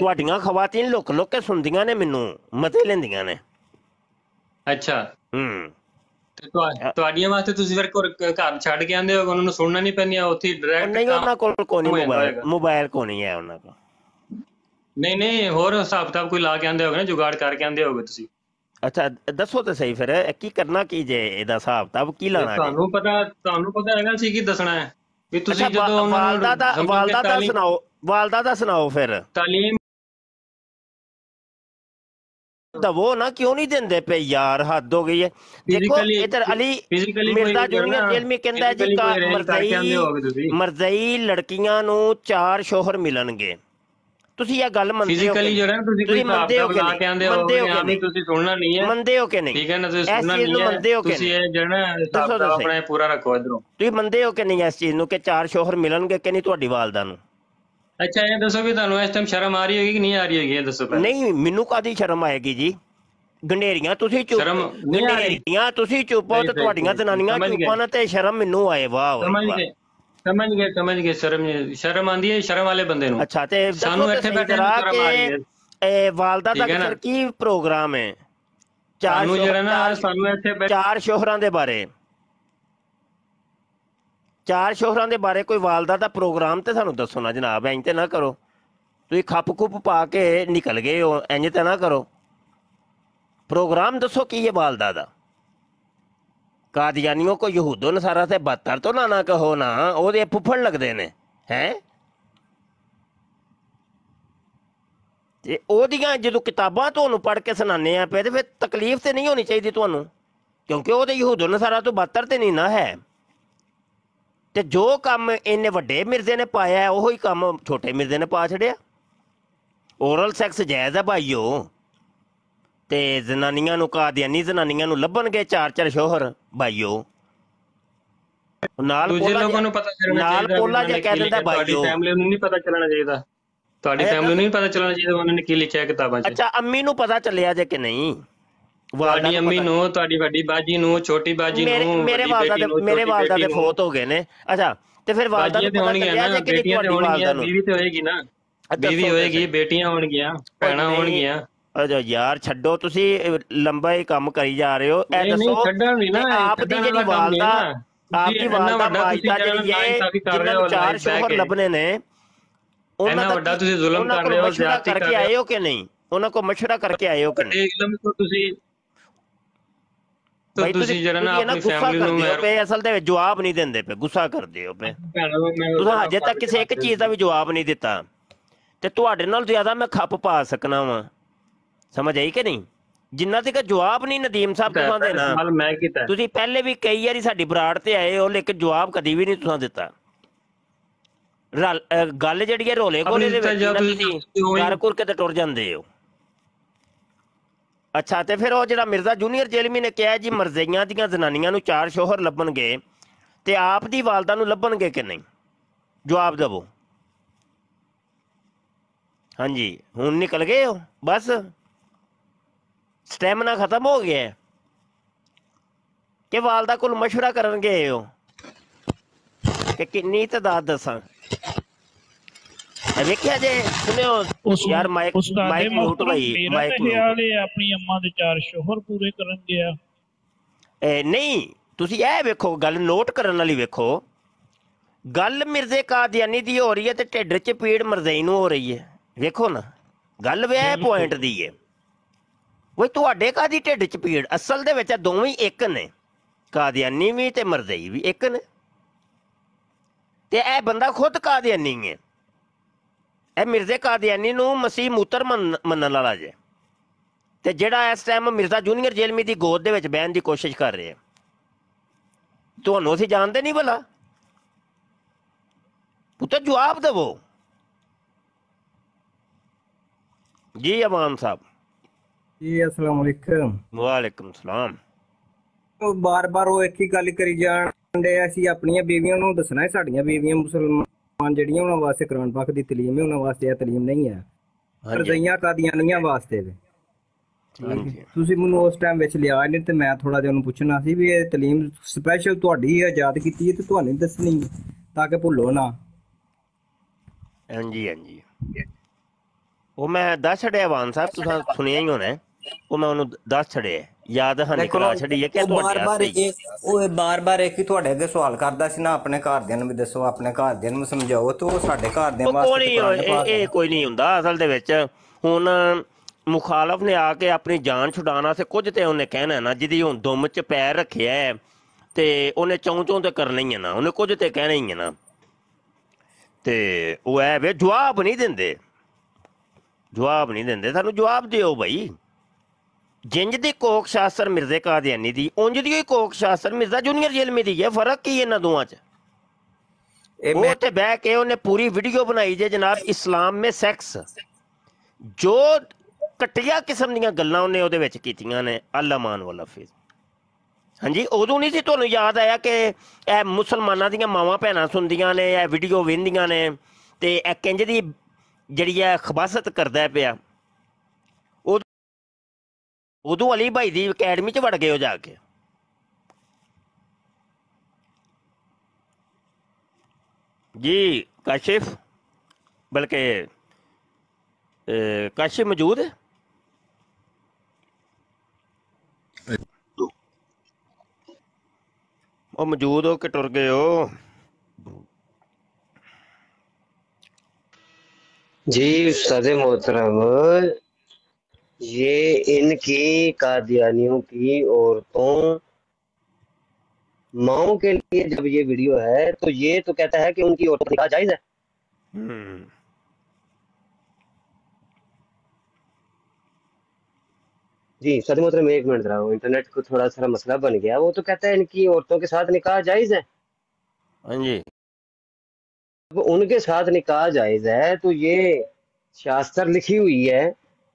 ਤੁਹਾਡੀਆਂ ਖਵਾਤੀਨ ਲੁੱਕ ਲੁੱਕ ਕੇ ਸੁਣਦੀਆਂ ਨੇ ਮੈਨੂੰ ਮਤੇ ਲੈਂਦੀਆਂ ਨੇ ਅੱਛਾ ਹੂੰ ਤੁਹਾਡੀਆਂ ਵਾਸਤੇ ਤੁਸੀਂ ਫਿਰ ਘਰ ਛੱਡ ਕੇ ਆਉਂਦੇ ਹੋ ਉਹਨਾਂ ਨੂੰ ਸੁਣਨਾ ਨਹੀਂ ਪੈਂਦੀ ਉੱਥੇ ਡਾਇਰੈਕਟ ਨਹੀਂ ਉਹਨਾਂ ਕੋਲ ਕੋਈ ਨਹੀਂ ਮੋਬਾਈਲ ਮੋਬਾਈਲ ਕੋ ਨਹੀਂ ਹੈ ਉਹਨਾਂ ਕੋਲ ਨਹੀਂ ਨਹੀਂ ਹੋਰ ਹਿਸਾਬ-ਕਿਤਾਬ ਕੋਈ ਲਾ ਕੇ ਆਉਂਦੇ ਹੋਗੇ ਨਾ ਜੁਗਾੜ ਕਰਕੇ ਆਉਂਦੇ ਹੋਗੇ ਤੁਸੀਂ ਅੱਛਾ ਦੱਸੋ ਤਾਂ ਸਹੀ ਫਿਰ ਕੀ ਕਰਨਾ ਕੀ ਜੇ ਇਹਦਾ ਹਿਸਾਬ ਤਾਬ ਕੀ ਲਾਣਾ ਤੁਹਾਨੂੰ ਪਤਾ ਤੁਹਾਨੂੰ ਪਤਾ ਹੈਗਾ ਸੀ ਕੀ ਦੱਸਣਾ ਹੈ ਵੀ ਤੁਸੀਂ ਜਦੋਂ ਵਾਲਦਾ ਦਾ ਵਾਲਦਾ ਦਾ ਸੁਣਾਓ ਵਾਲਦਾ ਦਾ ਸੁਣਾਓ ਫਿਰ ਤਾਲੀਮ ਦਵੋ ਨਾ ਕਿਉਂ ਨਹੀਂ ਦਿੰਦੇ ਪਏ ਯਾਰ ਹੱਦ ਹੋ ਗਈ ਹੈ ਦੇਖੋ ਇਧਰ ਅਲੀ ਮਿਰਜ਼ਾ ਜੂਨੀਅਰ ਜੇਲ੍ਹ ਮੇ ਕਹਿੰਦਾ ਜੀ ਮਰਜ਼ਈ ਮਰਜ਼ਈ ਲੜਕੀਆਂ ਨੂੰ ਚਾਰ ਸ਼ੋਹਰ ਮਿਲਣਗੇ ਤੁਸੀਂ ਇਹ ਗੱਲ ਮੰਨਦੇ ਹੋ ਫਿਜ਼ੀਕਲੀ ਜਿਹੜਾ ਤੁਸੀਂ ਕੋਈ ਮੰਨਦੇ ਹੋ ਕਿ ਨਹੀਂ ਮੰਨਦੇ ਹੋ ਕਿ ਨਹੀਂ ਤੁਸੀਂ ਸੁਣਨਾ ਨਹੀਂ ਹੈ ਮੰਨਦੇ ਹੋ ਕਿ ਨਹੀਂ ਠੀਕ ਹੈ ਨਾ ਤੁਸੀਂ ਸੁਣਨਾ ਨਹੀਂ ਹੈ ਤੁਸੀਂ ਇਹ ਜਿਹੜਾ ਹਿਸਾਬ ਆਪਣਾ ਪੂਰਾ ਰੱਖੋ ਇਧਰੋਂ ਤੁਸੀਂ ਮੰਨਦੇ ਹੋ ਕਿ ਨਹੀਂ ਇਸ ਚੀਜ਼ ਨੂੰ ਕਿ ਚਾਰ ਸ਼ੋਹਰ ਮਿਲਣਗੇ ਕਿ ਨਹੀਂ ਤੁਹਾਡੀ ਵਾਲਦਾ ਨੂੰ ਅੱਛਾ ਇਹ ਦੱਸੋ ਵੀ ਤੁਹਾਨੂੰ ਇਸ ਟਾਈਮ ਸ਼ਰਮ ਆ ਰਹੀ ਹੋਗੀ ਕਿ ਨਹੀਂ ਆ ਰਹੀ ਹੋਗੀ ਇਹ ਦੱਸੋ ਪਹਿਲਾਂ ਨਹੀਂ ਮੈਨੂੰ ਕਾਦੀ ਸ਼ਰਮ ਆਏਗੀ ਜੀ ਗੰਡੇਰੀਆਂ ਤੁਸੀਂ ਚੁੱਪ ਸ਼ਰਮ ਨਹੀਂ ਆ ਰਹੀ ਤੁਸੀਂ ਚੁੱਪ ਹੋ ਤੇ ਤੁਹਾਡੀਆਂ ਜਨਾਨੀਆਂ ਚੁੱਪਾਂ ਤੇ ਸ਼ਰਮ ਮੈਨੂੰ ਆਏ ਵਾਹ ਸਮਝ ਗਏ ਸਮਝ ਗਏ ਸਮਝ ਗਏ ਸ਼ਰਮ ਸ਼ਰਮ ਆਂਦੀ ਹੈ ਸ਼ਰਮ ਵਾਲੇ ਬੰਦੇ ਨੂੰ ਅੱਛਾ ਤੇ ਸਾਨੂੰ ਇੱਥੇ ਬੈਠੇ ਨੂੰ ਸ਼ਰਮ ਆ ਰਹੀ ਹੈ ਇਹ ਵਾਲਦਾ ਦਾ ਅਕਸਰ ਕੀ ਪ੍ਰੋਗਰਾਮ ਹੈ ਚਾਰ ਸਾਨੂੰ ਜਿਹੜਾ ਨਾ ਸਾਨੂੰ ਇੱਥੇ ਚਾਰ ਸ਼ੋਹਰਾਂ ਦੇ ਬਾਰੇ ਚਾਰ ਸ਼ੋਹਰਾਂ ਦੇ ਬਾਰੇ ਕੋਈ ਵਾਲਦਾ ਦਾ ਪ੍ਰੋਗਰਾਮ ਤੇ ਸਾਨੂੰ ਦੱਸੋ ਨਾ ਜਨਾਬ ਇੰਜ ਤੇ ਨਾ ਕਰੋ ਤੁਸੀਂ ਖੱਪ ਖੁੱਪ ਪਾ ਕੇ ਨਿਕਲ ਗਏ ਹੋ ਇੰਜ ਤੇ ਨਾ ਕਰੋ ਪ੍ਰੋਗਰਾਮ ਦੱਸੋ ਕੀ ਹੈ ਵਾਲਦਾ ਦਾ ਕਾਦੀਆਨੀਆਂ ਕੋ ਯਹੂਦੋ ਨਸਾਰਾ ਤੇ 72 ਤੋਂ ਨਾ ਨਾ ਕਹੋ ਨਾ ਉਹਦੇ ਫੁੱਫੜ ਲੱਗਦੇ ਨੇ ਹੈ ਤੇ ਉਹਦੀਆਂ ਜਦੋਂ ਕਿਤਾਬਾਂ ਤੁਹਾਨੂੰ ਪੜ੍ਹ ਕੇ ਸੁਣਾਣੇ ਆ ਪਏ ਤੇ ਫਿਰ ਤਕਲੀਫ ਤੇ ਨਹੀਂ ਹੋਣੀ ਚਾਹੀਦੀ ਤੁਹਾਨੂੰ ਕਿਉਂਕਿ ਉਹਦੇ ਯਹੂਦੋ ਨਸਾਰਾ ਤੋਂ 72 ਤੇ ਨਹੀਂ ਨਾ ਹੈ ਤੇ ਜੋ ਕੰਮ ਇਹਨੇ ਵੱਡੇ ਮਿਰਜ਼ੇ ਨੇ ਪਾਇਆ ਉਹੋ ਹੀ ਕੰਮ ਛੋਟੇ ਮਿਰਜ਼ੇ ਨੇ ਪਾ ਛੜਿਆ ਓਰਲ ਸੈਕਸ ਜਾਇਜ਼ ਹੈ ਭਾਈਓ ਤੇ ਜ਼ਨਾਨੀਆਂ ਨੂੰ ਨਹੀਂ ਜ਼ਨਾਨੀਆਂ ਨੂੰ ਲੱਭਣਗੇ ਚਾਰ ਚਾਰ ਸ਼ੋਹਰ ਭਾਈਓ ਨਾਲ ਦੂਜੇ ਲੋਕਾਂ ਨੂੰ ਪਤਾ ਚੱਲਣਾ ਚਾਹੀਦਾ ਨਾਲ ਕੋਲਾ ਜੇ ਕਹਿ ਦਿੰਦਾ ਭਾਈਓ ਤੁਹਾਡੀ ਫੈਮਿਲੀ ਨੂੰ ਨਹੀਂ ਪਤਾ ਚੱਲਣਾ ਚਾਹੀਦਾ ਤੁਹਾਡੀ ਫੈਮਿਲੀ ਨੂੰ ਨਹੀਂ ਪਤਾ ਚੱਲਣਾ ਚਾਹੀਦਾ ਉਹਨਾਂ ਨੇ ਕੀ ਲਿਖਿਆ ਕਿਤਾਬਾਂ 'ਚ ਅੱਛਾ ਅੰਮੀ ਨੂੰ ਪਤਾ ਚੱਲਿਆ ਜੇ ਕਿ ਨਹੀਂ ਤੁਹਾਡੀ ਅੰਮੀ ਨੂੰ ਤੁਹਾਡੀ ਵੱਡੀ ਬਾਜੀ ਨੂੰ ਛੋਟੀ ਬਾਜੀ ਨੂੰ ਮੇਰੇ ਵਾਲਦਾ ਦੇ ਮੇਰੇ ਵਾਲਦਾ ਦੇ ਫੋਤ ਹੋ ਗਏ ਨੇ ਅੱਛਾ ਤੇ ਫਿਰ ਵਾਲਦਾ ਨੂੰ ਪਤਾ ਚੱਲਿਆ ਜੇ ਕਿ ਤੁਹਾਡੀ ਵਾਲਦਾ ਨੂੰ ਬੀਵੀ ਤੇ ਹੋਏਗੀ ਨਾ ਬੀਵੀ ਹੋਏਗੀ ਬੇਟੀਆਂ ਹੋਣਗੀਆਂ ਪੈਣਾ ਹੋਣਗੀਆਂ ਅਜਾ ਯਾਰ ਛੱਡੋ ਤੁਸੀਂ ਲੰਬਾ ਹੀ ਕੰਮ ਕਰੀ ਜਾ ਰਹੇ ਹੋ ਇਹ ਦੱਸੋ ਨਹੀਂ ਦੱਸੋ ਕੱਢਣਾ ਨਹੀਂ ਨਾ ਆਪ ਦੀ ਜਿਹੜੀ ਵਾਲਦਾ ਆਪ ਦੀ ਵਾਲਦਾ ਵੱਡਾ ਤੁਸੀਂ ਜਿਹੜੀ ਹੈ ਕਰ ਰਹੇ ਹੋ, ਨੂੰ ਚਾਰ ਸ਼ੋਹਰ ਲੱਭਨੇ ਨੇ ਉਹਨਾਂ ਦਾ ਵੱਡਾ ਤੁਸੀਂ ਜ਼ੁਲਮ ਕਰ ਰਹੇ ਹੋ, ਜ਼ਿਆਦਤੀ ਕਰ ਕਰਕੇ ਰਹੇ ਆਏ ਹੋ ਕਿ ਨਹੀਂ ਉਹਨਾਂ ਕੋ ਮਸ਼ਵਰਾ ਕਰਕੇ ਆਏ ਹੋ ਕਿ ਨਹੀਂ ਇੱਕਦਮ ਤੋਂ ਤੁਸੀਂ ਤੁਸੀਂ ਤੁਸੀਂ ਜਿਹੜਾ ਨਾ ਆਪਣੀ ਫੈਮਿਲੀ ਨੂੰ ਮੈਂ ਅਸਲ ਤੇ ਜਵਾਬ ਨਹੀਂ ਦਿੰਦੇ ਪਏ ਗੁੱਸਾ ਕਰਦੇ ਹੋ ਪਏ ਤੁਸੀਂ ਹਜੇ ਤੱਕ ਕਿਸੇ ਇੱਕ ਚੀਜ਼ ਦਾ ਵੀ ਜਵਾਬ ਨਹੀਂ ਦਿੱਤਾ ਤੇ ਤੁਹਾਡੇ ਨਾਲ ਜ਼ਿਆਦਾ ਮੈਂ ਖੱਪ ਪਾ ਸਕਣਾ ਵਾਂ ਸਮਝ ਆਈ ਕਿ ਨਹੀਂ ਜਿੰਨਾ ਤੱਕ ਜਵਾਬ ਨਹੀਂ ਨਦੀਮ ਸਾਹਿਬ ਤੁਸੀਂ ਦੇਣਾ ਮੈਂ ਕੀਤਾ ਤੁਸੀਂ ਪਹਿਲੇ ਵੀ ਕਈ ਵਾਰੀ ਸਾਡੀ ਬਰਾੜ ਤੇ ਆਏ ਹੋ ਲੇਕਿਨ ਜਵਾਬ ਕਦੀ ਵੀ ਨਹੀਂ ਤੁਸੀਂ ਦਿੱਤਾ ਗੱਲ ਜਿਹੜੀ ਹੈ ਰੋਲੇ ਕੋਲੇ ਦੇ ਵਿੱਚ ਕਾਰਕੁਰ ਕੇ ਤੇ ਟੁਰ ਜਾਂਦੇ ਹੋ ਅੱਛਾ ਤੇ ਫਿਰ ਉਹ ਜਿਹੜਾ ਮਿਰਜ਼ਾ ਜੂਨੀਅਰ ਜੇਲਮੀ ਨੇ ਕਿਹਾ ਜੀ ਮਰਜ਼ਈਆਂ ਦੀਆਂ ਜ਼ਨਾਨੀਆਂ ਨੂੰ ਚਾਰ ਸ਼ੋਹਰ ਲੱਭਣਗੇ ਤੇ ਆਪ ਦੀ ਵਾਲਦਾ ਨੂੰ ਲੱਭਣਗੇ ਕਿ ਨਹੀਂ ਜਵਾਬ ਦਿਵੋ ਹਾਂਜੀ ਹੁਣ ਨਿਕਲ ਗਏ ਹੋ ਬਸ ਸਟੈਮਨਾ ਖਤਮ ਹੋ ਗਿਆ ਹੈ ਕਿ ਵਾਲਦਾ ਕੋਲ مشورہ ਕਰਨ ਗਏ ਹੋ ਕਿ ਕਿੰਨੀ ਤਦਾਦ ਦੱਸਾਂ ਵੇਖਿਆ ਜੇ ਸੁਣਿਓ ਯਾਰ ਮਾਈਕ ਮਾਈਕ ਮਿਊਟ ਭਾਈ ਮਾਈਕ ਆਪਣੀ ਅੰਮਾ ਦੇ ਚਾਰ ਸ਼ੋਹਰ ਪੂਰੇ ਕਰਨ ਗਿਆ ਇਹ ਨਹੀਂ ਤੁਸੀਂ ਇਹ ਵੇਖੋ ਗੱਲ ਨੋਟ ਕਰਨ ਵਾਲੀ ਵੇਖੋ ਗੱਲ ਮਿਰਜ਼ੇ ਕਾਦੀਆਨੀ ਦੀ ਹੋ ਰਹੀ ਹੈ ਤੇ ਢਿੱਡ 'ਚ ਪੀੜ ਮਰਜ਼ਈ ਨੂੰ ਹੋ ਰਹੀ ਹੈ ਵੇਖੋ ਨਾ ਗੱਲ ਵੇ ਪੁਆਇੰਟ ਦੀ ਹੈ ਵੇ ਤੁਹਾਡੇ ਕਾਦੀ ਢਿੱਡ ਚ ਪੀੜ ਅਸਲ ਦੇ ਵਿੱਚ ਦੋਵੇਂ ਇੱਕ ਨੇ ਕਾਦੀਆਨੀ ਵੀ ਤੇ ਮਰਦਈ ਵੀ ਇੱਕ ਨੇ ਤੇ ਇਹ ਬੰਦਾ ਖੁਦ ਕਾਦੀਆਨੀ ਹੈ ਇਹ ਮਿਰਜ਼ੇ ਕਾਦੀਆਨੀ ਨੂੰ ਮਸੀਹ ਮੂਤਰ ਮੰਨਣ ਵਾਲਾ ਜੇ ਤੇ ਜਿਹੜਾ ਇਸ ਟਾਈਮ ਮਿਰਜ਼ਾ ਜੂਨੀਅਰ ਜੇਲਮੀ ਦੀ ਗੋਦ ਦੇ ਵਿੱਚ ਬਹਿਣ ਦੀ ਕੋਸ਼ਿਸ਼ ਕਰ ਰਿਹਾ ਤੁਹਾਨੂੰ ਅਸੀਂ ਜਾਣਦੇ ਨਹੀਂ ਭਲਾ ਪੁੱਤਰ ਜਵਾਬ ਦੇਵੋ ਜੀ ਅਮਾਨ ਸਾਹਿਬ जी अस्सलाम वालेकुम वालेकुम सलाम ਉਹ ਬਾਰ-ਬਾਰ ਉਹ ਇੱਕ ਹੀ ਗੱਲ ਕਰੀ ਜਾਂਦੇ ਆ ਅਸੀਂ ਆਪਣੀਆਂ ਬੀਵੀਆਂ ਨੂੰ ਦੱਸਣਾ ਹੈ ਸਾਡੀਆਂ ਬੀਵੀਆਂ ਮੁਸਲਮਾਨ ਜਿਹੜੀਆਂ ਉਹਨਾਂ ਵਾਸਤੇ ਕੁਰਾਨ ਪਾਕ ਦੀ ਤਾਲੀਮ ਹੈ ਉਹਨਾਂ ਵਾਸਤੇ ਇਹ ਤਾਲੀਮ ਨਹੀਂ ਹੈ ਰਜ਼ਈਆਂ ਕਾਦੀਆਨੀਆਂ ਵਾਸਤੇ ਵੇ ਤੁਸੀਂ ਮੈਨੂੰ ਉਸ ਟਾਈਮ ਵਿੱਚ ਲਿਆ ਨਹੀਂ ਤੇ ਮੈਂ ਥੋੜਾ ਜਿਹਾ ਉਹਨੂੰ ਪੁੱਛਣਾ ਸੀ ਵੀ ਇਹ ਤਾਲੀਮ ਸਪੈਸ਼ਲ ਤੁਹਾਡੀ ਆਜ਼ਾਦ ਕੀਤੀ ਹੈ ਤੇ ਤੁਹਾਨੂੰ ਦੱਸਣੀ ਤਾਂ ਕਿ ਭੁੱਲੋ ਨਾ ਹਾਂਜੀ ਹਾਂਜੀ ਉਹ ਮੈਂ ਦੱਸ ਛੜਿਆ ਵਾਨ ਸਾਹਿਬ ਤੁਸੀਂ ਸੁਣਿਆ ਹੀ ਹੋਣਾ ਉਹ ਮੈਂ ਉਹਨੂੰ ਦੱਸ ਛੜਿਆ ਯਾਦ ਹਾਨੀ ਕਰਾ ਛੜੀ ਹੈ ਕਿ ਤੁਹਾਡੇ ਬਾਰ ਉਹ ਬਾਰ-ਬਾਰ ਇੱਕ ਹੀ ਤੁਹਾਡੇ ਅੱਗੇ ਸਵਾਲ ਕਰਦਾ ਸੀ ਨਾ ਆਪਣੇ ਘਰਦਿਆਂ ਨੂੰ ਵੀ ਦੱਸੋ ਆਪਣੇ ਘਰਦਿਆਂ ਨੂੰ ਸਮਝਾਓ ਤੇ ਉਹ ਸਾਡੇ ਘਰਦਿਆਂ ਵਾਸਤੇ ਇਹ ਕੋਈ ਨਹੀਂ ਹੁੰਦਾ ਅਸਲ ਦੇ ਵਿੱਚ ਹੁਣ ਮੁਖਾਲਫ ਨੇ ਆ ਕੇ ਆਪਣੀ ਜਾਨ ਛੁਡਾਣਾ ਸੇ ਕੁਝ ਤੇ ਉਹਨੇ ਕਹਿਣਾ ਨਾ ਜਿਹਦੀ ਹੁਣ ਦੁਮ ਚ ਪੈਰ ਰੱਖਿਆ ਹੈ ਤੇ ਉਹਨੇ ਚੌਂ ਚੌਂ ਤੇ ਕਰਨਾ ਹੀ ਹੈ ਨਾ ਉਹਨੇ ਕੁਝ ਤੇ ਕਹਿਣਾ ਹੀ ਹੈ ਨਾ ਤੇ ਉਹ ਐ ਵੇ ਜਵਾਬ ਨਹੀਂ ਦਿੰਦੇ ਜਵਾਬ ਨਹੀਂ ਦਿੰਦੇ ਸਾਨੂੰ ਜਵਾਬ ਦਿਓ ਭਾਈ जिंज दी कोक शास्त्र मिर्जे कादियानी दी उंज दी होई कोक शास्त्र मिर्जा जूनियर जेल में दी है फर्क की है ना दोवां च वो ते बह के उन्हें पूरी वीडियो बनाई जे जनाब इस्लाम में सेक्स जो ਘਟਿਆ ਕਿਸਮ ਦੀਆਂ ਗੱਲਾਂ ਉਹਨੇ ਉਹਦੇ ਵਿੱਚ ਕੀਤੀਆਂ ਨੇ ਅਲਮਾਨ ਵਾਲਾ ਫੇਜ਼ ਹਾਂਜੀ ਉਦੋਂ ਨਹੀਂ ਸੀ ਤੁਹਾਨੂੰ ਯਾਦ ਆਇਆ ਕਿ ਇਹ ਮੁਸਲਮਾਨਾਂ ਦੀਆਂ ਮਾਵਾਂ ਭੈਣਾਂ ਸੁਣਦੀਆਂ ਨੇ ਇਹ ਵੀਡੀਓ ਵੇਂਦੀਆਂ ਨੇ ਤੇ ਇਹ ਕਿੰਜ ਦੀ ਜਿਹੜੀ ਹੈ ਖਬਾਸਤ ਕਰਦਾ ਪਿਆ उदू अली भाई ਦੀ ਅਕੈਡਮੀ 'ਚ ਵੜ ਗਏ ਹੋ जी काशिफ बल्कि काशिफ मौजूद है वो मौजूद हो कि टुर गए हो जी सदे मोहतरम ये इनकी कादियानियों की औरतों माओ के लिए जब ये वीडियो है तो ये तो कहता है कि उनकी औरतों का जायज है हम्म। जी जी सदम में एक मिनट रहा हूँ इंटरनेट को थोड़ा सारा मसला बन गया वो तो कहता है इनकी औरतों के साथ निकाह जायज है हाँ जी अब उनके साथ निकाह जायज है तो ये शास्त्र लिखी हुई है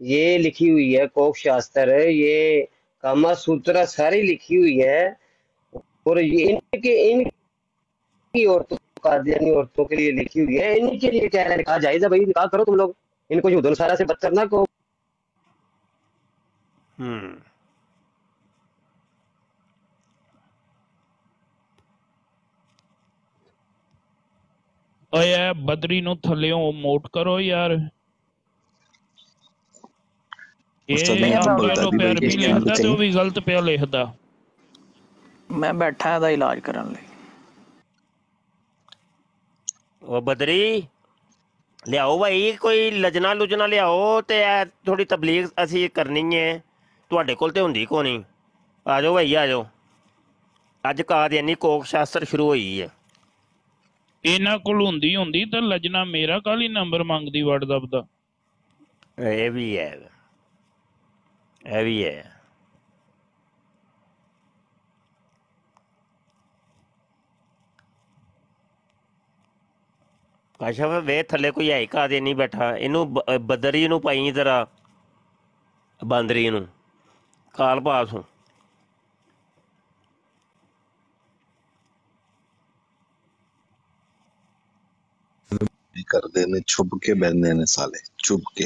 ये लिखी हुई है कोक शास्त्र ये कामा सूत्र सारी लिखी हुई है और ये इनके इनकी औरतों कादियानी औरतों के लिए लिखी हुई है इनके लिए कह रहे कहा जायजा भाई निकाह करो तुम लोग इनको यहूदन सारा से बदतर ना को हम्म। बदरी नो ਬਦਰੀ मोट करो यार ਉਸਤਾਦ ਨਹੀਂ ਹਮ ਬਲਦਾ ਵੀ ਬਈ ਇਸ ਤਰ੍ਹਾਂ ਤੇ ਉਹ ਵੀ ਗਲਤ ਪਿਆ ਲਿਖਦਾ ਮੈਂ ਬੈਠਾ ਇਹਦਾ ਇਲਾਜ ਕਰਨ ਲਈ ਉਹ ਬਦਰੀ ਲਿਆਓ ਭਾਈ ਕੋਈ ਲਜਨਾ ਲੁਜਨਾ ਲਿਆਓ ਤੇ ਥੋੜੀ ਤਬਲੀਗ ਅਸੀਂ ਕਰਨੀ ਹੈ ਤੁਹਾਡੇ ਕੋਲ ਤੇ ਹੁੰਦੀ ਕੋ ਨਹੀਂ ਆ ਜਾਓ ਭਾਈ ਆ ਜਾਓ ਅੱਜ ਕਾਦੀਆਨੀ ਕੋਕ ਸ਼ਾਸਤਰ ਸ਼ੁਰੂ ਹੋਈ ਹੈ ਇਹਨਾਂ ਕੋਲ ਹੁੰਦੀ ਹੁੰਦੀ ਤਾਂ ਲਜਨਾ ਮੇਰਾ ਕਾਲੀ ਨੰਬਰ ਮੰਗਦੀ ਵਟਸਐਪ ਦਾ ਇਹ ਵੀ ਹੈ हैवी है ਕਾਸ਼ਫ ਵੇ ਥੱਲੇ ਕੋਈ ਹੈ ਕਾ ਦੇ ਨਹੀਂ ਬੈਠਾ ਇਹਨੂੰ ਬਦਰੀ ਨੂੰ ਪਾਈ ਜ਼ਰਾ ਬਾਂਦਰੀ ਨੂੰ ਕਾਲ ਪਾਸ ਨੂੰ ਕਰਦੇ ਨੇ ਛੁਪ ਕੇ ਬੈਠਦੇ ਨੇ ਸਾਲੇ ਛੁਪ ਕੇ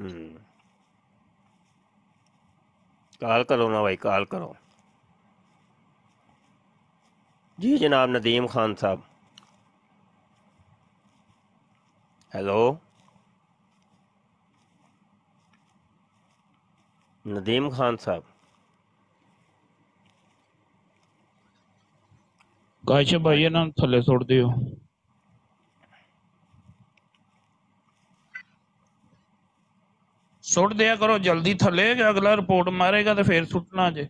ਹੂੰ कॉल करो ना भाई कॉल करो जी जनाब नदीम खान साहब हेलो नदीम खान साहब काश भाई नाम थले सुट दियो सुट दिया करो जल्दी थले अगला रिपोर्ट मारेगा तो फिर सुटना जे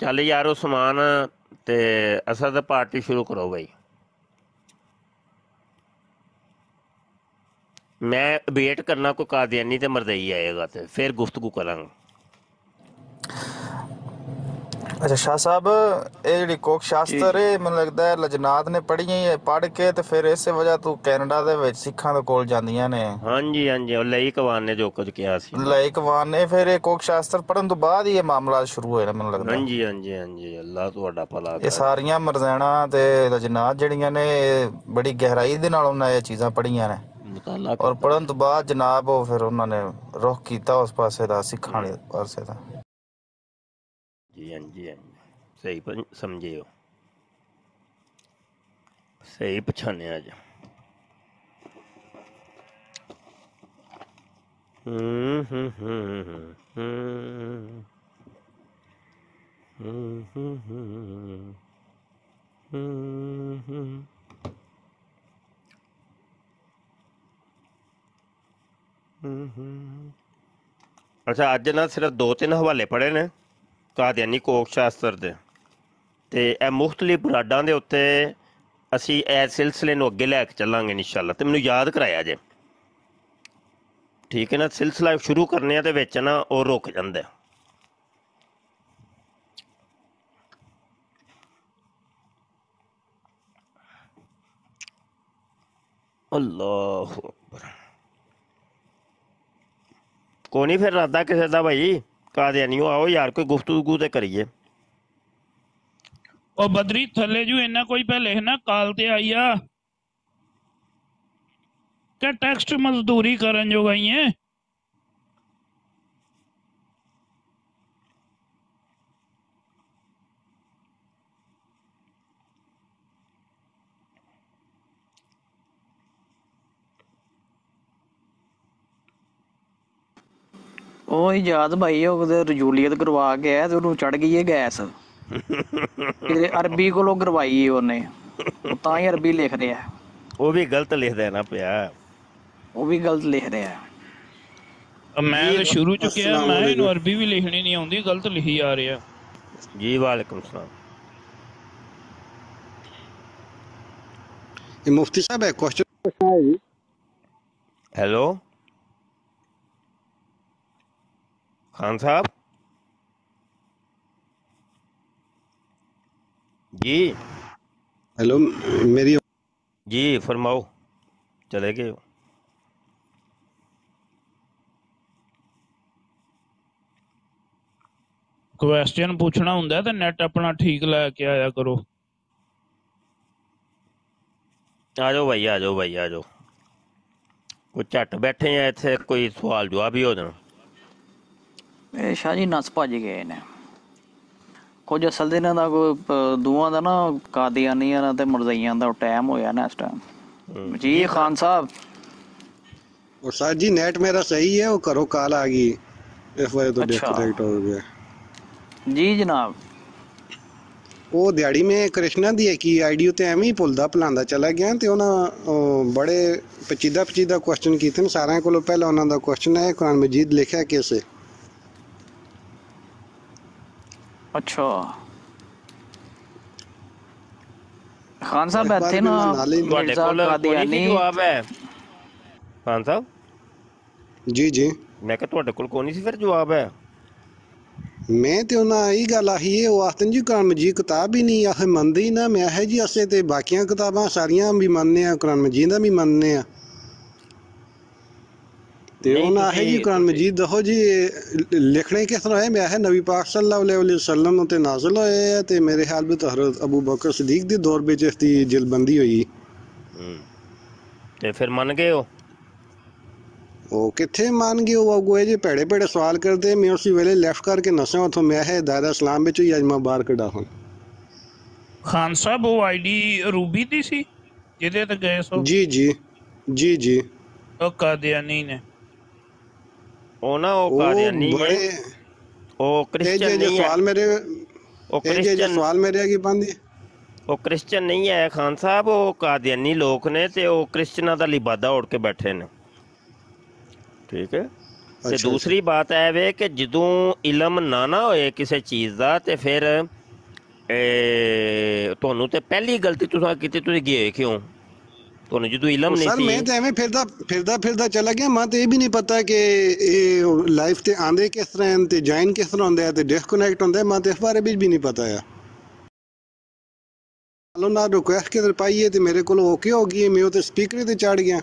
चल यार समान असर पार्टी शुरू करो बी मैं वेट करना कोई कादयानी तो मरदई आएगा तो फिर गुफ्तगु करा अच्छा शाह साहब ये जी कोक शास्त्र है मैं लगता है लजनात ने पढ़िया ही पढ़ के तो फिर इस वजह तू कैनेडा दे सिखा दे कोल जांदियां ने हां जी हां जी लई कवान ने जो कुछ किया सी लई कवान ने फिर ये कोक शास्त्र पढ़न तो बाद ही ये मामला शुरू होया मैं लगता हां जी हां जी हां जी अल्लाह तुम्हारा भला ये सारीयां मरजैना ते लजनात जड़ियां ने बड़ी गहराई दे नाल उन्होंने ये चीजा पढ़ियां ने और पढ़न तो बाद जनाब फिर उन्होंने रुख किया उस पासे दा सिखाने पासे दा जी हाँ जी हाँ जी सही समझे सही पछाने अज हम्म हम्म हम्म हम्म हम्म अच्छा अज ना सिर्फ दो तीन हवाले पढ़े ने कादयानी कोक शास्त्र तो यह मुख्तलिफ ब्राडा के उ असी इस सिलसिले अगे लैके चलोंगे इन शाला तो मैंने याद कराया जे ठीक है ना सिलसिला शुरू करने के बेच ना वो रुक जाए अल्लाह कौन ही फिर रहा किसी का भाई ਕਾਦੀਆਨੀਓ ਆਓ ਯਾਰ ਕੋਈ ਗੁਫ਼ਤਗੂ ਤੇ ਕਰੀਏ ਉਹ ਬਦਰੀ ਥੱਲੇ ਜੂ ਇਹਨਾਂ ਕੋਈ ਪੈ ਲਿਖਣਾ ਕਾਲ ਤੇ ਆਈ ਆ ਕਿ ਟੈਕਸਟ ਮਜ਼ਦੂਰੀ ਕਰਨ ਜੋ ਗਈ ਹੈ ਉਹ ਯਾਦ ਭਾਈ ਉਹ ਰਜੂਲੀਅਤ ਕਰਵਾ ਕੇ ਆਇਆ ਤੇ ਉਹਨੂੰ ਚੜ ਗਈ ਹੈ ਗੈਸ ਕਿਤੇ ਅਰਬੀ ਕੋਲੋਂ ਕਰਵਾਈ ਹੈ ਉਹਨੇ ਤਾਂ ਹੀ ਅਰਬੀ ਲਿਖ ਰਿਹਾ ਉਹ ਵੀ ਗਲਤ ਲਿਖ ਦੇਣਾ ਪਿਆ ਉਹ ਵੀ ਗਲਤ ਲਿਖ ਰਿਹਾ ਮੈਂ ਤਾਂ ਸ਼ੁਰੂ ਚ ਕਿਹਾ ਮੈਂ ਇਹਨੂੰ ਅਰਬੀ ਵੀ ਲਿਖਣੀ ਨਹੀਂ ਆਉਂਦੀ ਗਲਤ ਲਿਖੀ ਆ ਰਿਹਾ ਜੀ ਵਾਲੇਕੁਮ ਸਲਾਮ ਇਹ ਮੁਫਤੀ ਸਾਹਿਬ ਹੈ ਕੁਐਸਚਨ ਹੈ ਜੀ ਹੈਲੋ खान साहब जी हेलो मेरी जी फरमाओ चले गए ਕੁਐਸਚਨ ਪੁੱਛਣਾ ਹੁੰਦਾ ਤਾਂ ਨੈਟ ਆਪਣਾ ਠੀਕ ਲੈ ਕੇ ਆਇਆ ਕਰੋ ਆ ਜਾਓ ਭਾਈ ਆ ਜਾਓ ਭਾਈ ਆ ਜਾਓ ਕੋਈ ਝੱਟ ਬੈਠੇ ਆ ਇੱਥੇ ਕੋਈ ਸਵਾਲ ਜਵਾਬ ਹੀ ਹੋ ਜਾਣਾ ਇਹ ਸ਼ਾਹ ਜੀ ਨਸ ਭੱਜ ਗਏ ਨੇ ਕੁਝ ਅਸਲ ਦੇ ਇਹਨਾਂ ਦਾ ਦੋਵਾਂ ਦਾ ਨਾ ਕਾਦੀਆਨੀਆਂ ਨਾਲ ਤੇ ਮਰਜ਼ਈਆਂ ਦਾ ਟਾਈਮ ਹੋਇਆ ਨਾ ਇਸ ਟਾਈਮ ਜੀ ਖਾਨ ਸਾਹਿਬ ਉਹ ਸਾਹ ਜੀ ਨੈਟ ਮੇਰਾ ਸਹੀ ਹੈ ਉਹ ਕਰੋ ਕਾਲ ਆ ਗਈ ਇਸ ਵਜ੍ਹਾ ਤੋਂ ਡਿਸਕਨੈਕਟ ਹੋ ਗਿਆ ਜੀ ਜਨਾਬ ਉਹ ਦਿਹਾੜੀ ਮੇ ਕ੍ਰਿਸ਼ਨਾ ਦੀ ਕੀ ਆਈਡੀ ਉਤੇ ਐਵੇਂ ਹੀ ਭੁੱਲਦਾ ਭਲਾਂਦਾ ਚਲਾ ਗਿਆ ਤੇ ਉਹਨਾਂ ਬੜੇ ਪਚੀਦਾ ਪਚੀਦਾ ਕੁਐਸਚਨ ਕੀਤੇ ਨੇ ਸਾਰਿਆਂ ਕੋਲੋਂ ਪਹਿਲਾਂ ਉਹਨਾਂ ਦਾ ਕੁਐਸਚਨ ਹੈ ਕੁਰਾਨ ਮਜੀਦ ਲਿਖਿਆ ਕਿਸੇ ਅੱਛਾ ਖਾਨ ਸਾਹਿਬ ਇੱਥੇ ਨਾ ਤੁਹਾਡੇ ਕੋਲ ਕਾਦੀਆਨੀ ਜਵਾਬ ਹੈ ਖਾਨ ਸਾਹਿਬ ਜੀ ਜੀ ਮੈਂ ਕਿਹਾ ਤੁਹਾਡੇ ਕੋਲ ਕੋਈ ਨਹੀਂ ਸੀ ਫਿਰ ਜਵਾਬ ਹੈ ਮੈਂ ਤੇ ਉਹਨਾਂ ਇਹ ਗੱਲ ਆਹੀ ਹੈ ਉਹ ਆਤਨ ਜੀ ਕੁਰਾਨ ਮਜੀਦ ਕਿਤਾਬ ਹੀ ਨਹੀਂ ਆਹ ਮੰਦੀ ਨਾ ਮੈਂ ਹੈ ਜੀ ਅਸੇ ਤੇ ਬਾਕੀਆਂ ਕਿਤਾਬਾਂ ਸਾਰੀਆਂ ਵੀ ਮੰਨਨੇ ਆ ਕੁਰਾਨ ਮਜੀਦ ਦਾ ਵੀ ਮੰਨਨੇ ਆ ਤੇ ਉਹਨਾਂ ਇਹ ਜੀ ਕੁਰਾਨ ਮਜੀਦ ਦਹੋ ਜੀ ਲਿਖਣੇ ਕਿਸ ਤਰ੍ਹਾਂ ਹੈ ਮੈਂ ਹੈ ਨਬੀ ਪਾਕ ਸੱਲੱਲਾਹੁ ਅਲੈਹਿ ਵਸੱਲਮ ਉਤੇ ਨਾਜ਼ਲ ਹੋਏ ਹੈ ਤੇ ਮੇਰੇ ਹਾਲ ਵਿੱਚ ਹਜ਼ਰਤ ਅਬੂ ਬਕਰ ਸਦੀਕ ਦੇ ਦੌਰ ਵਿੱਚ ਇਸ ਦੀ ਜਲਬੰਦੀ ਹੋਈ ਤੇ ਫਿਰ ਮੰਨ ਗਏ ਉਹ ਕਿੱਥੇ ਮੰਨ ਗਏ ਉਹ ਗੋਏ ਜੀ ਭੇੜੇ ਭੇੜੇ ਸਵਾਲ ਕਰਦੇ ਮੈਂ ਉਸੇ ਵੇਲੇ ਲੈਫਟ ਕਰਕੇ ਨਸਾਂ ਉਥੋਂ ਮੈਂ ਹੈ ਦਾਇਰਾ ਸਲਾਮ ਵਿੱਚ ਹੀ ਅਜਮਾ ਬਾਹਰ ਕਢਾ ਹਾਂ ਖਾਨ ਸਾਹਿਬ ਉਹ ਆਈਡੀ ਰੂਬੀ ਦੀ ਸੀ ਜਿਹਦੇ ਤੇ ਗਏ ਸੋ ਜੀ ਜੀ ਜੀ ਜੀ ਉਹ ਕਾਦੀਆਨੀ ਨੇ ओना ओकार यानी ओ क्रिश्चियन नहीं है मेरे ओ क्रिश्चियन सवाल मेरे की पांदी ਉਹ ਕ੍ਰਿਸਚੀਅਨ ਨਹੀਂ ਹੈ ਖਾਨ ਸਾਹਿਬ ਉਹ ਕਾਦੀਆਨੀ ਲੋਕ ਨੇ ਤੇ ਉਹ ਕ੍ਰਿਸਚਨਾਂ ਦਾ ਲਿਬਾਦਾ ਉੜ ਕੇ ਬੈਠੇ ਨੇ ਠੀਕ ਹੈ ਤੇ ਦੂਸਰੀ ਬਾਤ ਹੈ ਵੇ ਕਿ ਜਦੋਂ ਇਲਮ ਨਾ ਨਾ ਹੋਏ ਕਿਸੇ ਚੀਜ਼ ਦਾ ਤੇ ਫਿਰ ਤੁਹਾਨੂੰ ਤੇ ਪਹਿਲੀ ਗਲਤੀ ਤੁਸੀਂ ਕੀਤੀ ਤੁਸੀਂ ਗਏ ਕਿਉਂ ਤੁਹਾਨੂੰ ਜਦੋਂ ਇਲਮ ਨਹੀਂ ਸੀ ਸਰ ਮੈਂ ਤਾਂ ਐਵੇਂ ਫਿਰਦਾ ਫਿਰਦਾ ਫਿਰਦਾ ਚਲਾ ਗਿਆ ਮਾਂ ਤੇ ਇਹ ਵੀ ਨਹੀਂ ਪਤਾ ਕਿ ਇਹ ਲਾਈਫ ਤੇ ਆਂਦੇ ਕਿਸ ਤਰ੍ਹਾਂ ਤੇ ਜੁਆਇਨ ਕਿਸ ਤਰ੍ਹਾਂ ਹੁੰਦਾ ਤੇ ਡਿਸਕਨੈਕਟ ਹੁੰਦਾ ਮਾਂ ਤੇ ਇਸ ਬਾਰੇ ਵੀ ਨਹੀਂ ਪਤਾ ਆ ਹਲੋ ਨਾ ਰਿਕੁਐਸਟ ਕਿਦਰ ਪਾਈਏ ਤੇ ਮੇਰੇ ਕੋਲ ਓਕੇ ਹੋ ਗਈ ਮੈਂ ਉਹ ਤੇ ਸਪੀਕਰ ਤੇ ਚੜ ਗਿਆ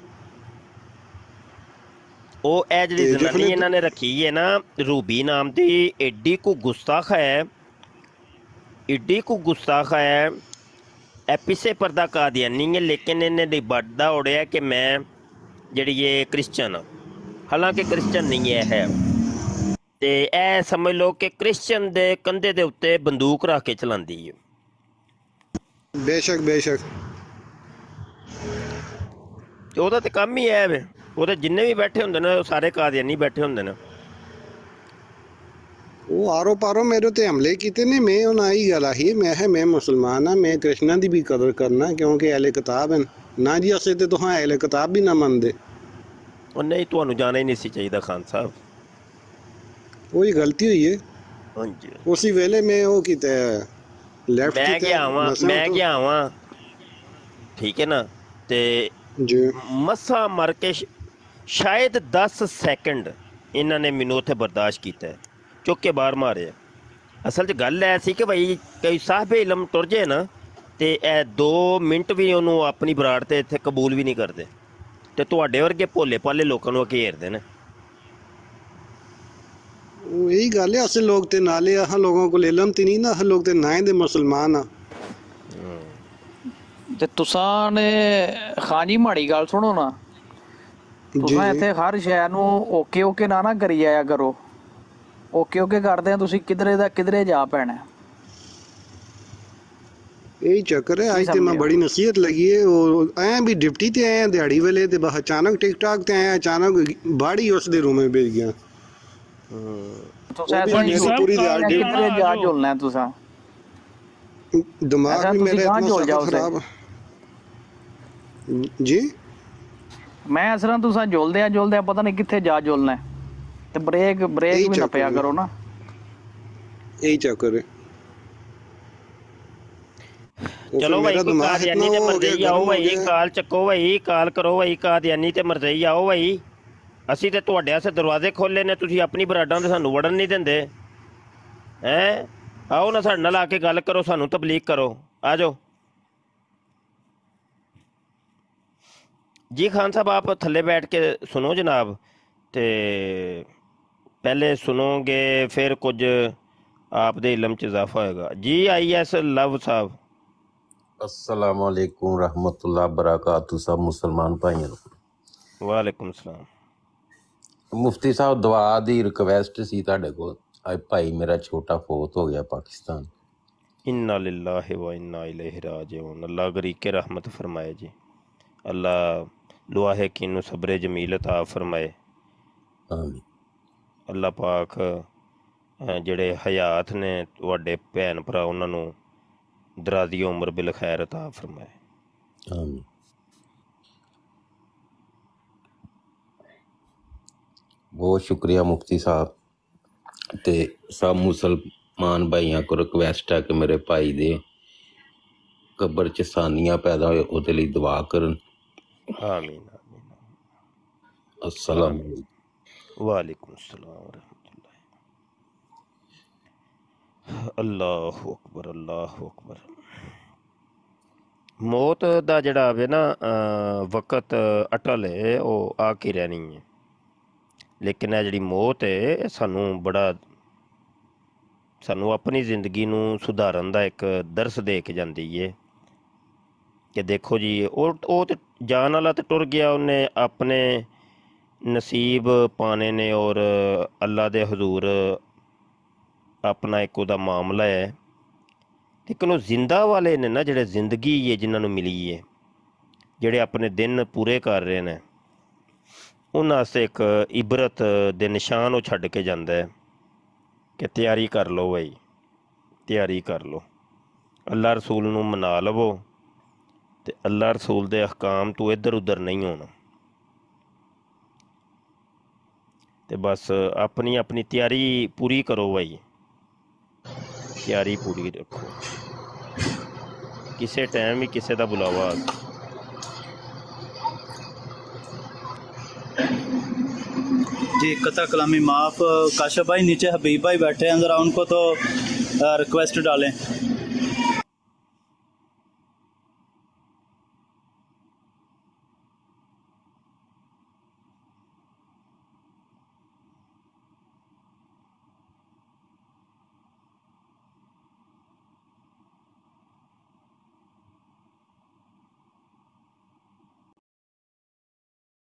ਉਹ ਇਹ ਜਿਹੜੀ ਜ਼ਨਾਨੀ ਇਹਨਾਂ ਨੇ ਰੱਖੀ ਹੈ ਨਾ ਰੂਬੀ ਨਾਮ ਦੀ ਐਡੀ ਕੋ ਗੁਸਤਾਖ ਹੈ ਐਡੀ ਕੋ ਗੁਸਤਾਖ ਹੈ ਪਰਦਾ ਦਿਆ ਨਹੀਂ कादियानी ਲੇਕਿਨ ਇਹਨੇ इन्हें ਵੱਡਦਾ ਓੜਿਆ ਕਿ ਮੈਂ ਜਿਹੜੀ ਇਹ ਕ੍ਰਿਸਚੀਅਨ ਹਾਲਾਂਕਿ ਕ੍ਰਿਸਚੀਅਨ ਨਹੀਂ ਹੈ ਹੈ ਤੇ ਇਹ ਸਮਝ ਲਓ ਕਿ ਕ੍ਰਿਸਚੀਅਨ ਦੇ ਕੰਧੇ ਦੇ ਉੱਤੇ ਬੰਦੂਕ ਰੱਖ ਕੇ ਚਲਾਉਂਦੀ ਹੈ ਬੇਸ਼ੱਕ ਬੇਸ਼ੱਕ ਉਹਦਾ ਤੇ ਕੰਮ ਹੀ ਹੈ ਵੇ ਉਹਦੇ ਜਿੰਨੇ ਵੀ ਬੈਠੇ ਹੁੰਦੇ ਨੇ ਉਹ ਸਾਰੇ ਕਾਦੀਆਨੀ ਬੈਠੇ ਹੁੰਦੇ ਨੇ ਉਹ ਆਰੋ ਪਾਰੋ ਮੇਰੇ ਤੇ ਹਮਲੇ ਕੀਤੇ ਨੇ ਮੈਂ ਉਹਨਾਂ ਹੀ ਗੱਲ ਆਹੀ ਮੈਂ ਹੈ ਮੈਂ ਮੁਸਲਮਾਨ ਆ ਮੈਂ ਕ੍ਰਿਸ਼ਨਾਂ ਦੀ ਵੀ ਕਦਰ ਕਰਨਾ ਕਿਉਂਕਿ ਐਲੇ ਕਿਤਾਬ ਹਨ ਨਾ ਜੀ ਅਸੀਂ ਤੇ ਤੁਹਾਂ ਐਲੇ ਕਿਤਾਬ ਵੀ ਨਾ ਮੰਨਦੇ ਉਹ ਨਹੀਂ ਤੁਹਾਨੂੰ ਜਾਣਾ ਹੀ ਨਹੀਂ ਸੀ ਚਾਹੀਦਾ ਖਾਨ ਸਾਹਿਬ ਕੋਈ ਗਲਤੀ ਹੋਈ ਹੈ ਹਾਂਜੀ ਉਸੇ ਵੇਲੇ ਮੈਂ ਉਹ ਕੀਤਾ ਲੈਫਟ ਮੈਂ ਗਿਆ ਵਾਂ ਮੈਂ ਗਿਆ ਵਾਂ ਠੀਕ ਹੈ ਨਾ ਤੇ ਜੀ ਮਸਾ ਮਰ ਕੇ ਸ਼ਾਇਦ 10 ਸੈਕਿੰਡ ਇਹਨਾਂ ਨੇ ਮੈਨੂੰ ਉੱਥੇ ਬਰਦਾਸ਼ਤ ਕੀਤਾ ਚੁੱਕ ਕੇ ਬਾਹਰ ਮਾਰੇ ਅਸਲ 'ਚ ਗੱਲ ਐ ਸੀ ਕਿ ਭਾਈ ਕਈ ਸਾਹਬੇ ਇਲਮ ਤੁਰ ਜੇ ਨਾ ਤੇ ਇਹ 2 ਮਿੰਟ ਵੀ ਉਹਨੂੰ ਆਪਣੀ ਬਰਾੜ ਤੇ ਇੱਥੇ ਕਬੂਲ ਵੀ ਨਹੀਂ ਕਰਦੇ ਤੇ ਤੁਹਾਡੇ ਵਰਗੇ ਭੋਲੇ ਪਾਲੇ ਲੋਕਾਂ ਨੂੰ ਘੇਰਦੇ ਨੇ ਉਹ ਇਹੀ ਗੱਲ ਐ ਅਸਲ ਲੋਕ ਤੇ ਨਾਲੇ ਆਹ ਲੋਕਾਂ ਕੋਲ ਇਲਮ ਤੇ ਨਹੀਂ ਨਾ ਆਹ ਲੋਕ ਤੇ ਨਾ ਦੇ ਮੁਸਲਮਾਨ ਆ ਤੇ ਤੁਸਾਂ ਨੇ ਖਾਨੀ ਮਾੜੀ ਗੱਲ ਸੁਣੋ ਨਾ ਤੁਸੀਂ ਇੱਥੇ ਹਰ ਸ਼ੈ ਨੂੰ ਓਕੇ ਓਕੇ ਨਾ ਨਾ ਕਰੀ ਆਇਆ ਕਰੋ ਓਕੇ ਓਕੇ ਕਰਦੇ ਆ ਤੁਸੀਂ ਕਿਧਰੇ ਦਾ ਕਿਧਰੇ ਜਾ ਪੈਣਾ ਇਹ ਚੱਕਰ ਹੈ ਅੱਜ ਤੇ ਮੈਂ ਬੜੀ ਨਸੀਹਤ ਲੱਗੀ ਹੈ ਉਹ ਐ ਵੀ ਡਿਪਟੀ ਤੇ ਆਏ ਦਿਹਾੜੀ ਵੇਲੇ ਤੇ ਬਹ ਅਚਾਨਕ ਟਿਕਟਾਕ ਤੇ ਆਏ ਅਚਾਨਕ ਬਾੜੀ ਉਸ ਦੇ ਰੂਮੇ ਭੇਜ ਗਿਆ ਪੂਰੀ ਦਿਹਾੜੀ ਕਿਧਰੇ ਜਾ ਝੋਲਣਾ ਤੁਸੀਂ ਦਿਮਾਗ ਵੀ ਮੇਰੇ ਇਤਨਾ ਖਰਾਬ ਜੀ ਮੈਂ ਅਸਰਾਂ ਤੁਸੀਂ ਝੋਲਦੇ ਆ ਝੋਲਦੇ ਆ ਪਤਾ ਨਹੀਂ ਕਿੱਥੇ ਜਾ ਝੋਲਣਾ ਤੇ ਬ੍ਰੇਕ ਬ੍ਰੇਕ ਵੀ ਨਾ ਪਿਆ ਕਰੋ ਨਾ यही चक्कर है चलो भाई कोई कादयानी ते मरजई आओ भाई काल चक्को भाई काल करो भाई कादयानी ते ਮਰਜ਼ਈ ਆਓ ਭਾਈ ਅਸੀਂ ਤੇ ਤੁਹਾਡੇ ਆਸੇ ਦਰਵਾਜ਼ੇ ਖੋਲੇ ਨੇ ਤੁਸੀਂ ਆਪਣੀ ਬਰਾਡਾਂ ਤੇ ਸਾਨੂੰ ਵੜਨ ਨਹੀਂ ਦਿੰਦੇ ਹੈ ਆਓ ਨਾ ਸਾਡੇ ਨਾਲ ਆ ਕੇ ਗੱਲ ਕਰੋ ਸਾਨੂੰ ਤਬਲੀਗ ਕਰੋ ਆ ਜਾਓ ਜੀ ਖਾਨ ਸਾਹਿਬ ਆਪ ਥੱਲੇ ਬੈਠ ਕੇ ਸੁਣੋ ਜਨਾਬ ਤੇ पहले सुनोगे ਫਿਰ ਕੁਝ ਆਪ ਦੇ ਇਲਮ 'ਚ ਇਜ਼ਾਫਾ ਹੋਏਗਾ ਜੀ ਆਈਐਸ ਲਵ ਸਾਹਿਬ अस्सलाम वालेकुम रहमतुल्लाह बरकातहू सब मुसलमान भाइयों वालेकुम सलाम मुफ्ती साहब दुआ ਦੀ रिक्वेस्ट सी ਤੁਹਾਡੇ ਕੋਲ ਅੱਜ ਭਾਈ ਮੇਰਾ ਛੋਟਾ ਫੋਤ ਹੋ ਗਿਆ ਪਾਕਿਸਤਾਨ इन्ना लिल्लाहि व इन्ना इलैहि राजिऊन अल्लाह गरीब के रहमत फरमाए जी अल्लाह दुआ है कि इन्हों सब्र जमील फरमाए आमीन ਅੱਲਾ ਪਾਕ ਜਿਹੜੇ ਹਯਾਤ ਨੇ ਤੁਹਾਡੇ ਭੈਣ ਭਰਾ ਉਹਨਾਂ ਨੂੰ ਦਰਾਜ਼ੀ ਉਮਰ ਬਿਲ ਖੈਰ عطا ਫਰਮਾਏ ਆਮੀਨ ਬਹੁਤ ਸ਼ੁਕਰੀਆ ਮੁਕਤੀ ਸਾਹਿਬ ਤੇ ਸਭ ਮੁਸਲਮਾਨ ਭਾਈਆਂ ਕੋ ਰਿਕਵੈਸਟ ਹੈ ਕਿ ਮੇਰੇ ਭਾਈ ਦੇ ਕਬਰ ਚ ਸਾਨੀਆਂ ਪੈਦਾ ਹੋਏ ਉਹਦੇ ਲਈ ਦੁਆ ਕਰਨ ਆਮੀਨ ਆਮੀਨ ਅਸਲਾਮ ਅਲੈਕੁਮ वालेकुम अस्सलाम अल्लाह अकबर अल्लाह अकबर ਮੌਤ ਦਾ ਜਿਹੜਾ ਵੇ ਨਾ ਵਕਤ ਅਟਲ ਹੈ ਉਹ ਆ ਕੇ ਰਹਿਣੀ ਹੈ ਲੇਕਿਨ ਇਹ ਜਿਹੜੀ ਮੌਤ ਹੈ ਇਹ ਸਾਨੂੰ ਬੜਾ ਸਾਨੂੰ ਆਪਣੀ ਜ਼ਿੰਦਗੀ ਨੂੰ ਸੁਧਾਰਨ ਦਾ ਇੱਕ ਦਰਸ ਦੇ ਕੇ ਜਾਂਦੀ ਏ ਕਿ ਦੇਖੋ ਜੀ ਉਹ ਉਹ ਤੇ ਜਾਨ ਵਾਲਾ ਤੇ ਟੁਰ ਗਿਆ ਉਹਨੇ ਆਪਣੇ ਨਸੀਬ ਪਾਣੇ ਨੇ ਔਰ ਅੱਲਾ ਦੇ ਹਜ਼ੂਰ ਆਪਣਾ ਇੱਕ ਉਹਦਾ ਮਾਮਲਾ ਹੈ ਕਿ ਉਹ ਜ਼ਿੰਦਾ ਵਾਲੇ ਨੇ ਨਾ ਜਿਹੜੇ ਜ਼ਿੰਦਗੀ ਹੈ ਜਿਨ੍ਹਾਂ ਨੂੰ ਮਿਲੀ ਹੈ ਜਿਹੜੇ ਆਪਣੇ ਦਿਨ ਪੂਰੇ ਕਰ ਰਹੇ ਨੇ ਉਹਨਾਂ ਵਾਸਤੇ ਇੱਕ ਇਬਰਤ ਦੇ ਨਿਸ਼ਾਨ ਉਹ ਛੱਡ ਕੇ ਜਾਂਦਾ ਹੈ ਕਿ ਤਿਆਰੀ ਕਰ ਲਓ ਭਾਈ ਤਿਆਰੀ ਕਰ ਲਓ ਅੱਲਾ ਰਸੂਲ ਨੂੰ ਮਨਾ ਲਵੋ ਤੇ ਅੱਲਾ ਰਸੂਲ ਦੇ ਅਹਕਾਮ ਤੋਂ ਇੱਧਰ ਉੱਧਰ ਨਹੀਂ ਹੋਣਾ ते बस अपनी अपनी तैयारी पूरी करो भाई तैयारी पूरी रखो किसे टाइम भी किसे का बुलावा जी कता कलामी माफ काशा भाई नीचे हबीब भाई बैठे हैं ज़रा उनको तो रिक्वेस्ट डालें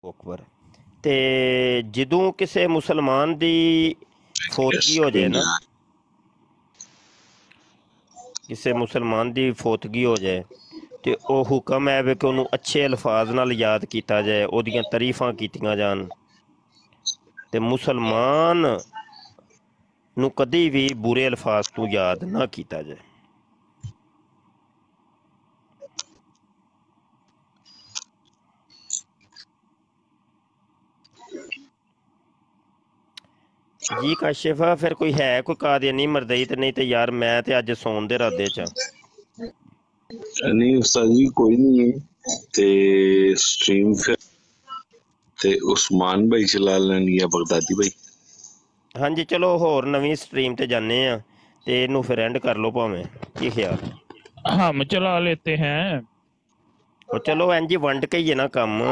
ਅਕਬਰ ਤੇ ਜਦੋਂ ਕਿਸੇ ਮੁਸਲਮਾਨ ਦੀ ਫੋਤਗੀ ਹੋ ਜਾਏ ਨਾ ਕਿਸੇ ਮੁਸਲਮਾਨ ਦੀ ਫੋਤਗੀ ਹੋ ਜਾਏ ਤੇ ਉਹ ਹੁਕਮ ਹੈ ਵੀ ਕਿ ਉਹਨੂੰ ਅੱਛੇ ਅਲਫਾਜ਼ ਨਾਲ ਯਾਦ ਕੀਤਾ ਜਾਏ ਉਹਦੀਆਂ ਤਾਰੀਫਾਂ ਕੀਤੀਆਂ ਜਾਣ ਤੇ ਮੁਸਲਮਾਨ ਨੂੰ ਕਦੀ ਵੀ ਬੁਰੇ ਅਲਫਾਜ਼ ਤੋਂ ਯਾਦ ਨਾ ਕੀਤਾ ਜਾਏ ਜੀ ਕਾਸ਼ਿਫ ਫਿਰ ਕੋਈ ਹੈ ਕੋਈ ਨਹੀਂ ਮਰਦਈ ਤੇ ਨਹੀਂ ਤੇ ਯਾਰ ਮੈਂ ਤੇ ਅੱਜ ਸੌਣ ਦੇ ਰਾਦੇ ਚ ਨਹੀਂ ਉਸਤਾ ਜੀ ਕੋਈ ਨਹੀਂ ਤੇ ਸਟ੍ਰੀਮ ਫਿਰ ਤੇ ਉਸਮਾਨ ਭਾਈ ਚਲਾ ਲੈਣੀ ਆ ਬਗਦਾਦੀ ਭਾਈ ਹਾਂਜੀ ਚਲੋ ਹੋਰ ਨਵੀਂ ਸਟ੍ਰੀਮ ਤੇ ਜਾਣੇ ਆ ਤੇ ਇਹਨੂੰ ਫਿਰ ਐਂਡ ਕਰ ਲਓ ਭਾਵੇਂ ਕੀ ਖਿਆਲ ਹਮ ਚਲਾ ਲੈਤੇ ਹਾਂ ਉਹ ਚਲੋ ਐਂਜੀ ਵੰਡ ਕੇ ਹੀ ਹੈ ਨਾ ਕੰਮ